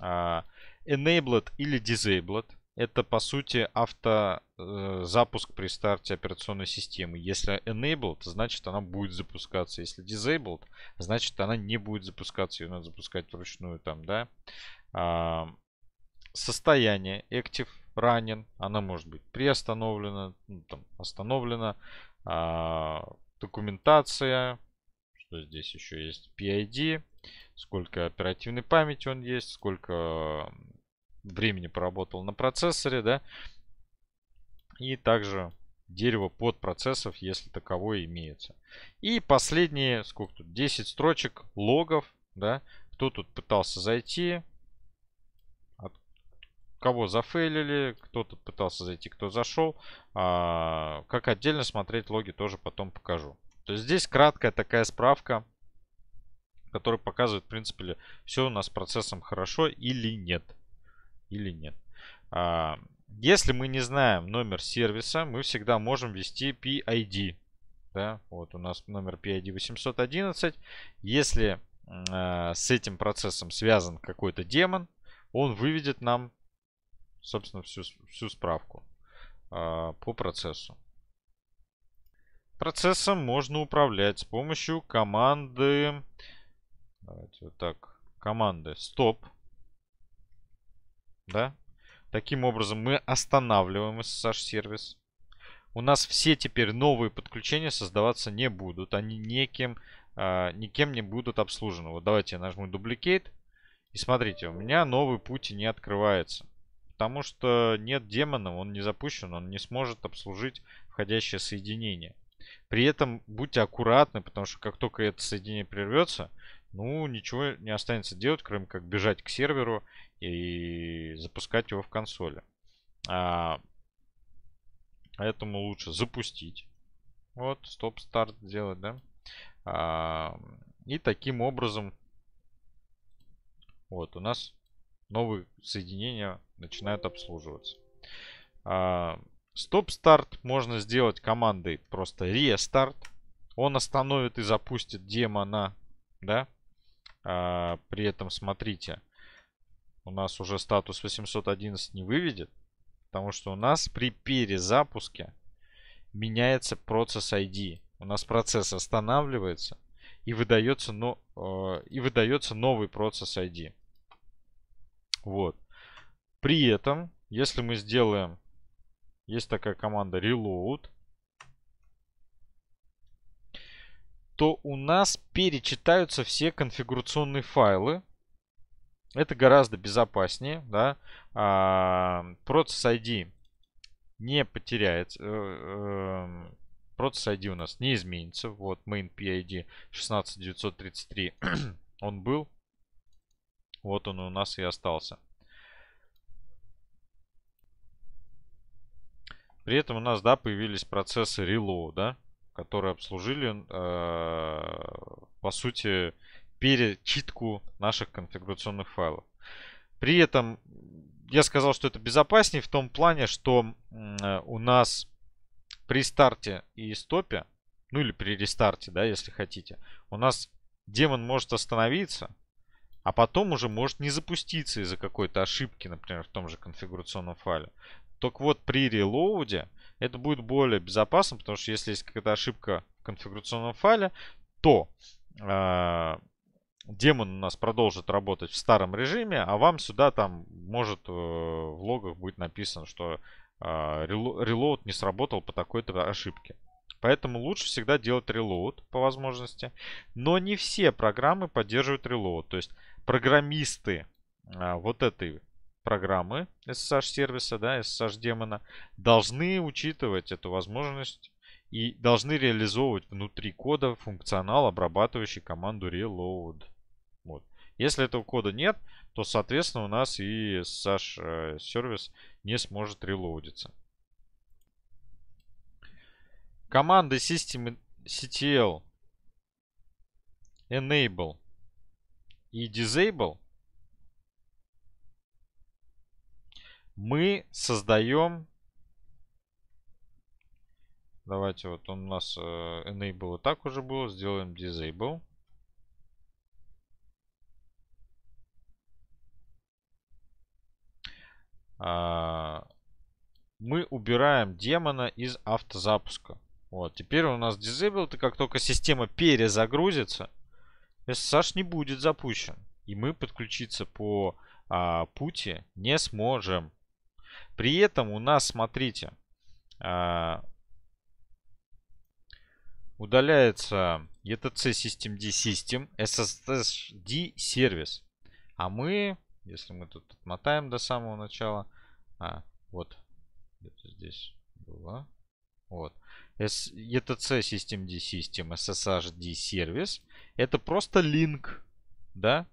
[SPEAKER 1] Uh, enabled или disabled это по сути автозапуск э, при старте операционной системы. Если enabled, значит она будет запускаться. Если disabled, значит она не будет запускаться. Ее надо запускать вручную там, да. А, состояние active running. она может быть приостановлена, ну, там, остановлена. А, документация, что здесь еще есть PID, сколько оперативной памяти он есть, сколько времени поработал на процессоре, да. И также дерево под процессов, если таковое имеется. И последние, сколько тут, 10 строчек логов, да. Кто тут пытался зайти, от кого зафейлили, кто тут пытался зайти, кто зашел. А, как отдельно смотреть логи тоже потом покажу. То есть здесь краткая такая справка, которая показывает, в принципе, все у нас с процессом хорошо или нет или нет. А, если мы не знаем номер сервиса, мы всегда можем ввести PID. Да? Вот у нас номер PID 811. Если а, с этим процессом связан какой-то демон, он выведет нам, собственно, всю, всю справку а, по процессу. Процессом можно управлять с помощью команды... Давайте вот так. Команды stop да? Таким образом мы останавливаем SSH-сервис. У нас все теперь новые подключения создаваться не будут. Они неким, э, никем не будут обслужены. Вот давайте я нажму дубликейт. И смотрите, у меня новый путь не открывается. Потому что нет демона, он не запущен, он не сможет обслужить входящее соединение. При этом будьте аккуратны, потому что как только это соединение прервется, ну ничего не останется делать, кроме как бежать к серверу и запускать его в консоли. А, поэтому лучше запустить. Вот, стоп-старт делать, да? А, и таким образом, вот, у нас новые соединения начинают обслуживаться. А, стоп-старт можно сделать командой просто рестарт. Он остановит и запустит демона, да? А, при этом, смотрите, у нас уже статус 811 не выведет, потому что у нас при перезапуске меняется процесс ID. У нас процесс останавливается и выдается, но, э, и выдается новый процесс ID. Вот. При этом, если мы сделаем, есть такая команда reload, то у нас перечитаются все конфигурационные файлы, это гораздо безопаснее, да. А, процесс ID не потеряет. Э, эм, процесс ID у нас не изменится. Вот main PID 16933 он был. Вот он у нас и остался. При этом у нас, да, появились процессы reload, да, которые обслужили, э, по сути, перечитку наших конфигурационных файлов. При этом я сказал, что это безопаснее в том плане, что э, у нас при старте и стопе, ну или при рестарте, да, если хотите, у нас демон может остановиться, а потом уже может не запуститься из-за какой-то ошибки, например, в том же конфигурационном файле. Только вот при релоуде это будет более безопасно, потому что если есть какая-то ошибка в конфигурационном файле, то э, демон у нас продолжит работать в старом режиме, а вам сюда там может э, в логах будет написано, что а, релоуд не сработал по такой-то ошибке. Поэтому лучше всегда делать релоуд по возможности. Но не все программы поддерживают релоуд. То есть программисты а, вот этой программы SSH сервиса, да, SSH демона, должны учитывать эту возможность и должны реализовывать внутри кода функционал, обрабатывающий команду reload. Если этого кода нет, то, соответственно, у нас и SASH э, сервис не сможет релоудиться. Команды System CTL Enable и Disable мы создаем Давайте вот он у нас э, enable так уже было, Сделаем disable. А, мы убираем демона из автозапуска. Вот, теперь у нас disable, и как только система перезагрузится, SSH э, не будет запущен. И мы подключиться по а, пути не сможем. При этом у нас, смотрите, а, удаляется etc systemd system SSD сервис. А мы если мы тут отмотаем до самого начала. А, вот. Где-то здесь было. Вот. ETC Systemd System SSHD сервис. Это просто линк. Да?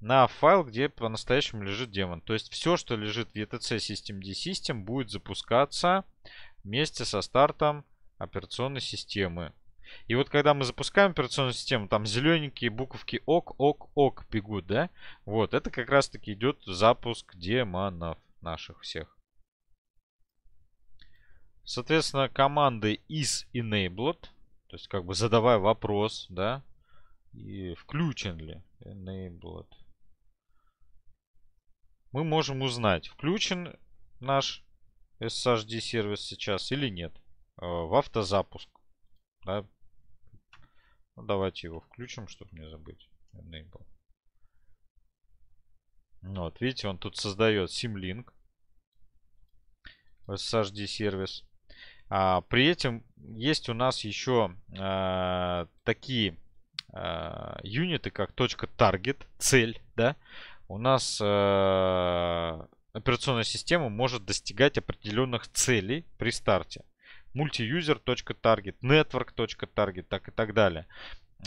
[SPEAKER 1] на файл, где по-настоящему лежит демон. То есть все, что лежит в etc systemd system, будет запускаться вместе со стартом операционной системы. И вот когда мы запускаем операционную систему, там зелененькие буковки ок, ок, ок бегут, да? Вот, это как раз таки идет запуск демонов наших всех. Соответственно, команды is enabled, то есть как бы задавая вопрос, да, и включен ли enabled. Мы можем узнать, включен наш SHD сервис сейчас или нет э, в автозапуск. Да, ну, давайте его включим, чтобы не забыть. Enable. Ну вот, видите, он тут создает Simlink. SHD сервис. А, при этом есть у нас еще а, такие а, юниты, как точка .target, цель, да. У нас а, операционная система может достигать определенных целей при старте multiuser.target, network.target, так и так далее.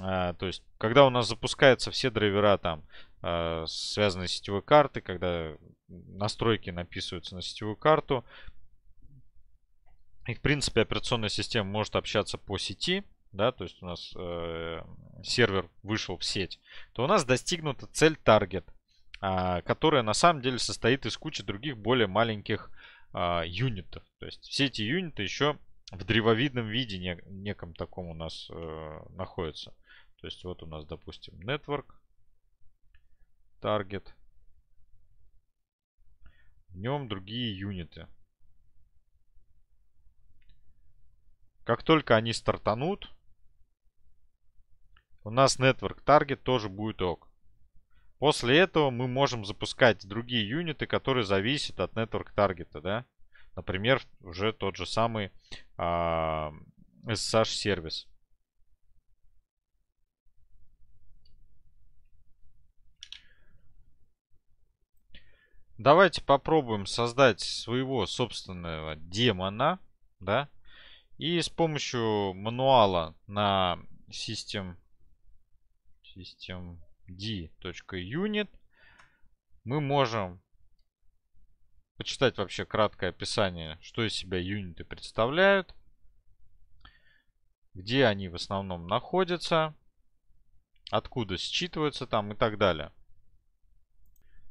[SPEAKER 1] А, то есть, когда у нас запускаются все драйвера там, а, связанные с сетевой картой, когда настройки написываются на сетевую карту, и, в принципе, операционная система может общаться по сети, да, то есть у нас э, сервер вышел в сеть, то у нас достигнута цель таргет, э, которая на самом деле состоит из кучи других более маленьких э, юнитов. То есть все эти юниты еще в древовидном виде не, неком таком у нас э, находится. То есть вот у нас, допустим, network, target, в нем другие юниты. Как только они стартанут, у нас network target тоже будет ок. После этого мы можем запускать другие юниты, которые зависят от network таргета, да? Например, уже тот же самый а, SSH-сервис. Давайте попробуем создать своего собственного демона, да, и с помощью мануала на system, systemd.unit мы можем почитать вообще краткое описание, что из себя юниты представляют, где они в основном находятся, откуда считываются там и так далее.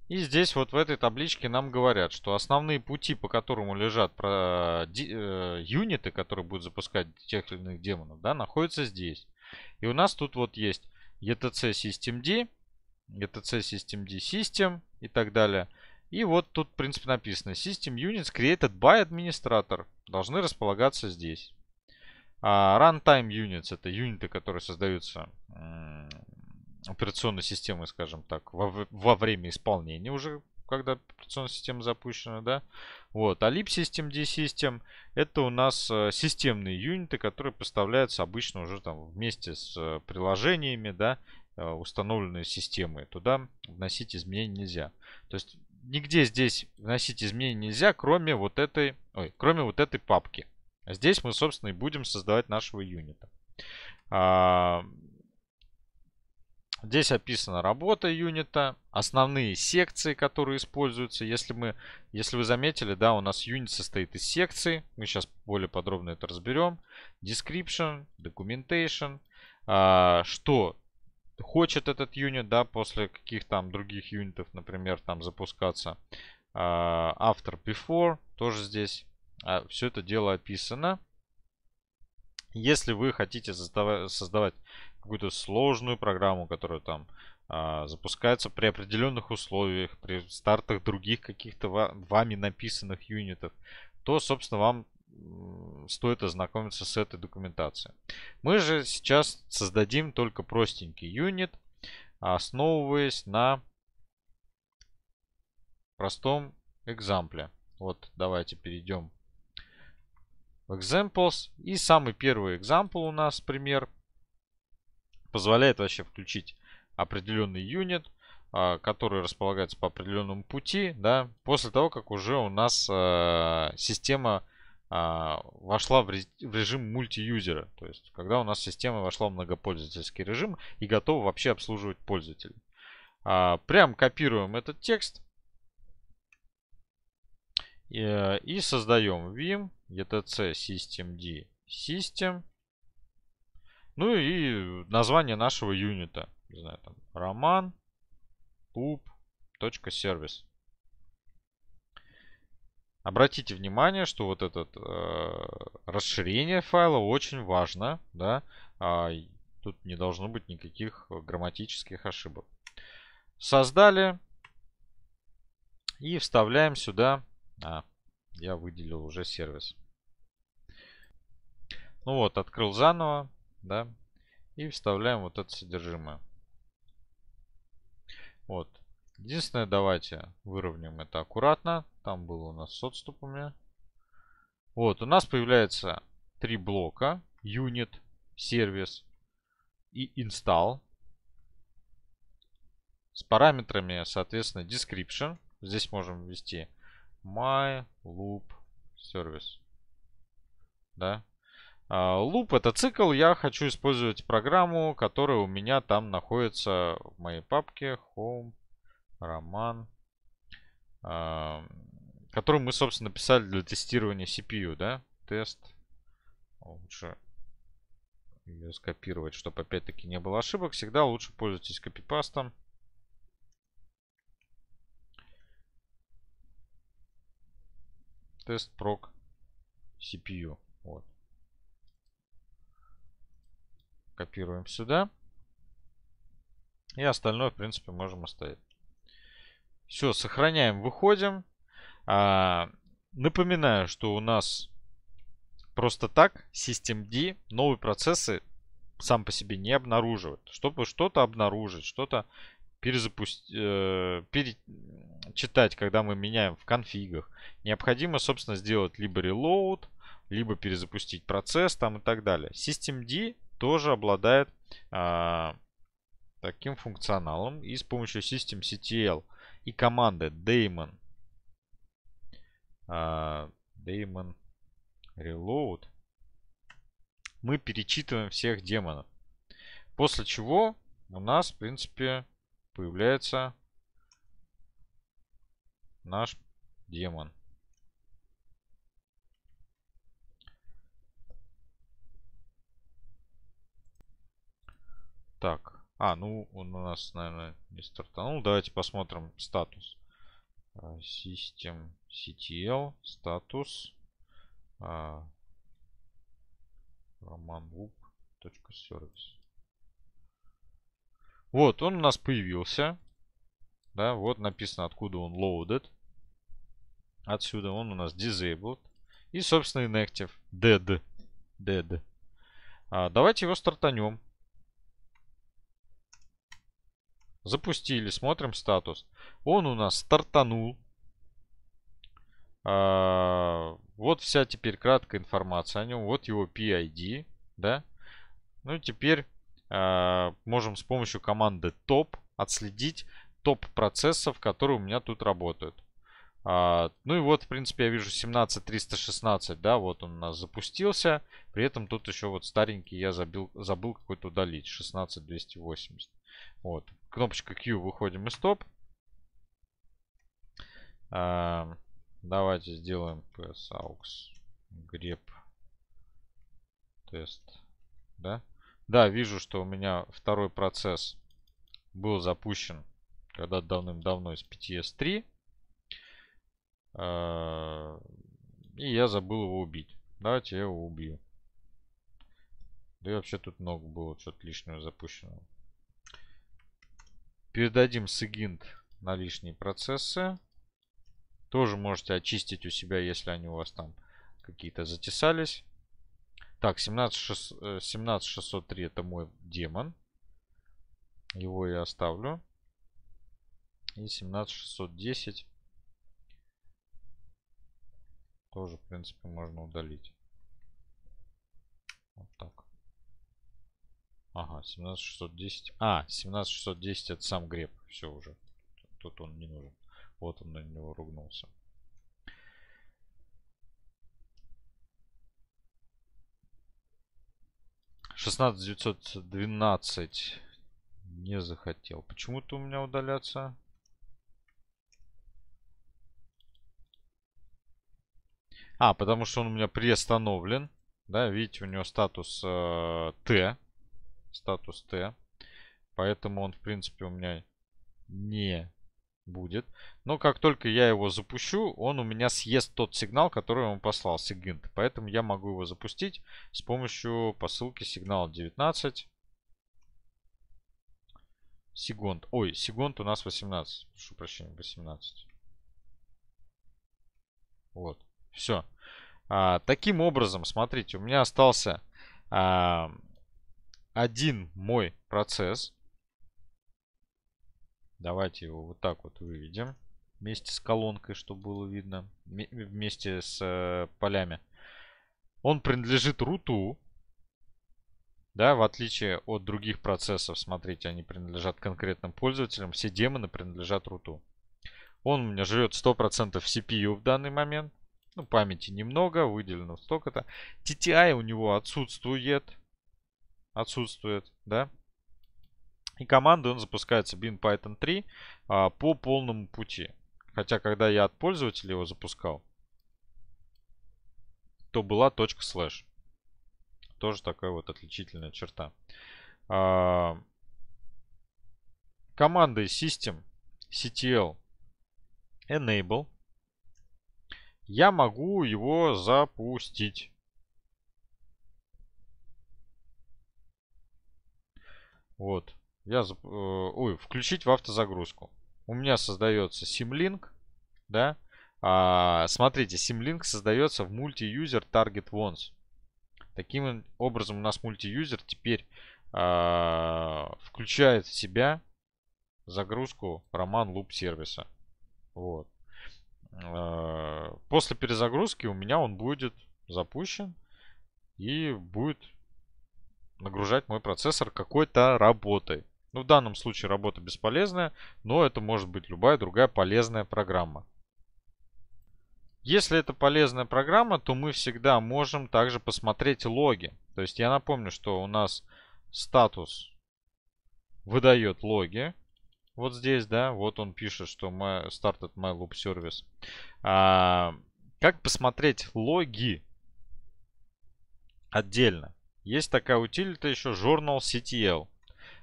[SPEAKER 1] И здесь вот в этой табличке нам говорят, что основные пути, по которому лежат про, ди, э, юниты, которые будут запускать тех или иных демонов, да, находятся здесь. И у нас тут вот есть ETC Systemd, ETC d System и так далее – и вот тут, в принципе, написано. System Units created by administrator. Должны располагаться здесь. А runtime Units — это юниты, которые создаются операционной системой, скажем так, во, во время исполнения уже, когда операционная система запущена, да. Вот. А lib system, d system — это у нас э, системные юниты, которые поставляются обычно уже там вместе с э, приложениями, да, э, установленные системы. Туда вносить изменения нельзя. То есть нигде здесь вносить изменения нельзя, кроме вот этой, ой, кроме вот этой папки. А здесь мы, собственно, и будем создавать нашего юнита. А, здесь описана работа юнита, основные секции, которые используются. Если, мы, если вы заметили, да, у нас юнит состоит из секций. Мы сейчас более подробно это разберем. Description, Documentation. А, что хочет этот юнит, да, после каких там других юнитов, например, там запускаться. After, а, before, тоже здесь а, все это дело описано. Если вы хотите создавать, какую-то сложную программу, которая там а, запускается при определенных условиях, при стартах других каких-то вами написанных юнитов, то, собственно, вам стоит ознакомиться с этой документацией. Мы же сейчас создадим только простенький юнит, основываясь на простом экзампле. Вот давайте перейдем в examples. И самый первый example у нас пример позволяет вообще включить определенный юнит, а, который располагается по определенному пути, да, после того, как уже у нас а, система а, вошла в режим мультиюзера, то есть когда у нас система вошла в многопользовательский режим и готова вообще обслуживать пользователей. А, прям копируем этот текст э, и создаем vim etc systemd system ну и название нашего юнита. Не знаю, там, роман, пуп, точка, сервис. Обратите внимание, что вот это э, расширение файла очень важно, да, а, тут не должно быть никаких грамматических ошибок. Создали и вставляем сюда, а, я выделил уже сервис. Ну вот, открыл заново, да, и вставляем вот это содержимое. Вот, Единственное, давайте выровняем это аккуратно. Там было у нас с отступами. Вот, у нас появляется три блока. Unit, сервис и install. С параметрами, соответственно, description. Здесь можем ввести my loop service. Да? А, loop это цикл. Я хочу использовать программу, которая у меня там находится в моей папке home Роман. Который мы, собственно, писали для тестирования CPU, да? Тест. Лучше ее скопировать, чтобы опять-таки не было ошибок. Всегда лучше пользуйтесь копипастом. Тест прок CPU. Вот. Копируем сюда. И остальное, в принципе, можем оставить. Все, сохраняем, выходим. А, напоминаю, что у нас просто так systemd новые процессы сам по себе не обнаруживает. Чтобы что-то обнаружить, что-то перезапустить, э, перечитать, когда мы меняем в конфигах, необходимо, собственно, сделать либо reload, либо перезапустить процесс там и так далее. Systemd тоже обладает э, таким функционалом и с помощью systemctl и команды Daemon. А, Daemon Reload. Мы перечитываем всех демонов. После чего у нас, в принципе, появляется наш демон. Так. А, ну он у нас, наверное, не стартанул. Ну, давайте посмотрим статус. А, System CTL, статус. А, romanloop.service. Вот, он у нас появился. Да, вот написано, откуда он loaded. Отсюда он у нас disabled. И, собственно, inactive. Dead. Dead. А, давайте его стартанем. Запустили, смотрим статус. Он у нас стартанул. А, вот вся теперь краткая информация о нем. Вот его PID, да. Ну теперь а, можем с помощью команды top отследить топ процессов, которые у меня тут работают. А, ну и вот, в принципе, я вижу 17316, да, вот он у нас запустился. При этом тут еще вот старенький я забил, забыл какой-то удалить, 16280. Вот, Кнопочка Q, выходим из стоп. А, давайте сделаем PS Aux grep тест. Да? да, вижу, что у меня второй процесс был запущен когда давным-давно из s 3 А, и я забыл его убить. Давайте я его убью. Да и вообще тут много было что-то лишнего запущенного. Передадим сыгинт на лишние процессы. Тоже можете очистить у себя, если они у вас там какие-то затесались. Так, 17603 э, это мой демон. Его я оставлю. И 17610 тоже, в принципе, можно удалить. Вот так. Ага, 17610. А, 17610 это сам греб. Все уже. Тут он не нужен. Вот он на него ругнулся. Шестнадцать девятьсот двенадцать не захотел. Почему-то у меня удаляться. А, потому что он у меня приостановлен. Да, видите, у него статус э, Т статус Т. Поэтому он, в принципе, у меня не будет. Но как только я его запущу, он у меня съест тот сигнал, который ему послал, сигинт. Поэтому я могу его запустить с помощью посылки сигнала 19. Сегонт. Ой, сегонт у нас 18. Прошу прощения, 18. Вот. Все. А, таким образом, смотрите, у меня остался а, один мой процесс. Давайте его вот так вот выведем. Вместе с колонкой, чтобы было видно. Вместе с э, полями. Он принадлежит руту. Да, в отличие от других процессов, смотрите, они принадлежат конкретным пользователям. Все демоны принадлежат руту. Он у меня жрет 100% CPU в данный момент. Ну, памяти немного, выделено столько-то. TTI у него отсутствует отсутствует, да. И команды он запускается bin python 3 а, по полному пути. Хотя, когда я от пользователя его запускал, то была точка слэш. Тоже такая вот отличительная черта. А, команды system ctl enable я могу его запустить. Вот. Я... Зап... Э, ой, включить в автозагрузку. У меня создается Simlink, да? А, смотрите, Simlink создается в мульти-юзер Target Ones. Таким образом у нас мульти-юзер теперь а, включает в себя загрузку роман луп сервиса. Вот. А, после перезагрузки у меня он будет запущен и будет нагружать мой процессор какой-то работой. Ну, в данном случае работа бесполезная, но это может быть любая другая полезная программа. Если это полезная программа, то мы всегда можем также посмотреть логи. То есть я напомню, что у нас статус выдает логи. Вот здесь, да, вот он пишет, что мы started my loop service. А, как посмотреть логи отдельно? Есть такая утилита еще Journal CTL.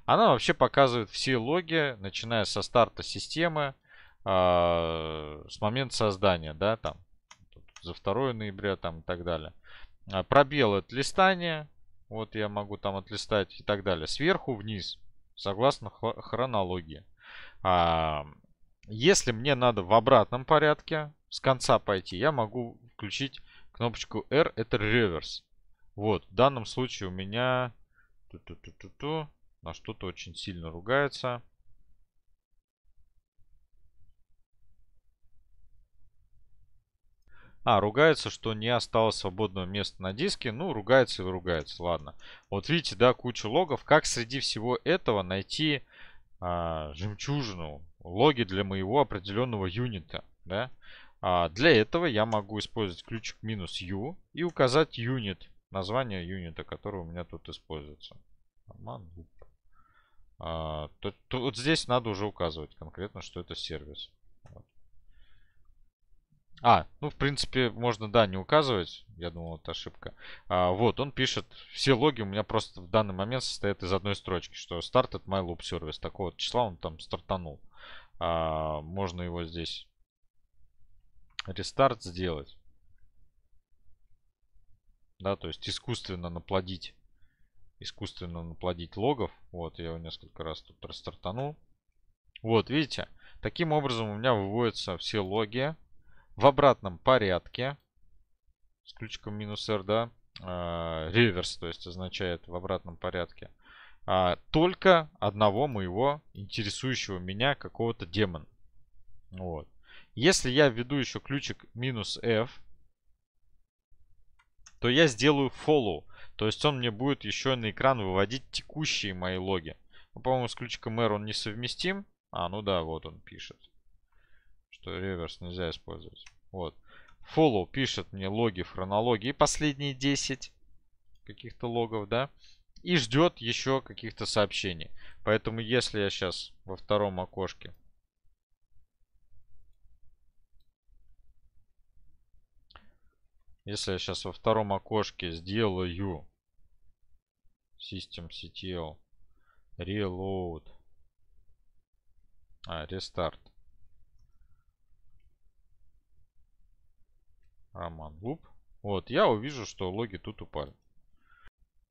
[SPEAKER 1] Она вообще показывает все логи, начиная со старта системы, э, с момента создания, да, там, за 2 ноября там и так далее. А, Пробелы от листания, вот я могу там отлистать и так далее. Сверху вниз, согласно хронологии. А, если мне надо в обратном порядке с конца пойти, я могу включить кнопочку R, это Reverse. Вот, в данном случае у меня ту -ту -ту -ту -ту, на что-то очень сильно ругается. А, ругается, что не осталось свободного места на диске. Ну, ругается и ругается, ладно. Вот видите, да, куча логов. Как среди всего этого найти а, жемчужину, логи для моего определенного юнита, да? А, для этого я могу использовать ключик минус U и указать юнит название юнита, который у меня тут используется. Мануп. А, то, то, вот здесь надо уже указывать конкретно, что это сервис. Вот. А, ну, в принципе, можно, да, не указывать. Я думал, это ошибка. А, вот, он пишет, все логи у меня просто в данный момент состоят из одной строчки, что started my loop service. Такого числа он там стартанул. А, можно его здесь рестарт сделать да, то есть искусственно наплодить, искусственно наплодить логов. Вот, я его несколько раз тут растартанул. Вот, видите, таким образом у меня выводятся все логи в обратном порядке с ключиком минус R, да, а, реверс, то есть означает в обратном порядке, а, только одного моего интересующего меня какого-то демона. Вот. Если я введу еще ключик минус F, то я сделаю follow. То есть он мне будет еще на экран выводить текущие мои логи. Ну, по-моему, с ключиком R он несовместим. А, ну да, вот он пишет. Что реверс нельзя использовать. Вот. Follow пишет мне логи в хронологии. Последние 10 каких-то логов, да. И ждет еще каких-то сообщений. Поэтому если я сейчас во втором окошке Если я сейчас во втором окошке сделаю System CTL Reload А, Restart, Роман Луп Вот, я увижу, что логи тут упали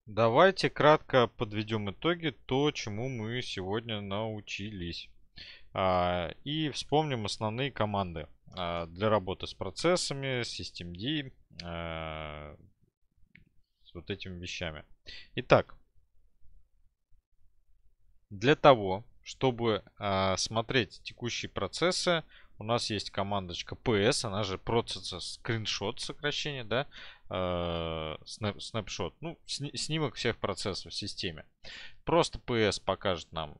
[SPEAKER 1] Давайте кратко подведем итоги то, чему мы сегодня научились. А, и вспомним основные команды. А, для работы с процессами, systemd, а, с вот этими вещами. Итак, для того, чтобы а, смотреть текущие процессы, у нас есть командочка PS, она же процесса скриншот сокращение, да, снапшот, ну, снимок всех процессов в системе. Просто PS покажет нам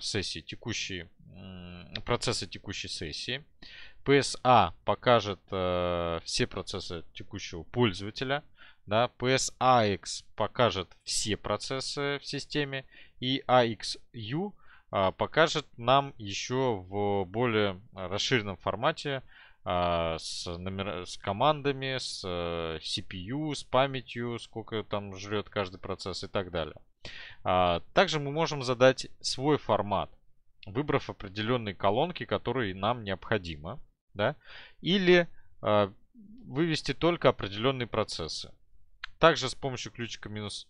[SPEAKER 1] сессии текущие, процессы текущей сессии. PSA покажет э, все процессы текущего пользователя. Да, PSAX покажет все процессы в системе. И AXU э, а, покажет нам еще в более расширенном формате э, с, номер... с командами, с э, CPU, с памятью, сколько там жрет каждый процесс и так далее. А, также мы можем задать свой формат выбрав определенные колонки, которые нам необходимо да, или э, вывести только определенные процессы. Также с помощью ключика минус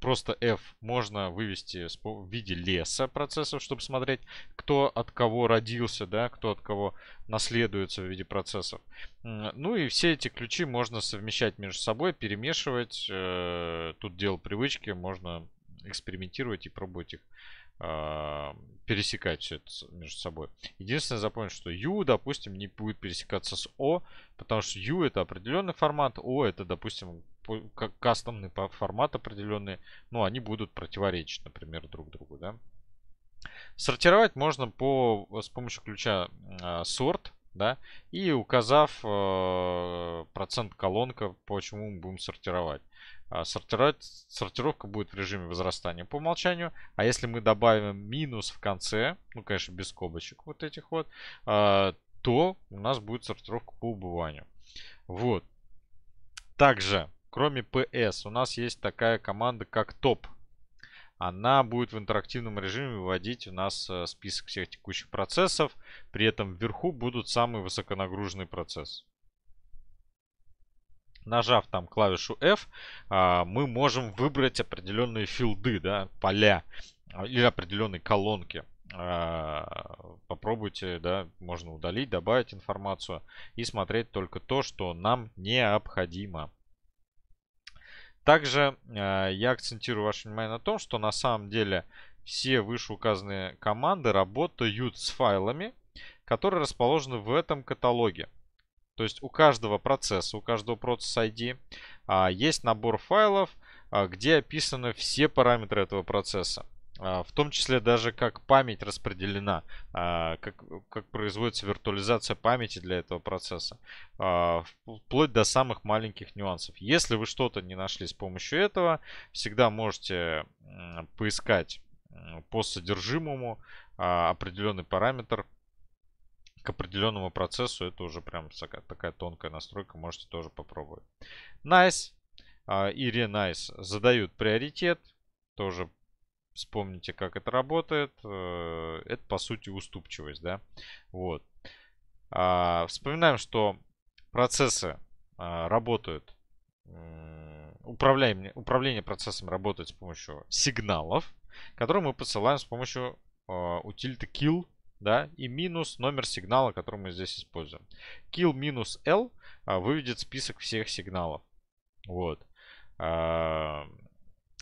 [SPEAKER 1] просто F можно вывести в виде леса процессов, чтобы смотреть, кто от кого родился, да, кто от кого наследуется в виде процессов. Ну и все эти ключи можно совмещать между собой, перемешивать. Э, тут дело привычки, можно экспериментировать и пробовать их а, пересекать все это между собой. Единственное, запомнить, что U, допустим, не будет пересекаться с O, потому что U это определенный формат, O это, допустим, как кастомный формат определенный, ну, они будут противоречить, например, друг другу, да. Сортировать можно по, с помощью ключа э, а, sort, да, и указав э, процент колонка, почему мы будем сортировать. А, сортировать, сортировка будет в режиме возрастания по умолчанию. А если мы добавим минус в конце, ну, конечно, без скобочек вот этих вот, а, то у нас будет сортировка по убыванию. Вот. Также, кроме PS, у нас есть такая команда, как топ. Она будет в интерактивном режиме выводить у нас э, список всех текущих процессов. При этом вверху будут самые высоконагруженные процессы нажав там клавишу F, а, мы можем выбрать определенные филды, да, поля а, или определенные колонки. А, попробуйте, да, можно удалить, добавить информацию и смотреть только то, что нам необходимо. Также я акцентирую ваше внимание на том, что на самом деле все вышеуказанные команды работают с файлами, которые расположены в этом каталоге. То есть у каждого процесса, у каждого процесса ID а, есть набор файлов, а, где описаны все параметры этого процесса. А, в том числе даже как память распределена, как, как производится виртуализация памяти для этого процесса, вплоть до самых маленьких нюансов. Если вы что-то не нашли с помощью этого, всегда можете поискать по содержимому определенный параметр к определенному процессу. Это уже прям такая, такая тонкая настройка, можете тоже попробовать. Nice а, и Renice задают приоритет. Тоже вспомните, как это работает. Э, это, по сути, уступчивость, да? Вот. А, вспоминаем, что процессы а, работают управляем, управление процессом работает с помощью сигналов, которые мы посылаем с помощью э, утилиты kill да, и минус номер сигнала, который мы здесь используем. Kill минус L а, выведет список всех сигналов. Вот. А,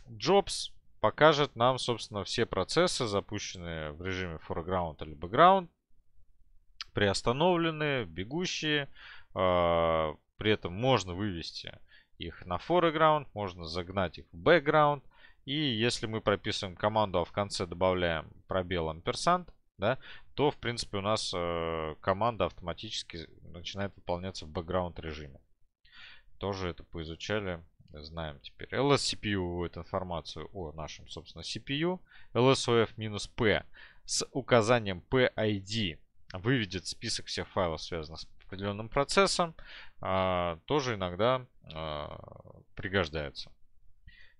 [SPEAKER 1] Jobs покажет нам, собственно, все процессы, запущенные в режиме foreground или background, приостановленные, бегущие. А, при этом можно вывести их на foreground, можно загнать их в background. И если мы прописываем команду, а в конце добавляем пробел ampersand да, то, в принципе, у нас э, команда автоматически начинает выполняться в бэкграунд режиме. Тоже это поизучали, знаем теперь. LSCPU выводит информацию о нашем, собственно, CPU. LSOF-P с указанием PID выведет список всех файлов, связанных с определенным процессом. Э, тоже иногда э, а, пригождаются.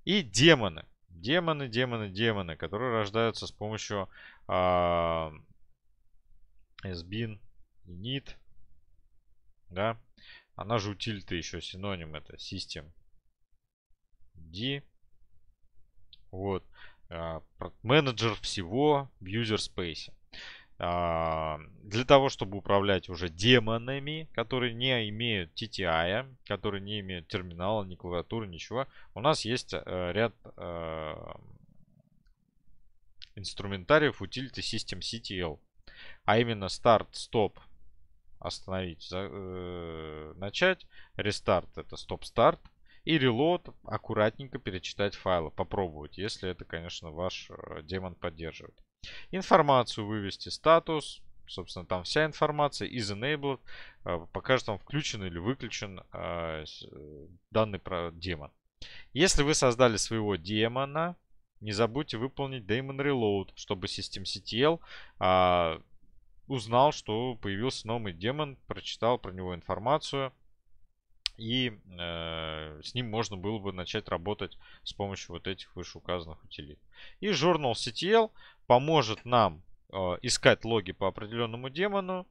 [SPEAKER 1] И демоны. Демоны, демоны, демоны, которые рождаются с помощью sbin, а, init, да, она же утильта еще синоним это system d, вот, а, менеджер всего в user space. А, для того, чтобы управлять уже демонами, которые не имеют TTI, которые не имеют терминала, ни клавиатуры, ничего, у нас есть э, ряд э, инструментариев утилиты System CTL. А именно старт, стоп, остановить, за, э, начать, рестарт это стоп-старт и reload аккуратненько перечитать файлы, попробовать, если это, конечно, ваш э, демон поддерживает. Информацию вывести, статус, собственно, там вся информация, is enabled, э, покажет вам включен или выключен э, э данный демон. Если вы создали своего демона, не забудьте выполнить Daemon Reload, чтобы SystemCTL а, узнал, что появился новый демон, прочитал про него информацию, и э, с ним можно было бы начать работать с помощью вот этих вышеуказанных утилит. И журнал CTL поможет нам э, искать логи по определенному демону.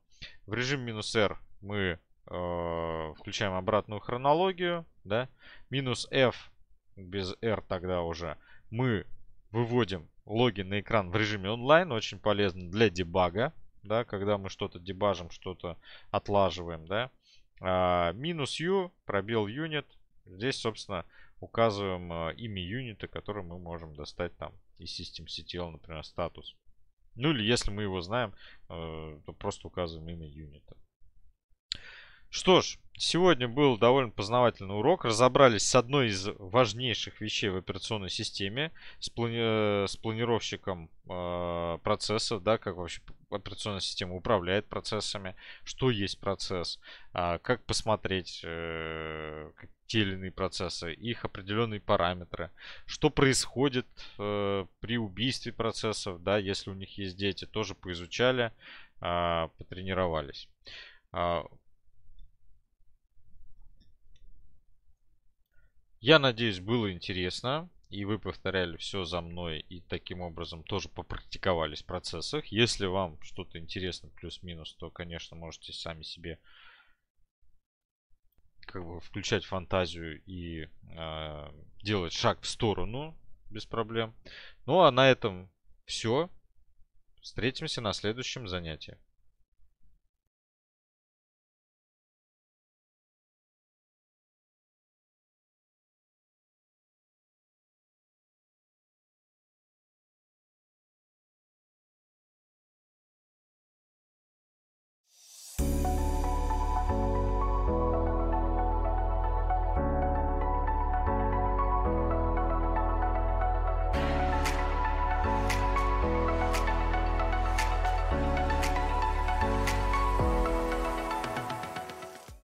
[SPEAKER 1] В режим минус R мы э, включаем обратную хронологию. Да? Минус F без R тогда уже мы выводим логин на экран в режиме онлайн. Очень полезно для дебага, да, когда мы что-то дебажим, что-то отлаживаем, да. А, минус U, пробел юнит Здесь, собственно, указываем а, имя юнита, который мы можем достать там из systemctl, например, статус. Ну или если мы его знаем, э, то просто указываем имя юнита. Что ж, сегодня был довольно познавательный урок. Разобрались с одной из важнейших вещей в операционной системе, с, плани... Э, с планировщиком э, процессов, да, как вообще операционная система управляет процессами, что есть процесс, э, как посмотреть э, те или иные процессы, их определенные параметры, что происходит э, при убийстве процессов, да, если у них есть дети, тоже поизучали, э, потренировались. А, Я надеюсь, было интересно. И вы повторяли все за мной и таким образом тоже попрактиковались в процессах. Если вам что-то интересно плюс-минус, то, конечно, можете сами себе как бы включать фантазию и э, делать шаг в сторону без проблем. Ну а на этом все. Встретимся на следующем занятии.